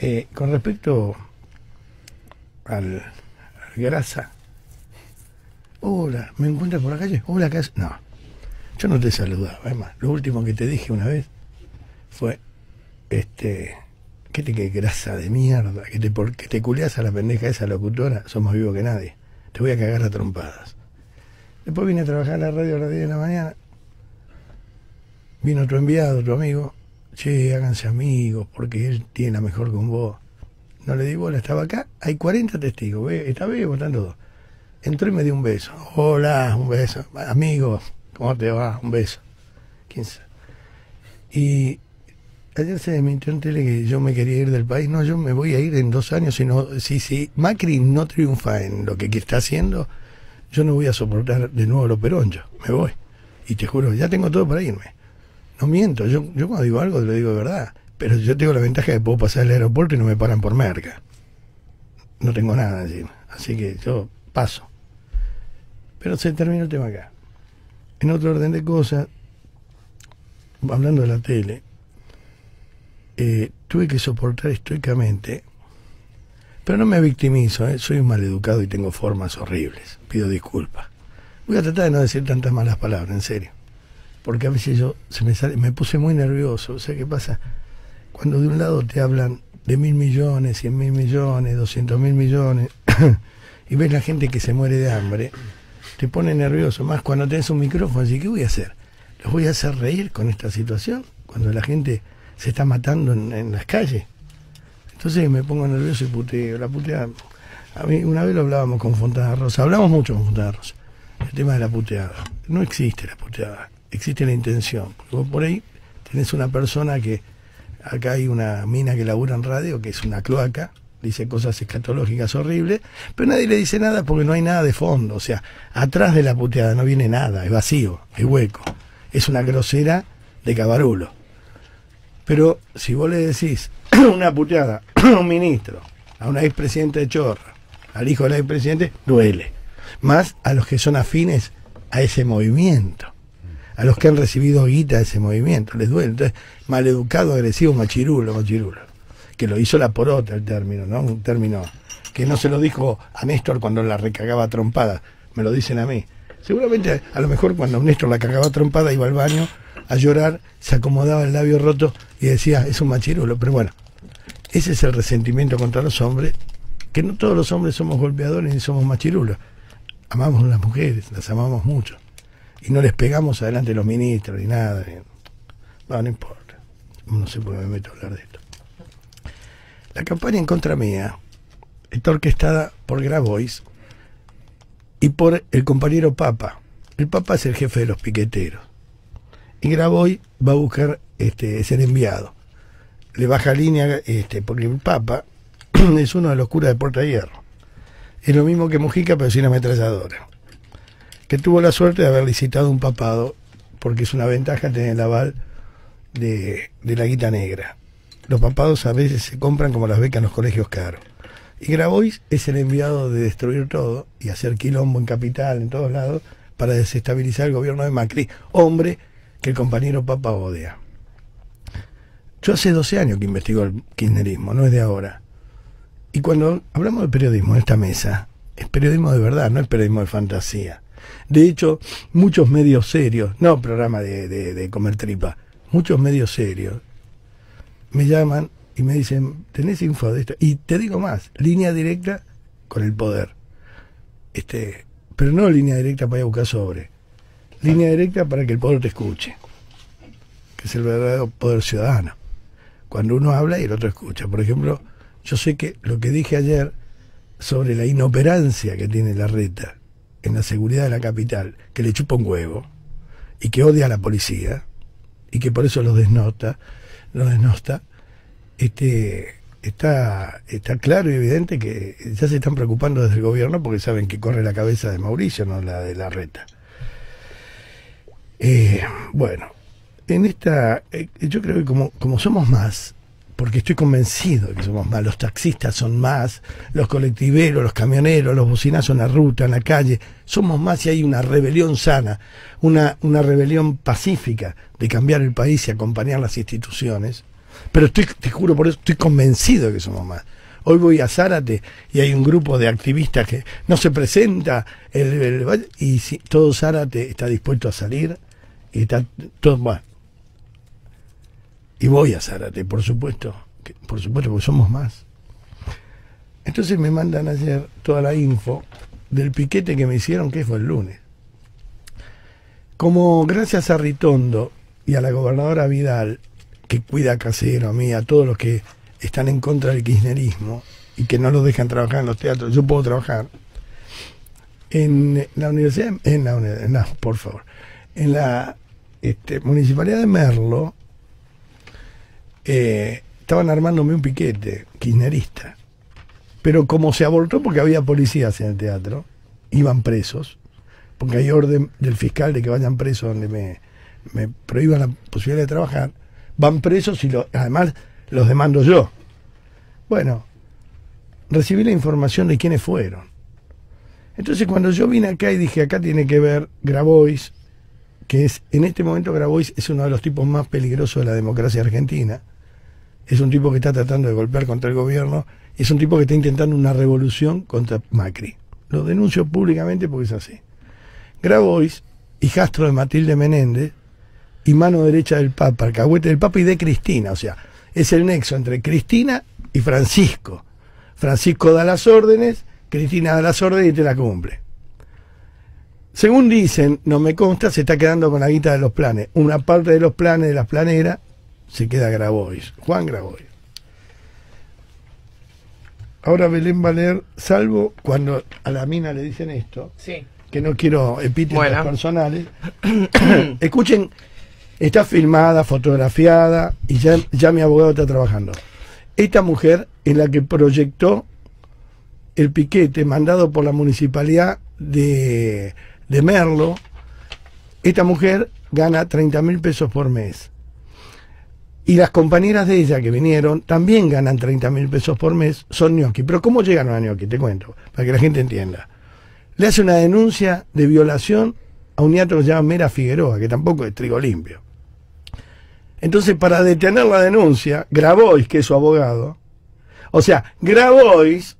Eh, con respecto al, grasa. Hola, ¿me encuentras por la calle? Hola, ¿qué haces? No, yo no te saludaba. Además, lo último que te dije una vez fue, este, ¿qué te qué grasa de mierda? Que te, porque te culeas a la pendeja esa locutora, ...somos vivos vivo que nadie. Te voy a cagar a trompadas. Después vine a trabajar en la radio a las 10 de la mañana. Vino otro enviado, otro amigo. Che, háganse amigos, porque él tiene la mejor con vos. No le di bola, estaba acá. Hay 40 testigos. Ve, esta vez dos. Entró y me dio un beso. Hola, un beso. Amigo, ¿cómo te va? Un beso. Y ayer se me en tele que yo me quería ir del país. No, yo me voy a ir en dos años. Si, no, si, Macri no triunfa en lo que está haciendo, yo no voy a soportar de nuevo los peronchos. Me voy. Y te juro, ya tengo todo para irme. No miento. Yo, yo cuando digo algo, te lo digo de verdad. Pero yo tengo la ventaja de que puedo pasar al aeropuerto y no me paran por merca. No tengo nada Así que yo paso. Pero se termina el tema acá. En otro orden de cosas, hablando de la tele, eh, tuve que soportar estoicamente, pero no me victimizo, eh, soy un maleducado y tengo formas horribles, pido disculpas. Voy a tratar de no decir tantas malas palabras, en serio. Porque a veces yo se me sale, me puse muy nervioso, o sea, ¿qué pasa? Cuando de un lado te hablan de mil millones, cien mil millones, doscientos mil millones, (clears throat) y ves la gente que se muere de hambre, te pone nervioso. Más cuando tenés un micrófono, así, ¿qué voy a hacer? ¿Los voy a hacer reír con esta situación? Cuando la gente se está matando en, las calles. Entonces me pongo nervioso y puteo. La puteada. A mí, una vez lo hablábamos con Fontana Rosa, hablamos mucho con Fontana Rosa, el tema de la puteada. No existe la puteada, existe la intención. Porque vos por ahí tenés una persona que acá hay una mina que labura en radio, que es una cloaca, dice cosas escatológicas horribles, pero nadie le dice nada porque no hay nada de fondo, o sea, atrás de la puteada no viene nada, es vacío, es hueco, es una grosera de cabarulo. Pero si vos le decís (clears throat) una puteada (clears throat) a un ministro, a una expresidenta de Chorra, al hijo de la expresidente, duele. Más a los que son afines a ese movimiento a los que han recibido guita de ese movimiento, les duele. Entonces, maleducado, agresivo, machirulo, machirulo. Que lo hizo la porota el término, ¿no? Un término que no se lo dijo a Néstor cuando la recagaba trompada, me lo dicen a mí. Seguramente, a lo mejor cuando Néstor la cagaba trompada, iba al baño a llorar, se acomodaba el labio roto y decía, es un machirulo. Pero bueno, ese es el resentimiento contra los hombres, que no todos los hombres somos golpeadores ni somos machirulos. Amamos a las mujeres, las amamos mucho y no les pegamos adelante los ministros ni nada. No, no importa. No sé por qué me meto a hablar de esto. La campaña en contra mía está orquestada por Grabois y por el compañero Papa. El Papa es el jefe de los piqueteros. Y Grabois va a buscar este, ser enviado. Le baja línea este, porque el Papa (clears throat) es uno de los curas de Puerta Hierro. Es lo mismo que Mujica, pero sin ametralladora que tuvo la suerte de haber licitado un papado, porque es una ventaja tener el aval de, de la guita negra. Los papados a veces se compran como las becas en los colegios caros. Y Grabois es el enviado de destruir todo y hacer quilombo en capital, en todos lados, para desestabilizar el gobierno de Macri, hombre que el compañero Papa odia. Yo hace 12 años que investigo el kirchnerismo, no es de ahora. Y cuando hablamos de periodismo en esta mesa, es periodismo de verdad, no es periodismo de fantasía. De hecho, muchos medios serios, no programa de, comer tripa, muchos medios serios me llaman y me dicen, ¿tenés info de esto? Y te digo más, línea directa con el poder. Este, pero no línea directa para ir a buscar sobre. Línea ah. directa para que el poder te escuche. Que es el verdadero poder ciudadano. Cuando uno habla y el otro escucha. Por ejemplo, yo sé que lo que dije ayer sobre la inoperancia que tiene la reta en la seguridad de la capital que le chupa un huevo y que odia a la policía y que por eso lo desnota, lo desnota este, está, está claro y evidente que ya se están preocupando desde el gobierno porque saben que corre la cabeza de Mauricio, no la de la reta. Eh, bueno, en esta, eh, yo creo que como, como somos más, porque estoy convencido que somos más. Los taxistas son más, los colectiveros, los camioneros, los bocinazos en la ruta, en la calle, somos más y hay una rebelión sana, una, una rebelión pacífica de cambiar el país y acompañar las instituciones. Pero estoy, te juro por eso, estoy convencido que somos más. Hoy voy a Zárate y hay un grupo de activistas que no se presenta el, y si, todo Zárate está dispuesto a salir y está todo, bueno, y voy a Zárate, por supuesto, por supuesto, porque somos más. Entonces me mandan ayer toda la info del piquete que me hicieron, que fue el lunes. Como gracias a Ritondo y a la gobernadora Vidal, que cuida a Casero, a mí, a todos los que están en contra del kirchnerismo y que no los dejan trabajar en los teatros, yo puedo trabajar. En la universidad, en la, por favor, en la este, municipalidad de Merlo, eh, estaban armándome un piquete, kirchnerista. Pero como se abortó porque había policías en el teatro, iban presos, porque hay orden del fiscal de que vayan presos donde me, prohíban la posibilidad de trabajar, van presos y además los demando yo. Bueno, recibí la información de quiénes fueron. Entonces cuando yo vine acá y dije, acá tiene que ver Grabois, que es en este momento Grabois es uno de los tipos más peligrosos de la democracia argentina, es un tipo que está tratando de golpear contra el gobierno, es un tipo que está intentando una revolución contra Macri. Lo denuncio públicamente porque es así. Grabois, hijastro de Matilde Menéndez y mano derecha del Papa, alcahuete del Papa y de Cristina, o sea, es el nexo entre Cristina y Francisco. Francisco da las órdenes, Cristina da las órdenes y te la cumple. Según dicen, no me consta, se está quedando con la guita de los planes. Una parte de los planes de las planeras se queda Grabois, Juan Grabois. Ahora Belén Valer salvo cuando a la mina le dicen esto, que no quiero epítetos personales. (coughs) Escuchen, está filmada, fotografiada y ya, ya mi abogado está trabajando. Esta mujer en la que proyectó el piquete mandado por la municipalidad de, de Merlo. Esta mujer gana 30 mil pesos por mes y las compañeras de ella que vinieron también ganan 30 mil pesos por mes, son ñoqui. Pero ¿cómo llegaron a ñoqui? Te cuento, para que la gente entienda. Le hace una denuncia de violación a un niato que se llama Mera Figueroa, que tampoco es trigo limpio. Entonces, para detener la denuncia, Grabois, que es su abogado, o sea, Grabois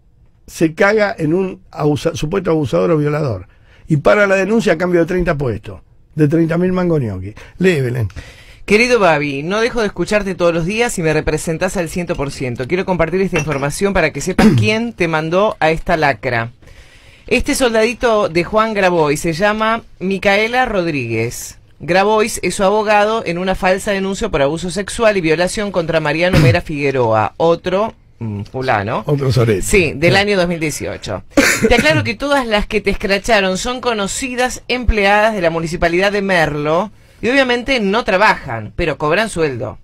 se caga en un supuesto abusador o violador. Y para la denuncia a cambio de 30 puestos, de 30 mil mango ñoqui. Querido Babi, no dejo de escucharte todos los días y me representas al 100%. Quiero compartir esta información para que sepas (coughs) quién te mandó a esta lacra. Este soldadito de Juan Grabois se llama Micaela Rodríguez. Grabois es su abogado en una falsa denuncia por abuso sexual y violación contra Mariano (coughs) Mera Figueroa, otro mm, fulano. Otro sorete. Sí, del año 2018. Te aclaro que todas las que te escracharon son conocidas empleadas de la municipalidad de Merlo y obviamente no trabajan, pero cobran sueldo.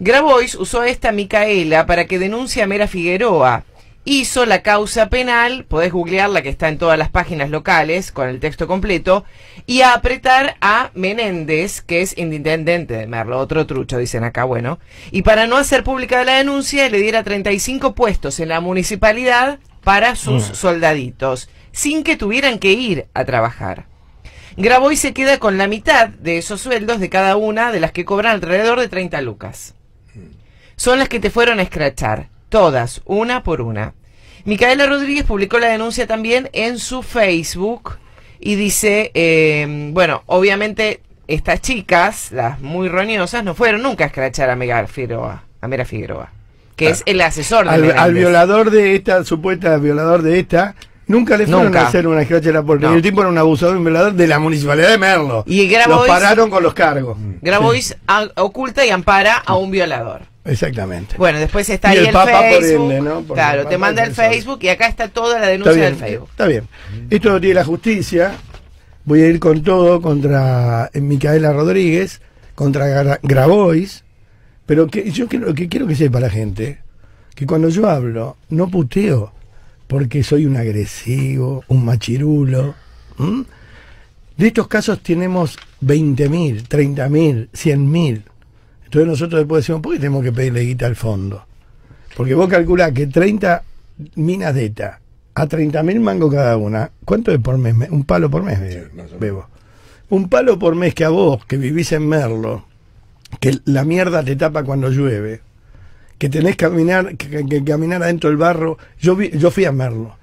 Grabois usó esta Micaela para que denuncie a Mera Figueroa. Hizo la causa penal, podés googlearla que está en todas las páginas locales con el texto completo, y a apretar a Menéndez, que es intendente de Merlo, otro trucho, dicen acá, bueno. Y para no hacer pública la denuncia, le diera 35 puestos en la municipalidad para sus mm. soldaditos, sin que tuvieran que ir a trabajar. Grabó y se queda con la mitad de esos sueldos de cada una de las que cobran alrededor de 30 lucas. Son las que te fueron a escrachar, todas, una por una. Micaela Rodríguez publicó la denuncia también en su Facebook y dice, em, bueno, obviamente estas chicas, las muy roñosas, no fueron nunca a escrachar a Mega Figueroa, a Mera Figueroa, que ah, es el asesor de al, al violador de esta, supuesta violador de esta, Nunca le fueron a hacer una la porque no. el tipo era un abusador un violador de la municipalidad de Merlo. Y Grabois, los pararon con los cargos. Mm. Grabois oculta y ampara a un violador. Exactamente. Bueno, después está ahí el, Por ende, claro, te manda el Facebook y acá está toda la denuncia del Facebook. Está bien. Esto lo tiene la justicia. Voy a ir con todo contra eh, Micaela Rodríguez, contra Grabois. Pero que, yo quiero, que quiero que sepa la gente que cuando yo hablo, no puteo porque soy un agresivo, un machirulo. De estos casos tenemos 20.000, 30.000, 100.000. Entonces nosotros después decimos, ¿por qué tenemos que pedirle guita al fondo? Porque vos calculás que 30 minas de ETA a 30.000 mangos cada una, ¿cuánto es por mes? Un palo por mes, bebo. Un palo por mes que a vos, que vivís en Merlo, que la mierda te tapa cuando llueve, que tenés que, que caminar adentro del barro. Yo, vi, yo fui a Merlo.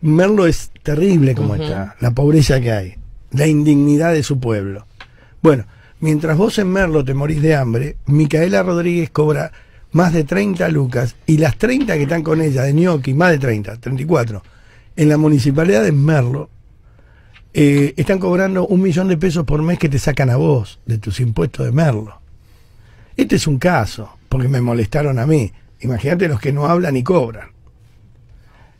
Merlo es terrible como está, la pobreza que hay, la indignidad de su pueblo. Bueno, mientras vos en Merlo te morís de hambre, Micaela Rodríguez cobra más de 30 lucas y las 30 que están con ella de ñoqui, más de 30, 34, en la municipalidad de Merlo, eh, están cobrando un millón de pesos por mes que te sacan a vos de tus impuestos de Merlo. Este es un caso porque me molestaron a mí. Imagínate los que no hablan y cobran.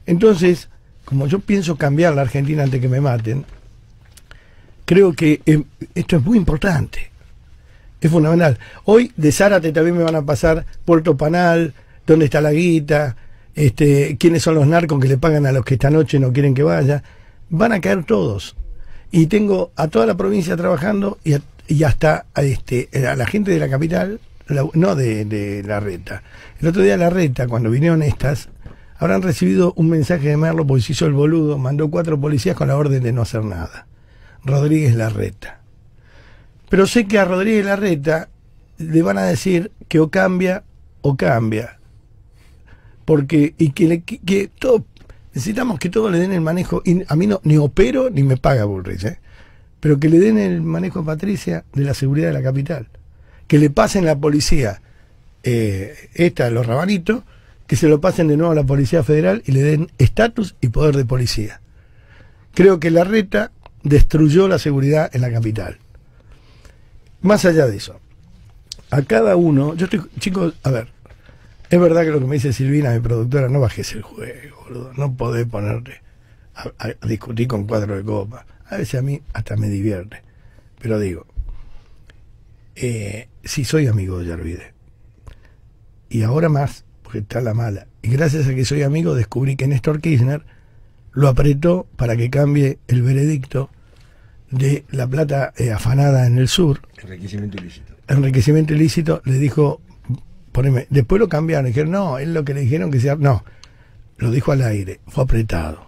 Entonces, como yo pienso cambiar la Argentina antes que me maten, creo que em, esto es muy importante. Es fundamental. Hoy de Zárate también me van a pasar Puerto Panal, dónde está la guita, este, quiénes son los narcos que le pagan a los que esta noche no quieren que vaya. Van a caer todos. Y tengo a toda la provincia trabajando y, ya está hasta a, este, a la gente de la capital no de, de, la reta. El otro día la reta, cuando vinieron estas, habrán recibido un mensaje de Merlo porque se hizo el boludo, mandó cuatro policías con la orden de no hacer nada. Rodríguez Larreta. Pero sé que a Rodríguez Larreta le van a decir que o cambia o cambia. Porque, y que, que, todo, necesitamos que todo le den el manejo, y a mí no, ni opero ni me paga Bullrich, ¿eh? pero que le den el manejo a Patricia de la seguridad de la capital que le pasen la policía, eh, esta, los rabanitos, que se lo pasen de nuevo a la Policía Federal y le den estatus y poder de policía. Creo que la reta destruyó la seguridad en la capital. Más allá de eso, a cada uno, yo estoy, chicos, a ver, es verdad que lo que me dice Silvina, mi productora, no bajes el juego, boludo, no podés ponerte a, discutir con cuatro de copa. A veces a mí hasta me divierte, pero digo, si eh, sí, soy amigo de Yarvide. Y ahora más, porque está la mala. Y gracias a que soy amigo, descubrí que Néstor Kirchner lo apretó para que cambie el veredicto de la plata eh, afanada en el sur. Enriquecimiento ilícito. Enriquecimiento ilícito, le dijo, poneme, después lo cambiaron, dijeron, no, es lo que le dijeron que sea, no, lo dijo al aire, fue apretado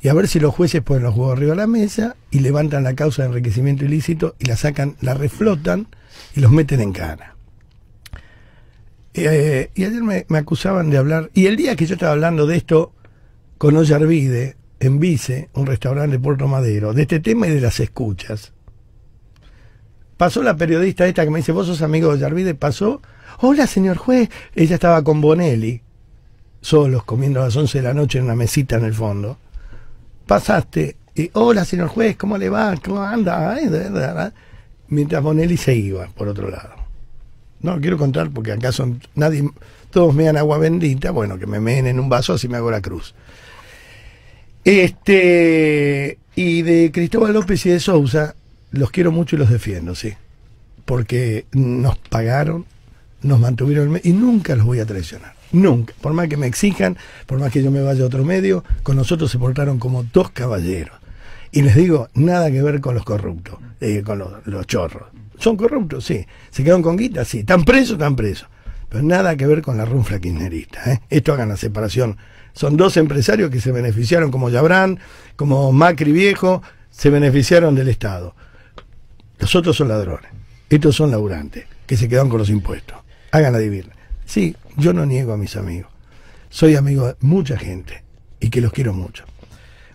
y a ver si los jueces ponen los juegos arriba de la mesa y levantan la causa de enriquecimiento ilícito y la sacan, la reflotan y los meten en cara eh, y ayer me, me, acusaban de hablar, y el día que yo estaba hablando de esto con Ollarvide, en Vice, un restaurante de Puerto Madero, de este tema y de las escuchas, pasó la periodista esta que me dice, vos sos amigo de Ollarvide, pasó, hola señor juez, ella estaba con Bonelli, solos, comiendo a las 11 de la noche en una mesita en el fondo pasaste, y, hola señor juez, ¿cómo le va? ¿Cómo anda? Mientras Bonelli se iba, por otro lado. No quiero contar porque acaso nadie, todos me dan agua bendita, bueno, que me meen en un vaso, así me hago la cruz. Este, y de Cristóbal López y de Sousa, los quiero mucho y los defiendo, sí. Porque nos pagaron, nos mantuvieron y nunca los voy a traicionar. Nunca. Por más que me exijan, por más que yo me vaya a otro medio, con nosotros se portaron como dos caballeros. Y les digo, nada que ver con los corruptos, eh, con los, chorros. Son corruptos, sí. Se quedaron con guita, sí. Están presos, tan presos. Pero nada que ver con la runfla kirchnerista. ¿eh? Esto hagan la separación. Son dos empresarios que se beneficiaron, como Yabrán, como Macri Viejo, se beneficiaron del Estado. Los otros son ladrones. Estos son laburantes, que se quedan con los impuestos. Hagan la divina. Sí, yo no niego a mis amigos. Soy amigo de mucha gente y que los quiero mucho.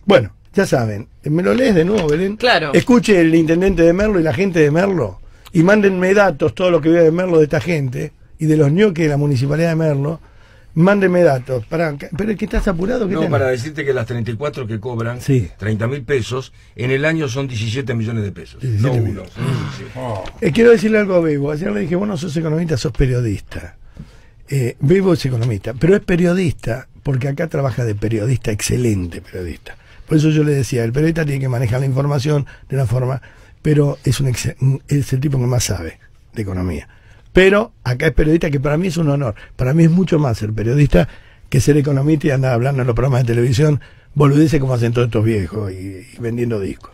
Bueno, ya saben, me lo lees de nuevo, Belén. Claro. Escuche el intendente de Merlo y la gente de Merlo y mándenme datos, todo lo que vea de Merlo de esta gente y de los ñoques de la municipalidad de Merlo. Mándenme datos. pero es que estás apurado. ¿qué no, para decirte que las 34 que cobran, sí. 30 mil pesos, en el año son 17 millones de pesos. No eh, quiero decirle algo a Bebo. Ayer le dije, vos sos economista, sos periodista. Eh, es economista, pero es periodista, porque acá trabaja de periodista, excelente periodista. Por eso yo le decía, el periodista tiene que manejar la información de una forma, pero es, un es el tipo que más sabe de economía. Pero acá es periodista, que para mí es un honor. Para mí es mucho más ser periodista que ser economista y andar hablando en los programas de televisión, Boludece como hacen todos estos viejos y, vendiendo discos.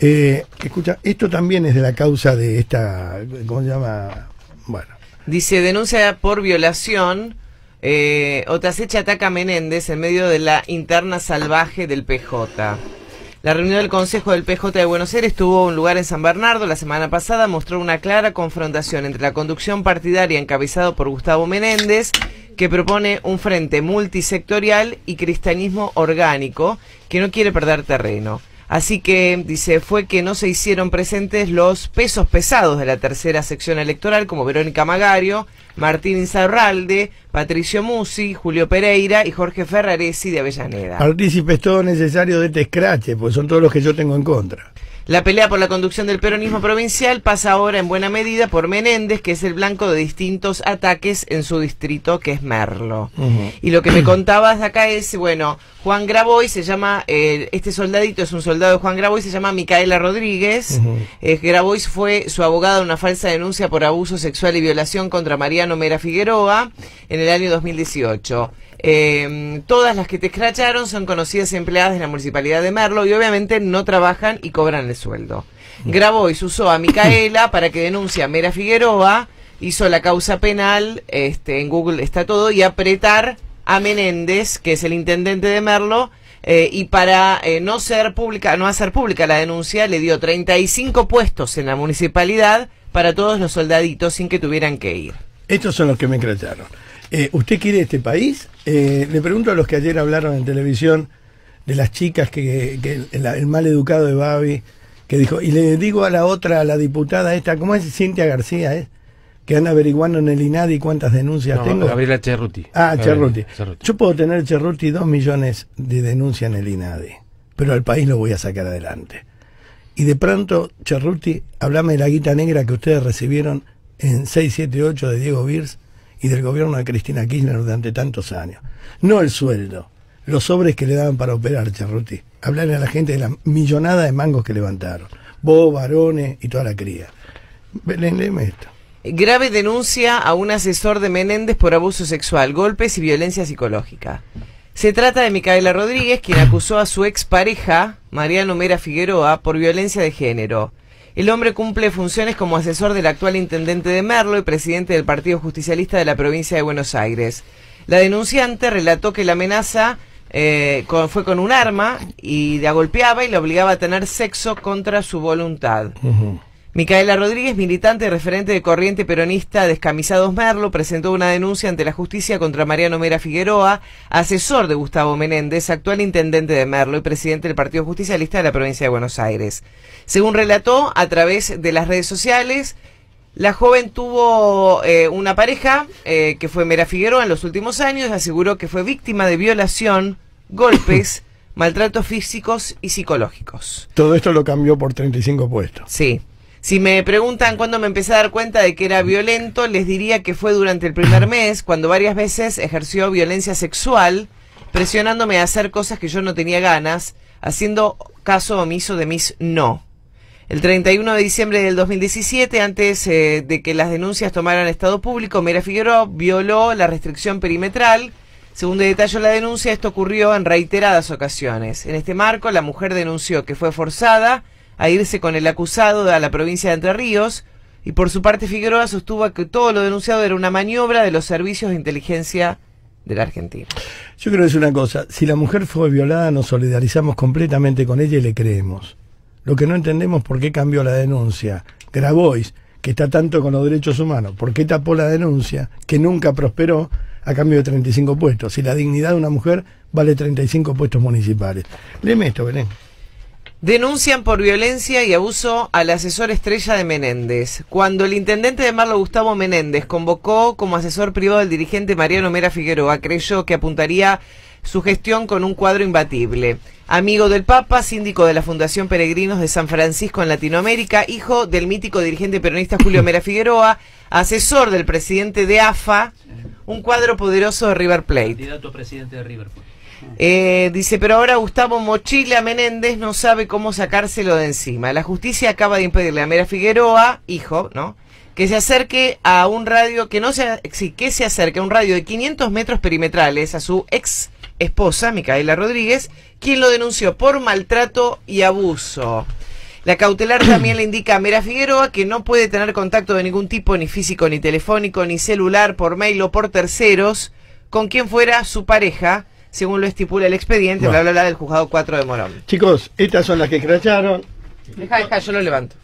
Eh, escucha, esto también es de la causa de esta, ¿cómo se llama? Bueno, Dice, denuncia por violación. Eh, Otasecha ataca a Menéndez en medio de la interna salvaje del PJ. La reunión del Consejo del PJ de Buenos Aires tuvo un lugar en San Bernardo la semana pasada, mostró una clara confrontación entre la conducción partidaria encabezado por Gustavo Menéndez, que propone un frente multisectorial y cristianismo orgánico, que no quiere perder terreno. Así que, dice, fue que no se hicieron presentes los pesos pesados de la tercera sección electoral, como Verónica Magario, Martín Zarralde, Patricio Musi, Julio Pereira y Jorge Ferraresi de Avellaneda. Partícipes todo necesario de este escrache, pues son todos los que yo tengo en contra. La pelea por la conducción del peronismo provincial pasa ahora en buena medida por Menéndez, que es el blanco de distintos ataques en su distrito, que es Merlo. Y lo que me contabas acá es, bueno, Juan Graboy se llama, eh, este soldadito es un soldado de Juan Graboy, se llama Micaela Rodríguez. Eh, Grabois fue su abogada en una falsa denuncia por abuso sexual y violación contra Mariano Mera Figueroa en el año 2018. Em, todas las que te escracharon son conocidas empleadas de la Municipalidad de Merlo y obviamente no trabajan y cobran el sueldo. Mm. Grabó y se usó a Micaela para que denuncie a Mera Figueroa, hizo la causa penal, este, en Google está todo, y apretar a Menéndez, que es el intendente de Merlo, eh, y para eh, no ser pública, no hacer pública la denuncia, le dio 35 puestos en la municipalidad para todos los soldaditos sin que tuvieran que ir. Estos son los que me escracharon. Eh, ¿Usted quiere este país? Eh, le pregunto a los que ayer hablaron en televisión de las chicas que, el, mal educado de Babi, que dijo, y le digo a la otra, a la diputada esta, ¿cómo es Cintia García? Eh? Que anda averiguando en el INADI cuántas denuncias tengo. Gabriela Cerruti. Ah, Cerruti. Yo puedo tener Cherruti dos millones de denuncias en el INADI, pero al país lo voy a sacar adelante. Y de pronto, Cherruti hablame de la guita negra que ustedes recibieron en 678 de Diego Birs y del gobierno de Cristina Kirchner durante tantos años. No el sueldo, los sobres que le daban para operar, Charruti. Hablarle a la gente de la millonada de mangos que levantaron. Vos, varones y toda la cría. esto. Grave denuncia a un asesor de Menéndez por abuso sexual, golpes y violencia psicológica. Se trata de Micaela Rodríguez, quien acusó a su expareja, Mariano Mera Figueroa, por violencia de género. El hombre cumple funciones como asesor del actual intendente de Merlo y presidente del Partido Justicialista de la provincia de Buenos Aires. La denunciante relató que la amenaza eh, fue con un arma y la golpeaba y la obligaba a tener sexo contra su voluntad. Micaela Rodríguez, militante y referente de Corriente Peronista Descamisados Merlo, presentó una denuncia ante la justicia contra Mariano Mera Figueroa, asesor de Gustavo Menéndez, actual intendente de Merlo y presidente del Partido Justicialista de la provincia de Buenos Aires. Según relató a través de las redes sociales, la joven tuvo eh, una pareja eh, que fue Mera Figueroa en los últimos años, aseguró que fue víctima de violación, golpes, (laughs) maltratos físicos y psicológicos. Todo esto lo cambió por 35 puestos. Sí. Si me preguntan cuándo me empecé a dar cuenta de que era violento, les diría que fue durante el primer mes, cuando varias veces ejerció violencia sexual, presionándome a hacer cosas que yo no tenía ganas, haciendo caso omiso de mis no. El 31 de diciembre del 2017, antes eh, de que las denuncias tomaran estado público, Mira Figueroa violó la restricción perimetral. Según detalle la denuncia, esto ocurrió en reiteradas ocasiones. En este marco, la mujer denunció que fue forzada a irse con el acusado a la provincia de Entre Ríos. Y por su parte, Figueroa sostuvo que todo lo denunciado era una maniobra de los servicios de inteligencia de la Argentina. Yo creo que es una cosa, si la mujer fue violada nos solidarizamos completamente con ella y le creemos. Lo que no entendemos por qué cambió la denuncia. Grabois, que está tanto con los derechos humanos, por qué tapó la denuncia, que nunca prosperó a cambio de 35 puestos. Si la dignidad de una mujer vale 35 puestos municipales. Le esto, Belén. Denuncian por violencia y abuso al asesor estrella de Menéndez. Cuando el intendente de Marlo Gustavo Menéndez convocó como asesor privado al dirigente Mariano Mera Figueroa, creyó que apuntaría su gestión con un cuadro imbatible. Amigo del Papa, síndico de la Fundación Peregrinos de San Francisco en Latinoamérica, hijo del mítico dirigente peronista Julio Mera Figueroa, asesor del presidente de AFA, un cuadro poderoso de River Plate. presidente de River Plate. Eh, dice, pero ahora Gustavo Mochila Menéndez no sabe cómo sacárselo de encima. La justicia acaba de impedirle a Mera Figueroa, hijo, ¿no? Que se acerque a un radio, que no sea sí, que se acerque a un radio de 500 metros perimetrales a su ex esposa, Micaela Rodríguez, quien lo denunció por maltrato y abuso. La cautelar (clears throat) también le indica a Mera Figueroa que no puede tener contacto de ningún tipo, ni físico, ni telefónico, ni celular, por mail o por terceros, con quien fuera su pareja, según lo estipula el expediente, bueno. bla, bla, del juzgado 4 de Morón. Chicos, estas son las que cracharon. Deja, deja, yo lo levanto.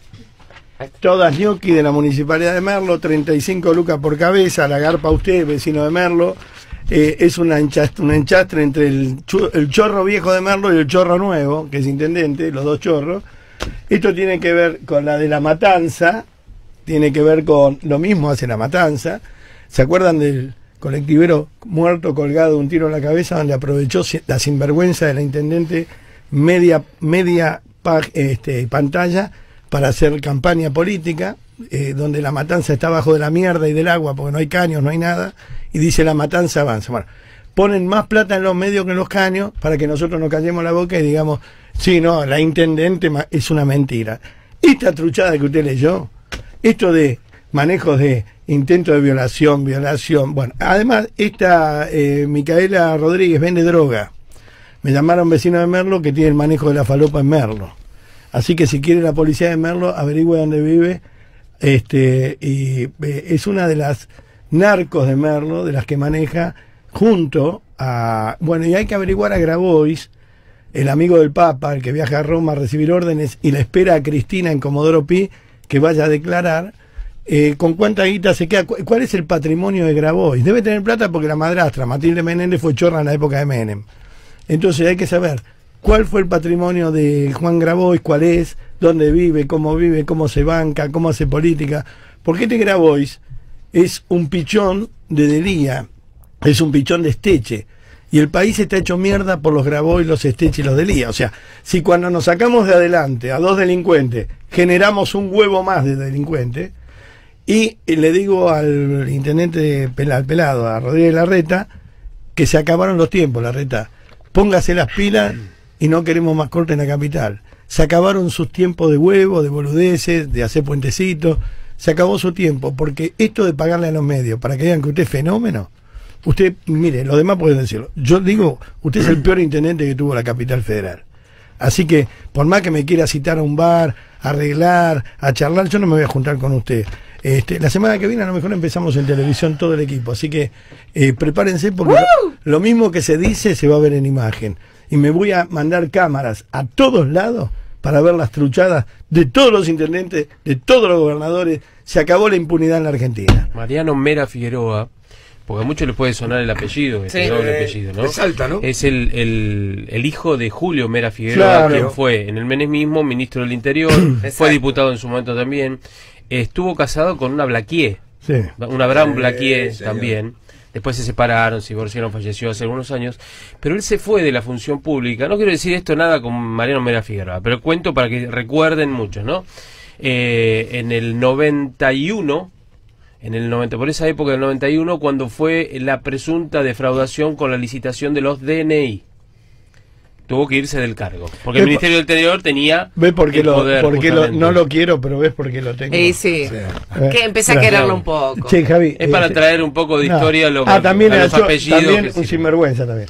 Todas ñoqui de la Municipalidad de Merlo, 35 lucas por cabeza, la garpa usted, vecino de Merlo. Eh, es un enchastre, entre el, el, chorro viejo de Merlo y el chorro nuevo, que es intendente, los dos chorros. Esto tiene que ver con la de la matanza, tiene que ver con lo mismo hace la matanza. ¿Se acuerdan del colectivero muerto, colgado, un tiro en la cabeza, donde aprovechó la sinvergüenza de la intendente media, media este, pantalla para hacer campaña política, eh, donde la matanza está bajo de la mierda y del agua, porque no hay caños, no hay nada, y dice la matanza avanza. Bueno, ponen más plata en los medios que en los caños para que nosotros nos callemos la boca y digamos, sí, no, la intendente es una mentira. Esta truchada que usted leyó, esto de manejos de intento de violación, violación. Bueno, además, esta eh, Micaela Rodríguez vende droga. Me llamaron vecino de Merlo que tiene el manejo de la falopa en Merlo. Así que si quiere la policía de Merlo, averigüe dónde vive. Este, y eh, es una de las narcos de Merlo, de las que maneja junto a. Bueno, y hay que averiguar a Grabois, el amigo del Papa, el que viaja a Roma a recibir órdenes y la espera a Cristina en Comodoro Pi que vaya a declarar eh, con cuánta guita se queda, cuál es el patrimonio de Grabois. Debe tener plata porque la madrastra, Matilde Menéndez, fue chorra en la época de Menem. Entonces hay que saber cuál fue el patrimonio de Juan Grabois, cuál es, dónde vive, cómo vive, cómo se banca, cómo hace política. Porque este Grabois es un pichón de Delía, es un pichón de Esteche. Y el país está hecho mierda por los Grabois, los Esteche y los Delía. O sea, si cuando nos sacamos de adelante a dos delincuentes generamos un huevo más de delincuentes, y eh, le digo al intendente al pelado, a Rodríguez Larreta, que se acabaron los tiempos, Larreta. Póngase las pilas y no queremos más corte en la capital. Se acabaron sus tiempos de huevo, de boludeces, de hacer puentecitos. Se acabó su tiempo, porque esto de pagarle a los medios para que digan que usted es fenómeno, usted, mire, los demás pueden decirlo. Yo digo, usted es el peor intendente que tuvo la capital federal. Así que, por más que me quiera citar a un bar, arreglar, a charlar, yo no me voy a juntar con usted. Este, la semana que viene a lo mejor empezamos en televisión todo el equipo, así que eh, prepárense porque lo, mismo que se dice se va a ver en imagen. Y me voy a mandar cámaras a todos lados para ver las truchadas de todos los intendentes, de todos los gobernadores. Se acabó la impunidad en la Argentina. Mariano Mera Figueroa, porque a muchos les puede sonar el apellido, Es el, hijo de Julio Mera Figueroa, quien fue en el mismo ministro del Interior, (coughs) fue diputado en su momento también estuvo casado con una blaquie, una gran blaquie también. Después se separaron, se falleció hace algunos años. Pero él se fue de la función pública. No quiero decir esto nada con Mariano Mera Figueroa, pero cuento para que recuerden muchos, ¿no? Eh, en el 91, en el 90, por esa época del 91, cuando fue la presunta defraudación con la licitación de los DNI tuvo que irse del cargo. Porque el Ministerio del Interior tenía. poder, porque no lo quiero, pero ves por qué lo tengo? que eh, empecé a quererlo un poco. Javi, es para eh, traer un poco de historia a ah, los, también apellidos. También un sinvergüenza también.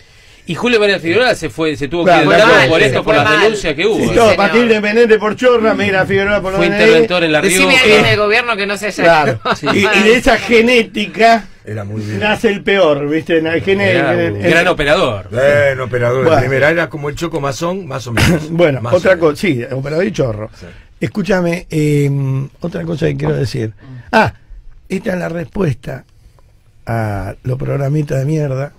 Y Julio María Figueroa se fue, se tuvo que ir por esto, por las denuncia denuncias que hubo. Sí, no, Matilde Menéndez por chorra, mira Figueroa por lo Fue interventor en la Río. Decime alguien del gobierno que no se haya claro. y, de esa genética... Era muy Nace el peor, ¿viste? Era gran operador. Gran operador. Bueno. era como el Choco Mazón, más o menos. (laughs) bueno, más otra cosa, sí, operador y chorro. Escúchame, em, otra cosa que quiero decir. Ah, esta es la respuesta a los programitas de mierda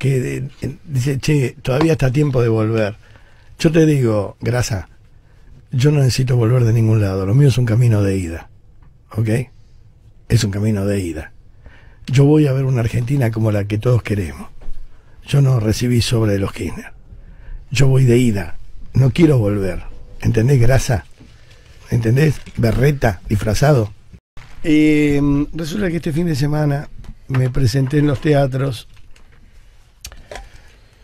que dice, che, todavía está tiempo de volver. Yo te digo, grasa, yo no necesito volver de ningún lado, lo mío es un camino de ida, ¿ok? Es un camino de ida. Yo voy a ver una Argentina como la que todos queremos. Yo no recibí sobre de los Kirchner. Yo voy de ida, no quiero volver. ¿Entendés, grasa? ¿Entendés? Berreta, disfrazado. Eh, resulta que este fin de semana me presenté en los teatros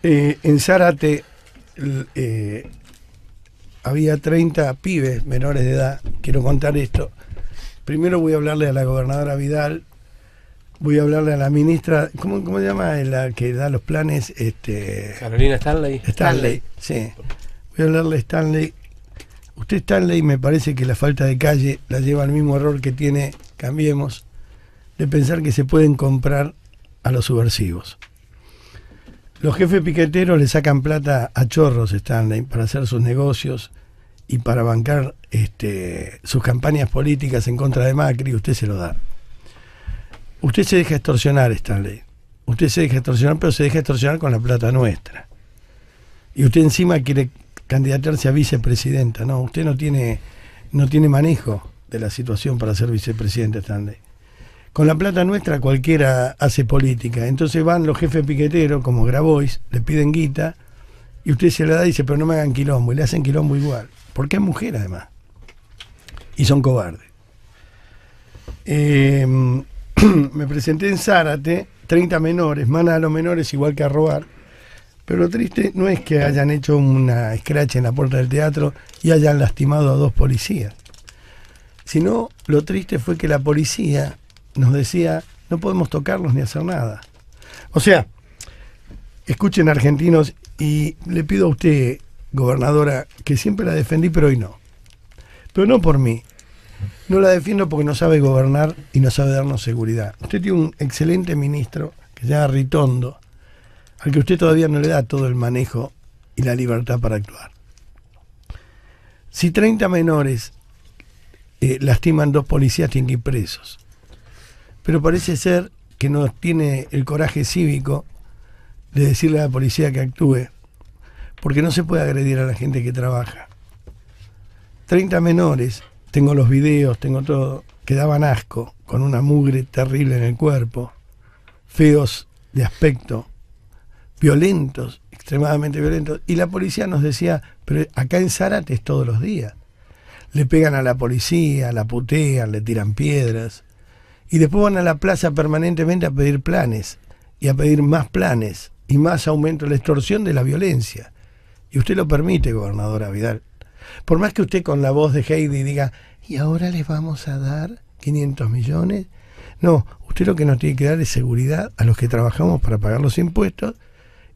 eh, en Zárate eh, había 30 pibes menores de edad. Quiero contar esto. Primero voy a hablarle a la gobernadora Vidal, voy a hablarle a la ministra, ¿cómo, se llama la que da los planes? Este, Carolina Stanley, Stanley. sí. Voy a hablarle a Stanley. Usted Stanley me parece que la falta de calle la lleva al mismo error que tiene, cambiemos, de pensar que se pueden comprar a los subversivos. Los jefes piqueteros le sacan plata a chorros, Stanley, para hacer sus negocios y para bancar este, sus campañas políticas en contra de Macri. Usted se lo da. Usted se deja extorsionar, Stanley. Usted se deja extorsionar, pero se deja extorsionar con la plata nuestra. Y usted encima quiere candidatarse a vicepresidenta. No, usted no tiene, no tiene manejo de la situación para ser vicepresidente, Stanley. Con la plata nuestra cualquiera hace política. Entonces van los jefes piqueteros, como Grabois, le piden guita, y usted se la da y dice, pero no me hagan quilombo, y le hacen quilombo igual. Porque es mujer además. Y son cobardes. Em, (clears throat) me presenté en Zárate, 30 menores, mana a los menores igual que a robar. Pero lo triste no es que hayan hecho una escrache en la puerta del teatro y hayan lastimado a dos policías. Sino lo triste fue que la policía nos decía, no podemos tocarlos ni hacer nada. O sea, escuchen argentinos y le pido a usted, gobernadora, que siempre la defendí, pero hoy no. Pero no por mí. No la defiendo porque no sabe gobernar y no sabe darnos seguridad. Usted tiene un excelente ministro que se llama Ritondo, al que usted todavía no le da todo el manejo y la libertad para actuar. Si 30 menores eh, lastiman dos policías, tienen que ir presos pero parece ser que no tiene el coraje cívico de decirle a la policía que actúe, porque no se puede agredir a la gente que trabaja. 30 menores, tengo los videos, tengo todo, que daban asco, con una mugre terrible en el cuerpo, feos de aspecto, violentos, extremadamente violentos. Y la policía nos decía, pero acá en Zárate es todos los días. Le pegan a la policía, la putean, le tiran piedras y después van a la plaza permanentemente a pedir planes y a pedir más planes y más aumento de la extorsión de la violencia. Y usted lo permite, gobernadora Vidal. Por más que usted con la voz de Heidi diga, y ahora les vamos a dar 500 millones, no, usted lo que nos tiene que dar es seguridad a los que trabajamos para pagar los impuestos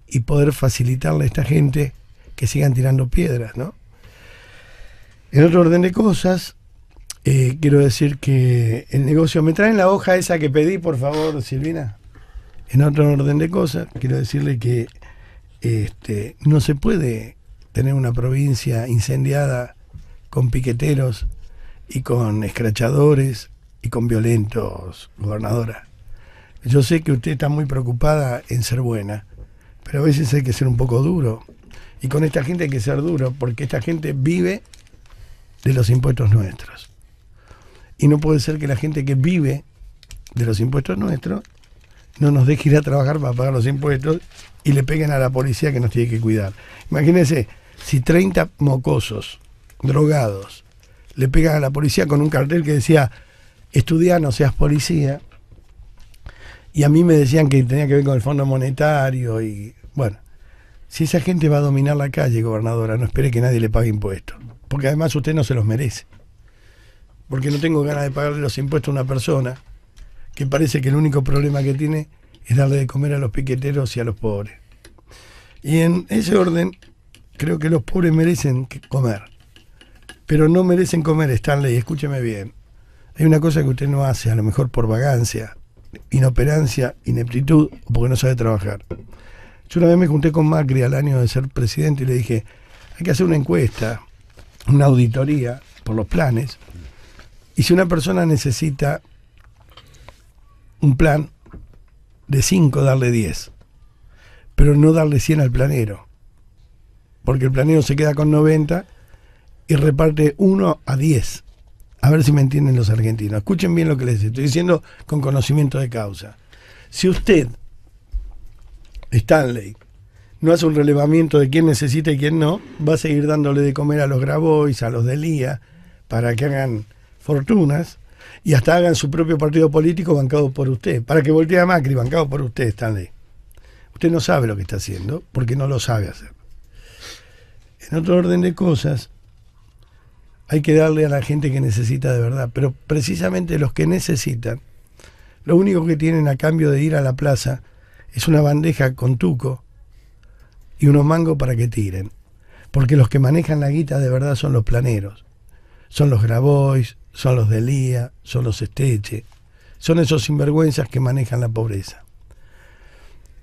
y poder facilitarle a esta gente que sigan tirando piedras, ¿no? En otro orden de cosas, eh, quiero decir que el negocio. ¿Me traen la hoja esa que pedí, por favor, Silvina? En otro orden de cosas, quiero decirle que este, no se puede tener una provincia incendiada con piqueteros y con escrachadores y con violentos, gobernadora. Yo sé que usted está muy preocupada en ser buena, pero a veces hay que ser un poco duro. Y con esta gente hay que ser duro, porque esta gente vive de los impuestos nuestros. Y no puede ser que la gente que vive de los impuestos nuestros no nos deje ir a trabajar para pagar los impuestos y le peguen a la policía que nos tiene que cuidar. Imagínense, si 30 mocosos, drogados, le pegan a la policía con un cartel que decía, estudia, no seas policía, y a mí me decían que tenía que ver con el Fondo Monetario y bueno, si esa gente va a dominar la calle, gobernadora, no espere que nadie le pague impuestos, porque además usted no se los merece porque no tengo ganas de pagarle los impuestos a una persona que parece que el único problema que tiene es darle de comer a los piqueteros y a los pobres. Y en ese orden, creo que los pobres merecen comer, pero no merecen comer, Stanley, escúcheme bien. Hay una cosa que usted no hace, a lo mejor por vagancia, inoperancia, ineptitud o porque no sabe trabajar. Yo una vez me junté con Macri al año de ser presidente y le dije, hay que hacer una encuesta, una auditoría por los planes, y si una persona necesita un plan de 5, darle 10, pero no darle 100 al planero, porque el planero se queda con 90 y reparte 1 a 10. A ver si me entienden los argentinos. Escuchen bien lo que les estoy diciendo con conocimiento de causa. Si usted, Stanley, no hace un relevamiento de quién necesita y quién no, va a seguir dándole de comer a los Grabois, a los Delía, para que hagan fortunas y hasta hagan su propio partido político bancado por usted, para que voltee a Macri, bancado por usted, ahí. Usted no sabe lo que está haciendo, porque no lo sabe hacer. En otro orden de cosas, hay que darle a la gente que necesita de verdad, pero precisamente los que necesitan, lo único que tienen a cambio de ir a la plaza es una bandeja con tuco y unos mangos para que tiren. Porque los que manejan la guita de verdad son los planeros, son los grabois, son los de Lía, son los Esteche, son esos sinvergüenzas que manejan la pobreza.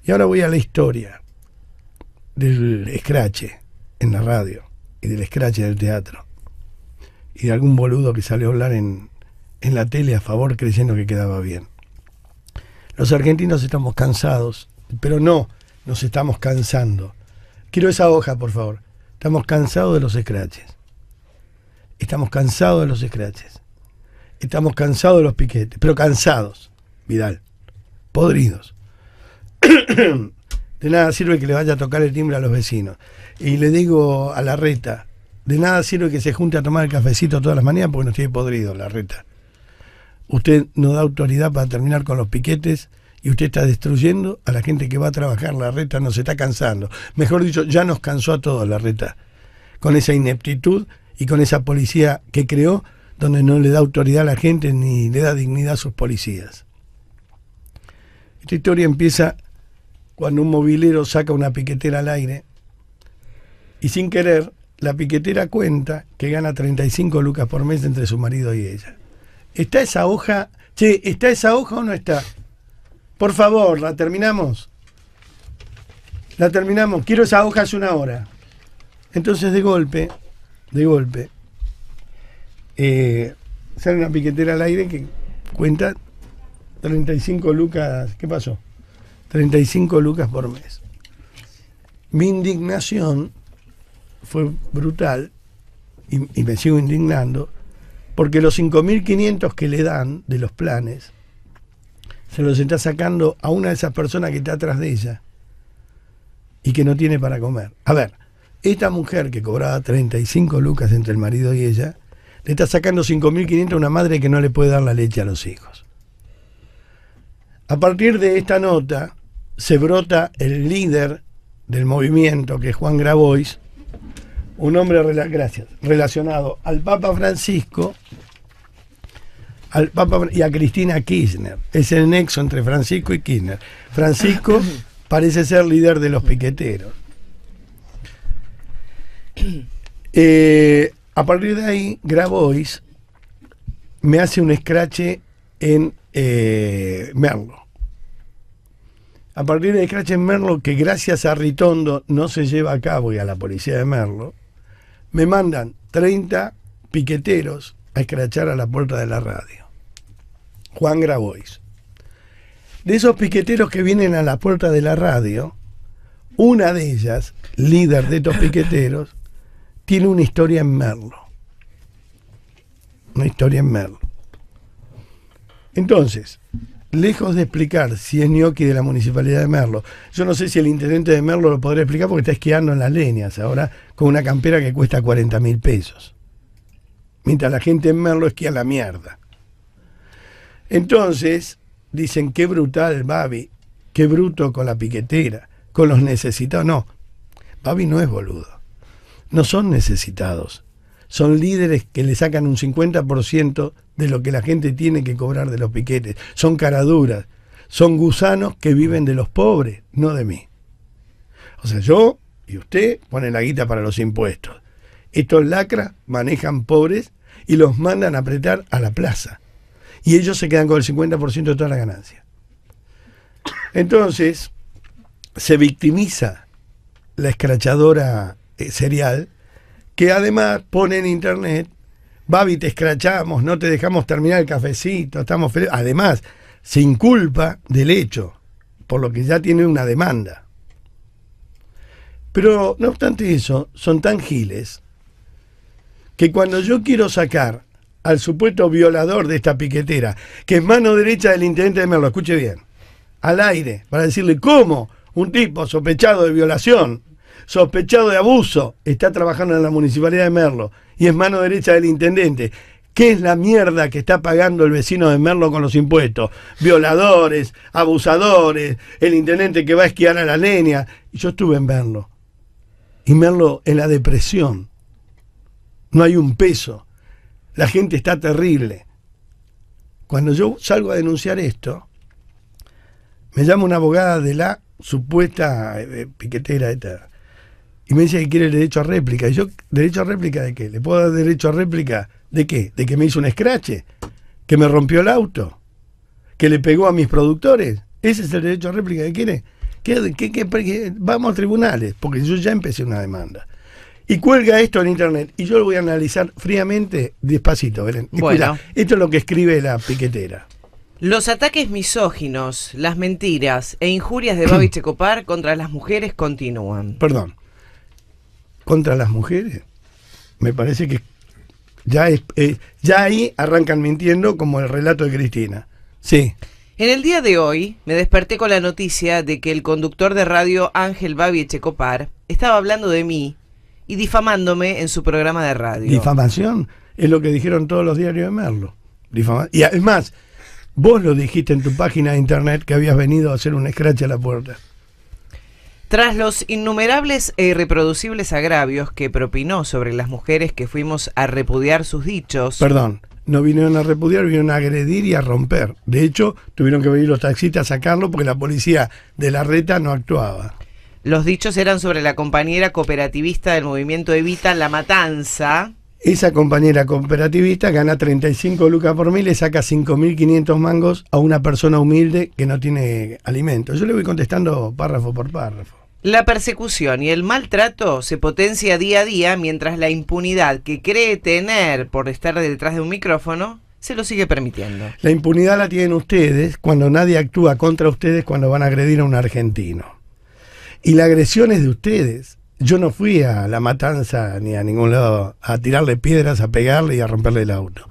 Y ahora voy a la historia del escrache en la radio y del escrache del teatro y de algún boludo que salió a hablar en, en la tele a favor creyendo que quedaba bien. Los argentinos estamos cansados, pero no, nos estamos cansando. Quiero esa hoja, por favor. Estamos cansados de los escraches. Estamos cansados de los escraches. Estamos cansados de los piquetes, pero cansados, Vidal. Podridos. (coughs) de nada sirve que le vaya a tocar el timbre a los vecinos. Y le digo a la reta, de nada sirve que se junte a tomar el cafecito todas las mañanas porque nos tiene podrido la reta. Usted no da autoridad para terminar con los piquetes y usted está destruyendo a la gente que va a trabajar. La reta nos está cansando. Mejor dicho, ya nos cansó a todos la reta. Con esa ineptitud y con esa policía que creó donde no le da autoridad a la gente ni le da dignidad a sus policías. Esta historia empieza cuando un movilero saca una piquetera al aire y sin querer la piquetera cuenta que gana 35 lucas por mes entre su marido y ella. ¿Está esa hoja? Che, ¿está esa hoja o no está? Por favor, la terminamos. La terminamos. Quiero esa hoja hace una hora. Entonces, de golpe, de golpe, eh, sale una piquetera al aire que cuenta 35 lucas, ¿qué pasó? 35 lucas por mes. Mi indignación fue brutal y, y me sigo indignando porque los 5.500 que le dan de los planes se los está sacando a una de esas personas que está atrás de ella y que no tiene para comer. A ver, esta mujer que cobraba 35 lucas entre el marido y ella, le está sacando 5.500 a una madre que no le puede dar la leche a los hijos. A partir de esta nota se brota el líder del movimiento, que es Juan Grabois, un hombre gracias, relacionado al Papa Francisco al Papa y a Cristina Kirchner. Es el nexo entre Francisco y Kirchner. Francisco (coughs) parece ser líder de los piqueteros. Eh, a partir de ahí, Grabois me hace un escrache en eh, Merlo. A partir del escrache en Merlo, que gracias a Ritondo no se lleva a cabo y a la policía de Merlo, me mandan 30 piqueteros a escrachar a la puerta de la radio. Juan Grabois. De esos piqueteros que vienen a la puerta de la radio, una de ellas, líder de estos piqueteros, tiene una historia en Merlo. Una historia en Merlo. Entonces, lejos de explicar si es ñoqui de la municipalidad de Merlo, yo no sé si el intendente de Merlo lo podría explicar porque está esquiando en las leñas ahora con una campera que cuesta 40 mil pesos. Mientras la gente en Merlo esquía la mierda. Entonces, dicen, qué brutal, Babi, qué bruto con la piquetera, con los necesitados. No, Babi no es boludo no son necesitados. Son líderes que le sacan un 50% de lo que la gente tiene que cobrar de los piquetes. Son caraduras. Son gusanos que viven de los pobres, no de mí. O sea, yo y usted ponen la guita para los impuestos. Estos lacras manejan pobres y los mandan a apretar a la plaza. Y ellos se quedan con el 50% de toda la ganancia. Entonces, se victimiza la escrachadora eh, serial, que además pone en internet, Babi, te escrachamos, no te dejamos terminar el cafecito, estamos felices. Además, sin culpa del hecho, por lo que ya tiene una demanda. Pero no obstante eso, son tan giles que cuando yo quiero sacar al supuesto violador de esta piquetera, que es mano derecha del intendente de Merlo, escuche bien, al aire, para decirle cómo un tipo sospechado de violación sospechado de abuso, está trabajando en la municipalidad de Merlo y es mano derecha del intendente. ¿Qué es la mierda que está pagando el vecino de Merlo con los impuestos? Violadores, abusadores, el intendente que va a esquiar a la leña. Yo estuve en Merlo. Y Merlo en la depresión. No hay un peso. La gente está terrible. Cuando yo salgo a denunciar esto, me llama una abogada de la supuesta eh, piquetera esta, y me dice que quiere el derecho a réplica. Y yo, ¿derecho a réplica de qué? ¿Le puedo dar derecho a réplica de qué? ¿De que me hizo un escrache? ¿Que me rompió el auto? ¿Que le pegó a mis productores? ¿Ese es el derecho a réplica que quiere? vamos a tribunales, porque yo ya empecé una demanda. Y cuelga esto en internet y yo lo voy a analizar fríamente, despacito, bueno. esto es lo que escribe la piquetera. Los ataques misóginos, las mentiras e injurias de Babi Checopar contra las mujeres continúan. Perdón contra las mujeres, me parece que ya, eh, ya ahí arrancan mintiendo como el relato de Cristina. Sí. En el día de hoy me desperté con la noticia de que el conductor de radio Ángel Babi Echecopar estaba hablando de mí y difamándome en su programa de radio. Difamación es lo que dijeron todos los diarios de Merlo. y además, vos lo dijiste en tu página de internet que habías venido a hacer un scratch a la puerta. Tras los innumerables e eh, irreproducibles agravios que propinó sobre las mujeres que fuimos a repudiar sus dichos. Perdón, no vinieron a repudiar, vinieron a agredir y a romper. De hecho, tuvieron que venir los taxistas a sacarlo porque la policía de la reta no actuaba. Los dichos eran sobre la compañera cooperativista del movimiento Evita La Matanza, esa compañera cooperativista gana 35 lucas por mil, le saca 5.500 mangos a una persona humilde que no tiene alimento. Yo le voy contestando párrafo por párrafo. La persecución y el maltrato se potencia día a día mientras la impunidad que cree tener por estar detrás de un micrófono se lo sigue permitiendo. La impunidad la tienen ustedes cuando nadie actúa contra ustedes cuando van a agredir a un argentino. Y la agresión es de ustedes yo no fui a la matanza ni a ningún lado a tirarle piedras, a pegarle y a romperle el auto.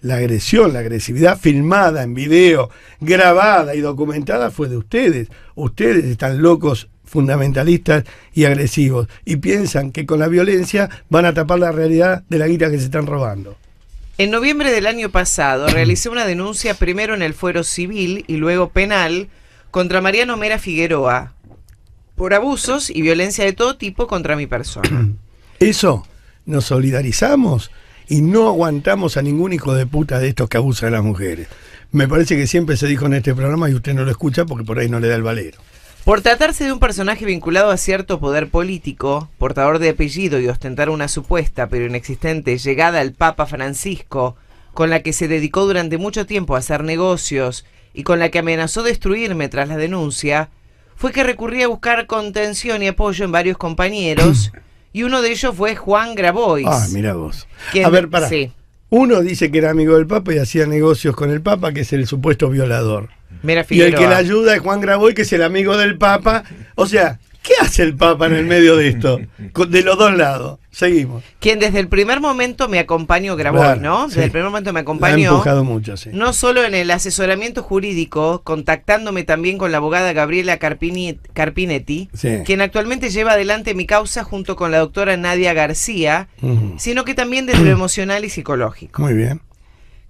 La agresión, la agresividad filmada en video, grabada y documentada fue de ustedes. Ustedes están locos, fundamentalistas y agresivos y piensan que con la violencia van a tapar la realidad de la guita que se están robando. En noviembre del año pasado realicé una denuncia primero en el fuero civil y luego penal contra Mariano Mera Figueroa, por abusos y violencia de todo tipo contra mi persona. (clears throat) Eso, nos solidarizamos y no aguantamos a ningún hijo de puta de estos que abusa de las mujeres. Me parece que siempre se dijo en este programa y usted no lo escucha porque por ahí no le da el valero. Por tratarse de un personaje vinculado a cierto poder político, portador de apellido y ostentar una supuesta pero inexistente llegada al Papa Francisco, con la que se dedicó durante mucho tiempo a hacer negocios y con la que amenazó destruirme tras la denuncia, fue que recurrí a buscar contención y apoyo en varios compañeros, (clears throat) y uno de ellos fue Juan Grabois. Ah, mira vos. a ver, para. Uno dice que era amigo del Papa y hacía negocios con el Papa, que es el supuesto violador. y el que le ayuda es Juan Grabois, que es el amigo del Papa. O sea, ¿Qué hace el Papa en el medio de esto? De los dos lados. Seguimos. Quien desde el primer momento me acompañó, grabó, ¿no? Desde el primer momento me acompañó. Ha empujado mucho, sí. No solo en el asesoramiento jurídico, contactándome también con la abogada Gabriela Carpinetti, quien actualmente lleva adelante mi causa junto con la doctora Nadia García, sino que también desde lo emocional y psicológico. Muy bien.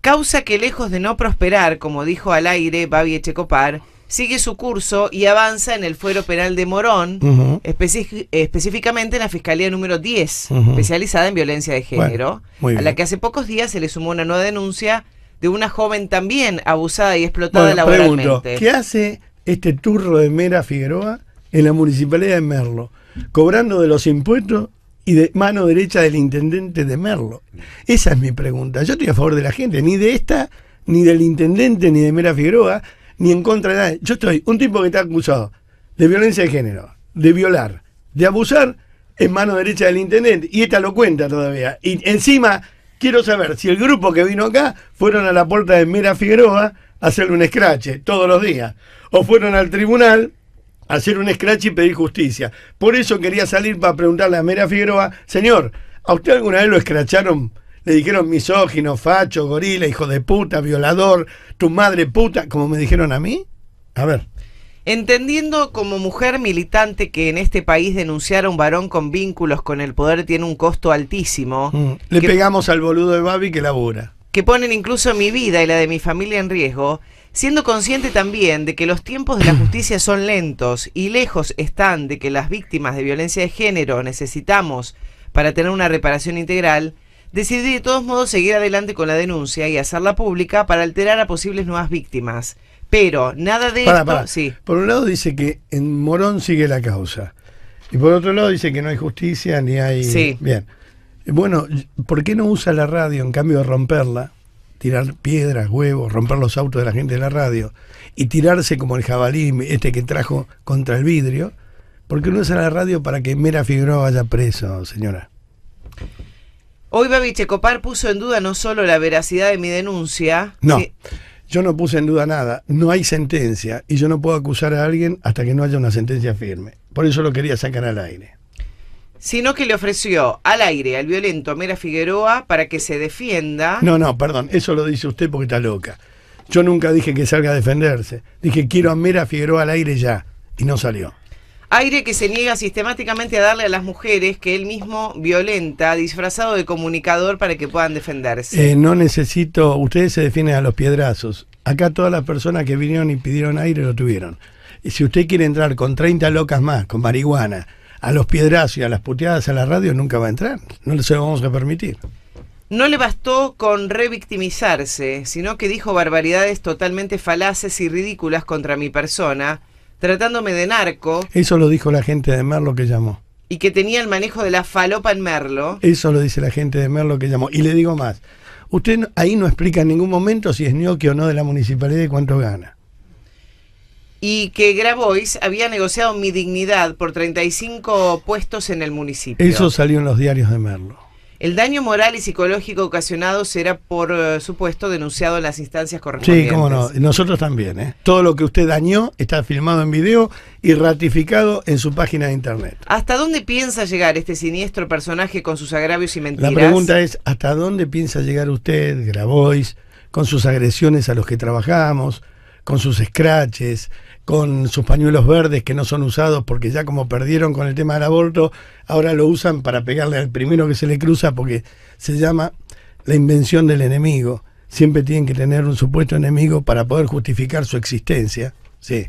Causa que lejos de no prosperar, como dijo al aire Babi Echecopar, sigue su curso y avanza en el fuero penal de Morón, específicamente en la Fiscalía número 10, especializada en violencia de género, a la que hace pocos días se le sumó una nueva denuncia de una joven también abusada y explotada bueno, laboralmente. Pregunto, ¿Qué hace este turro de Mera Figueroa en la municipalidad de Merlo? Cobrando de los impuestos y de mano derecha del intendente de Merlo. Esa es mi pregunta. Yo estoy a favor de la gente, ni de esta, ni del intendente, ni de Mera Figueroa, ni en contra de nadie. Yo estoy, un tipo que está acusado de violencia de género, de violar, de abusar, en mano derecha del intendente, y esta lo cuenta todavía. Y encima, quiero saber si el grupo que vino acá fueron a la puerta de Mera Figueroa a hacerle un escrache todos los días, o fueron al tribunal a hacer un escrache y pedir justicia. Por eso quería salir para preguntarle a Mera Figueroa, señor, ¿a usted alguna vez lo escracharon? le dijeron misógino, facho, gorila, hijo de puta, violador, tu madre puta, como me dijeron a mí? A ver. Entendiendo como mujer militante que en este país denunciar a un varón con vínculos con el poder tiene un costo altísimo. Mm. Le pegamos al boludo de Babi que labura. Que ponen incluso mi vida y la de mi familia en riesgo, siendo consciente también de que los tiempos de la (clears throat) justicia son lentos y lejos están de que las víctimas de violencia de género necesitamos para tener una reparación integral, decidí de todos modos seguir adelante con la denuncia y hacerla pública para alterar a posibles nuevas víctimas. Pero nada de esto. Sí. Por un lado dice que en Morón sigue la causa. Y por otro lado dice que no hay justicia ni hay. Sí. Bien. Bueno, ¿por qué no usa la radio en cambio de romperla? Tirar piedras, huevos, romper los autos de la gente de la radio y tirarse como el jabalí este que trajo contra el vidrio. ¿Por qué no usa la radio para que Mera Figueroa vaya preso, señora? Hoy Babiche Copar puso en duda no solo la veracidad de mi denuncia. No. Yo no puse en duda nada, no hay sentencia y yo no puedo acusar a alguien hasta que no haya una sentencia firme. Por eso lo quería sacar al aire. Sino que le ofreció al aire al violento Mera Figueroa para que se defienda. No, no, perdón, eso lo dice usted porque está loca. Yo nunca dije que salga a defenderse. Dije quiero a Mera Figueroa al aire ya y no salió. Aire que se niega sistemáticamente a darle a las mujeres que él mismo violenta, disfrazado de comunicador para que puedan defenderse. Eh, no necesito, ustedes se definen a los piedrazos. Acá todas las personas que vinieron y pidieron aire lo tuvieron. Y si usted quiere entrar con 30 locas más, con marihuana, a los piedrazos y a las puteadas a la radio, nunca va a entrar. No les vamos a permitir. No le bastó con revictimizarse, sino que dijo barbaridades totalmente falaces y ridículas contra mi persona tratándome de narco. Eso lo dijo la gente de Merlo que llamó. Y que tenía el manejo de la falopa en Merlo. Eso lo dice la gente de Merlo que llamó. Y le digo más, usted ahí no explica en ningún momento si es ñoqui o no de la municipalidad y cuánto gana. Y que Grabois había negociado mi dignidad por 35 puestos en el municipio. Eso salió en los diarios de Merlo. El daño moral y psicológico ocasionado será, por eh, supuesto, denunciado en las instancias correspondientes. Sí, cómo no. Nosotros también. ¿eh? Todo lo que usted dañó está filmado en video y ratificado en su página de internet. ¿Hasta dónde piensa llegar este siniestro personaje con sus agravios y mentiras? La pregunta es, ¿hasta dónde piensa llegar usted, Grabois, con sus agresiones a los que trabajamos, con sus escraches, con sus pañuelos verdes que no son usados porque ya como perdieron con el tema del aborto, ahora lo usan para pegarle al primero que se le cruza porque se llama la invención del enemigo. Siempre tienen que tener un supuesto enemigo para poder justificar su existencia. Sí.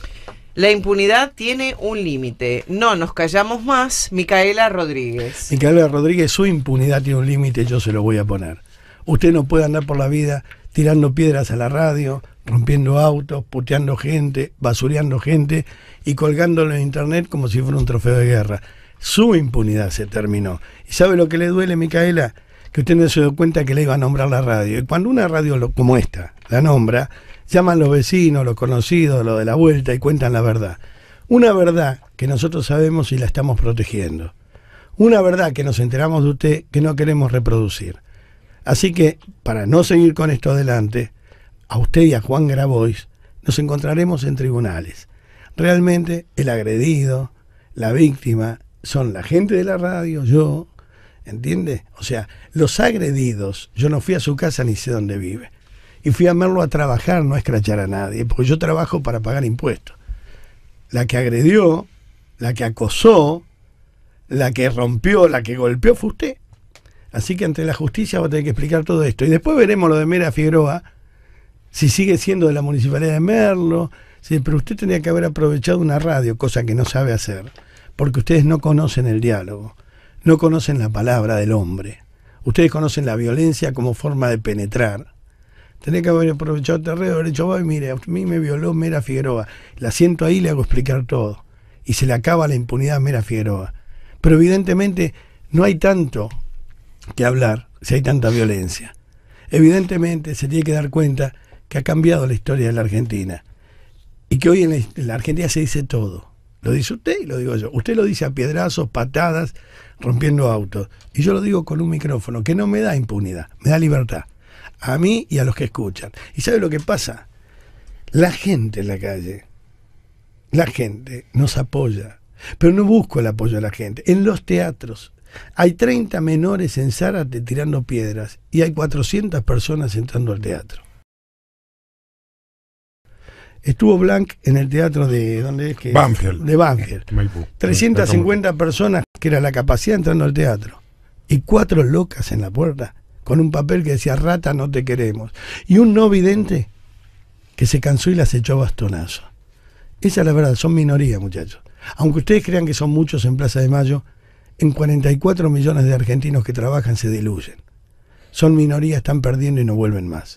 La impunidad tiene un límite. No nos callamos más, Micaela Rodríguez. Micaela Rodríguez, su impunidad tiene un límite, yo se lo voy a poner. Usted no puede andar por la vida tirando piedras a la radio, rompiendo autos, puteando gente, basureando gente y colgándolo en internet como si fuera un trofeo de guerra. Su impunidad se terminó. ¿Y sabe lo que le duele, Micaela? Que usted no se dio cuenta que le iba a nombrar la radio. Y cuando una radio como esta la nombra, llaman los vecinos, los conocidos, los de la vuelta y cuentan la verdad. Una verdad que nosotros sabemos y la estamos protegiendo. Una verdad que nos enteramos de usted que no queremos reproducir. Así que, para no seguir con esto adelante, a usted y a Juan Grabois, nos encontraremos en tribunales. Realmente el agredido, la víctima, son la gente de la radio, yo, ¿entiende? O sea, los agredidos, yo no fui a su casa ni sé dónde vive. Y fui a verlo a trabajar, no a escrachar a nadie, porque yo trabajo para pagar impuestos. La que agredió, la que acosó, la que rompió, la que golpeó fue usted. Así que ante la justicia va a tener que explicar todo esto. Y después veremos lo de Mera Figueroa, si sigue siendo de la municipalidad de Merlo. pero usted tenía que haber aprovechado una radio, cosa que no sabe hacer, porque ustedes no conocen el diálogo, no conocen la palabra del hombre. Ustedes conocen la violencia como forma de penetrar. Tenía que haber aprovechado el terreno, haber dicho, voy mire, a mí me violó Mera Figueroa. La siento ahí le hago explicar todo. Y se le acaba la impunidad a Mera Figueroa. Pero evidentemente no hay tanto que hablar si hay tanta violencia. Evidentemente se tiene que dar cuenta que ha cambiado la historia de la Argentina y que hoy en la, Argentina se dice todo. Lo dice usted y lo digo yo. Usted lo dice a piedrazos, patadas, rompiendo autos. Y yo lo digo con un micrófono que no me da impunidad, me da libertad. A mí y a los que escuchan. ¿Y sabe lo que pasa? La gente en la calle, la gente nos apoya. Pero no busco el apoyo de la gente. En los teatros hay 30 menores en Zárate tirando piedras y hay 400 personas entrando al teatro. Estuvo Blanc en el teatro de. ¿Dónde es que? De Banfield. 350 eh, personas, que era la capacidad entrando al teatro. Y cuatro locas en la puerta, con un papel que decía: Rata, no te queremos. Y un no vidente que se cansó y las echó bastonazo. Esa es la verdad, son minorías, muchachos. Aunque ustedes crean que son muchos en Plaza de Mayo, en 44 millones de argentinos que trabajan se diluyen. Son minorías, están perdiendo y no vuelven más.